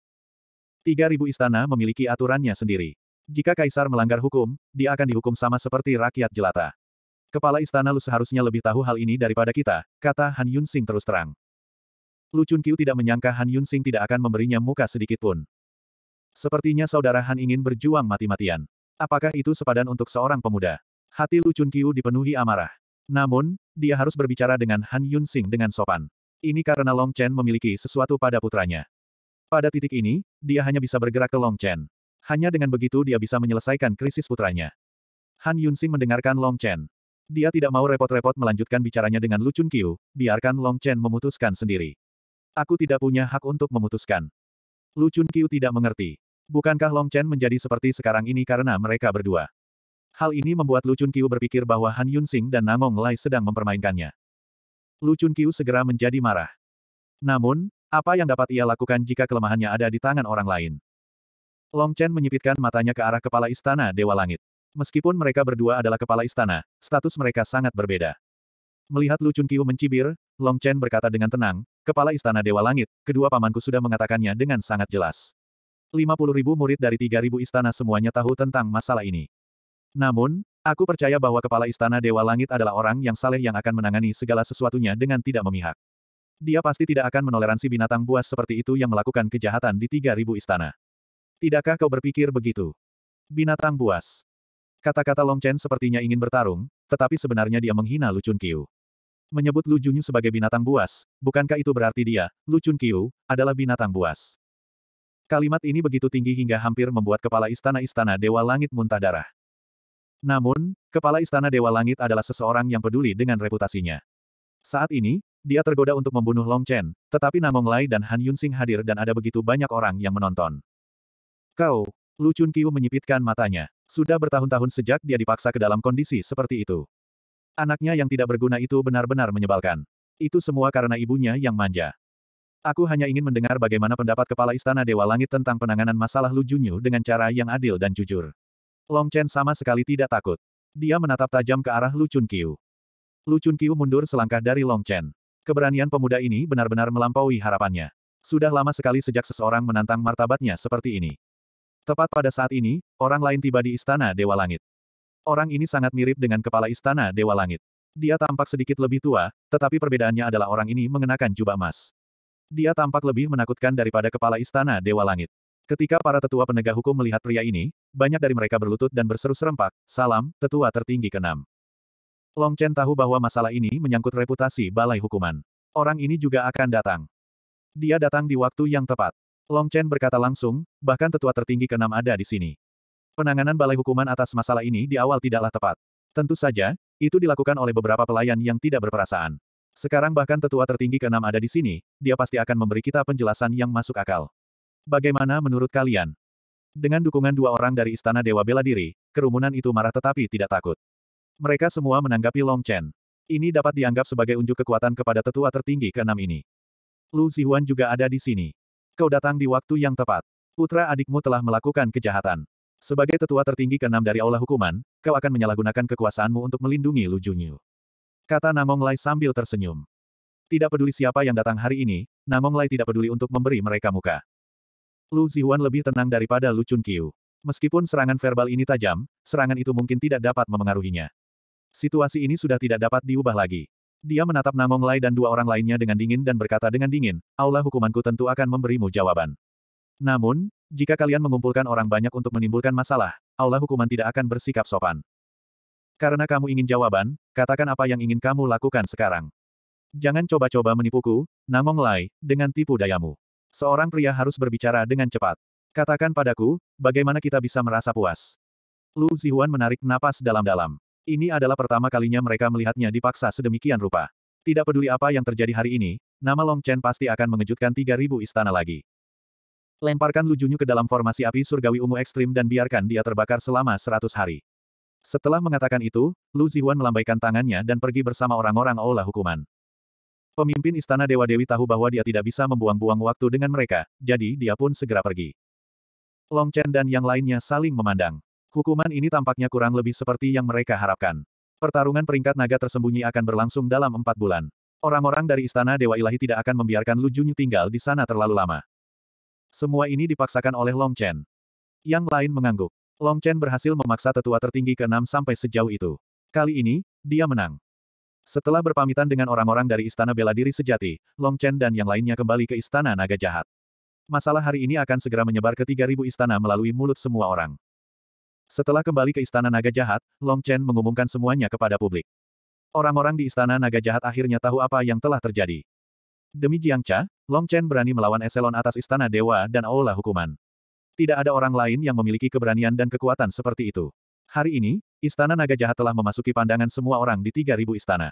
3.000 istana memiliki aturannya sendiri. Jika kaisar melanggar hukum, dia akan dihukum sama seperti rakyat jelata. Kepala istana Lu seharusnya lebih tahu hal ini daripada kita, kata Han Yun Sing terus terang. Lu Chun tidak menyangka Han Yun Sing tidak akan memberinya muka sedikit pun. Sepertinya saudara Han ingin berjuang mati-matian. Apakah itu sepadan untuk seorang pemuda? Hati Lu Chun dipenuhi amarah. Namun, dia harus berbicara dengan Han Yun Sing dengan sopan. Ini karena Long Chen memiliki sesuatu pada putranya. Pada titik ini, dia hanya bisa bergerak ke Long Chen. Hanya dengan begitu dia bisa menyelesaikan krisis putranya. Han Yunsing mendengarkan Long Chen. Dia tidak mau repot-repot melanjutkan bicaranya dengan Lu Chun biarkan Long Chen memutuskan sendiri. Aku tidak punya hak untuk memutuskan. Lu Chun tidak mengerti. Bukankah Long Chen menjadi seperti sekarang ini karena mereka berdua? Hal ini membuat Lu Chun berpikir bahwa Han Yunsing dan Nangong Lai sedang mempermainkannya. Lu Chun segera menjadi marah. Namun, apa yang dapat ia lakukan jika kelemahannya ada di tangan orang lain? Long Chen menyipitkan matanya ke arah kepala istana Dewa Langit. Meskipun mereka berdua adalah kepala istana, status mereka sangat berbeda. Melihat Lu Chun Qiu mencibir, Long Chen berkata dengan tenang, Kepala Istana Dewa Langit, kedua pamanku sudah mengatakannya dengan sangat jelas. 50 ribu murid dari 3 ribu istana semuanya tahu tentang masalah ini. Namun, aku percaya bahwa Kepala Istana Dewa Langit adalah orang yang saleh yang akan menangani segala sesuatunya dengan tidak memihak. Dia pasti tidak akan menoleransi binatang buas seperti itu yang melakukan kejahatan di 3000 istana. Tidakkah kau berpikir begitu? Binatang buas. Kata-kata Long Chen sepertinya ingin bertarung, tetapi sebenarnya dia menghina Lucun Qiu. Menyebut Lu Junyu sebagai binatang buas, bukankah itu berarti dia, Lucun Qiu, adalah binatang buas? Kalimat ini begitu tinggi hingga hampir membuat kepala istana-istana Dewa Langit muntah darah. Namun, kepala istana Dewa Langit adalah seseorang yang peduli dengan reputasinya. Saat ini, dia tergoda untuk membunuh Long Chen, tetapi Namong Lai dan Han Yunsing hadir dan ada begitu banyak orang yang menonton. Kau, Lu Chun Kiu menyipitkan matanya. Sudah bertahun-tahun sejak dia dipaksa ke dalam kondisi seperti itu. Anaknya yang tidak berguna itu benar-benar menyebalkan. Itu semua karena ibunya yang manja. Aku hanya ingin mendengar bagaimana pendapat Kepala Istana Dewa Langit tentang penanganan masalah Lu Junyu dengan cara yang adil dan jujur. Long Chen sama sekali tidak takut. Dia menatap tajam ke arah Lu Chun Kiu. Lu Chun Kiu mundur selangkah dari Long Chen. Keberanian pemuda ini benar-benar melampaui harapannya. Sudah lama sekali sejak seseorang menantang martabatnya seperti ini. Tepat pada saat ini, orang lain tiba di Istana Dewa Langit. Orang ini sangat mirip dengan kepala Istana Dewa Langit. Dia tampak sedikit lebih tua, tetapi perbedaannya adalah orang ini mengenakan jubah emas. Dia tampak lebih menakutkan daripada kepala Istana Dewa Langit. Ketika para tetua penegak hukum melihat pria ini, banyak dari mereka berlutut dan berseru serempak, salam, tetua tertinggi keenam. Long Chen tahu bahwa masalah ini menyangkut reputasi balai hukuman. Orang ini juga akan datang. Dia datang di waktu yang tepat. Long Chen berkata langsung, bahkan tetua tertinggi keenam ada di sini. Penanganan balai hukuman atas masalah ini di awal tidaklah tepat. Tentu saja, itu dilakukan oleh beberapa pelayan yang tidak berperasaan. Sekarang bahkan tetua tertinggi keenam ada di sini, dia pasti akan memberi kita penjelasan yang masuk akal. Bagaimana menurut kalian? Dengan dukungan dua orang dari Istana Dewa Bela Diri, kerumunan itu marah tetapi tidak takut. Mereka semua menanggapi Long Chen. Ini dapat dianggap sebagai unjuk kekuatan kepada tetua tertinggi keenam ini. Lu Zihuan juga ada di sini. Kau datang di waktu yang tepat. Putra adikmu telah melakukan kejahatan. Sebagai tetua tertinggi keenam dari Aula Hukuman, kau akan menyalahgunakan kekuasaanmu untuk melindungi Lu Junyu. Kata Nangong Lai sambil tersenyum. Tidak peduli siapa yang datang hari ini, Nangong Lai tidak peduli untuk memberi mereka muka. Lu Zihuan lebih tenang daripada Lu Chun Kiu. Meskipun serangan verbal ini tajam, serangan itu mungkin tidak dapat memengaruhinya. Situasi ini sudah tidak dapat diubah lagi. Dia menatap Namong Lai dan dua orang lainnya dengan dingin dan berkata dengan dingin, "Allah hukumanku tentu akan memberimu jawaban. Namun, jika kalian mengumpulkan orang banyak untuk menimbulkan masalah, Allah hukuman tidak akan bersikap sopan. Karena kamu ingin jawaban, katakan apa yang ingin kamu lakukan sekarang. Jangan coba-coba menipuku, Namong Lai, dengan tipu dayamu. Seorang pria harus berbicara dengan cepat. Katakan padaku, bagaimana kita bisa merasa puas? Lu Zihuan menarik napas dalam-dalam. Ini adalah pertama kalinya mereka melihatnya dipaksa sedemikian rupa. Tidak peduli apa yang terjadi hari ini, nama Long Chen pasti akan mengejutkan 3.000 istana lagi. Lemparkan lujunya ke dalam formasi api surgawi ungu ekstrim dan biarkan dia terbakar selama 100 hari. Setelah mengatakan itu, Lu Zihuan melambaikan tangannya dan pergi bersama orang-orang Aula Hukuman. Pemimpin Istana Dewa Dewi tahu bahwa dia tidak bisa membuang-buang waktu dengan mereka, jadi dia pun segera pergi. Long Chen dan yang lainnya saling memandang. Hukuman ini tampaknya kurang lebih seperti yang mereka harapkan. Pertarungan peringkat naga tersembunyi akan berlangsung dalam empat bulan. Orang-orang dari Istana Dewa Ilahi tidak akan membiarkan Lu Junyu tinggal di sana terlalu lama. Semua ini dipaksakan oleh Long Chen. Yang lain mengangguk. Long Chen berhasil memaksa tetua tertinggi ke-6 sampai sejauh itu. Kali ini, dia menang. Setelah berpamitan dengan orang-orang dari Istana Bela Diri Sejati, Long Chen dan yang lainnya kembali ke Istana Naga Jahat. Masalah hari ini akan segera menyebar ke 3.000 istana melalui mulut semua orang. Setelah kembali ke Istana Naga Jahat, Long Chen mengumumkan semuanya kepada publik. Orang-orang di Istana Naga Jahat akhirnya tahu apa yang telah terjadi. Demi Jiang Cha, Long Chen berani melawan eselon atas Istana Dewa dan Aula Hukuman. Tidak ada orang lain yang memiliki keberanian dan kekuatan seperti itu. Hari ini, Istana Naga Jahat telah memasuki pandangan semua orang di 3.000 istana.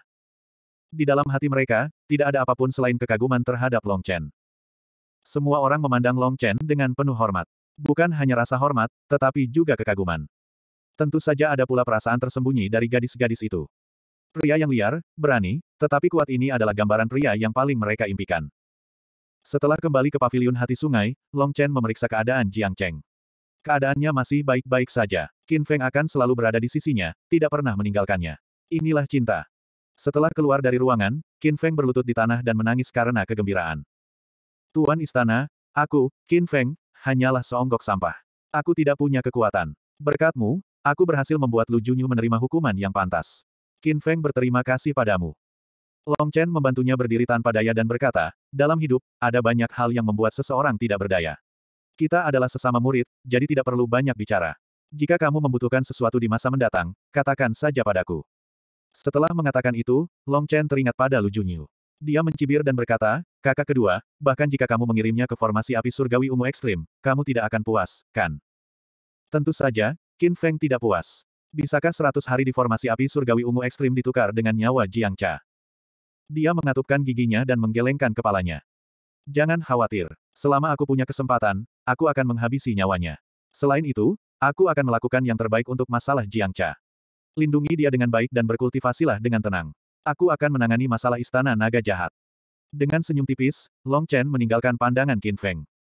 Di dalam hati mereka, tidak ada apapun selain kekaguman terhadap Long Chen. Semua orang memandang Long Chen dengan penuh hormat. Bukan hanya rasa hormat, tetapi juga kekaguman. Tentu saja ada pula perasaan tersembunyi dari gadis-gadis itu. Pria yang liar, berani, tetapi kuat ini adalah gambaran pria yang paling mereka impikan. Setelah kembali ke paviliun hati sungai, Long Chen memeriksa keadaan Jiang Cheng. Keadaannya masih baik-baik saja. Qin Feng akan selalu berada di sisinya, tidak pernah meninggalkannya. Inilah cinta. Setelah keluar dari ruangan, Qin Feng berlutut di tanah dan menangis karena kegembiraan. Tuan Istana, aku, Qin Feng, hanyalah seonggok sampah. Aku tidak punya kekuatan. Berkatmu, aku berhasil membuat Lu Junyu menerima hukuman yang pantas. Qin Feng berterima kasih padamu. Long Chen membantunya berdiri tanpa daya dan berkata, dalam hidup, ada banyak hal yang membuat seseorang tidak berdaya. Kita adalah sesama murid, jadi tidak perlu banyak bicara. Jika kamu membutuhkan sesuatu di masa mendatang, katakan saja padaku. Setelah mengatakan itu, Long Chen teringat pada Lu Junyu. Dia mencibir dan berkata, kakak kedua, bahkan jika kamu mengirimnya ke formasi api surgawi ungu ekstrim, kamu tidak akan puas, kan? Tentu saja, Qin Feng tidak puas. Bisakah seratus hari di formasi api surgawi ungu ekstrim ditukar dengan nyawa Jiang Cha? Dia mengatupkan giginya dan menggelengkan kepalanya. Jangan khawatir. Selama aku punya kesempatan, aku akan menghabisi nyawanya. Selain itu, aku akan melakukan yang terbaik untuk masalah Jiang Cha. Lindungi dia dengan baik dan berkultivasilah dengan tenang. Aku akan menangani masalah istana naga jahat. Dengan senyum tipis, Long Chen meninggalkan pandangan Qin Feng.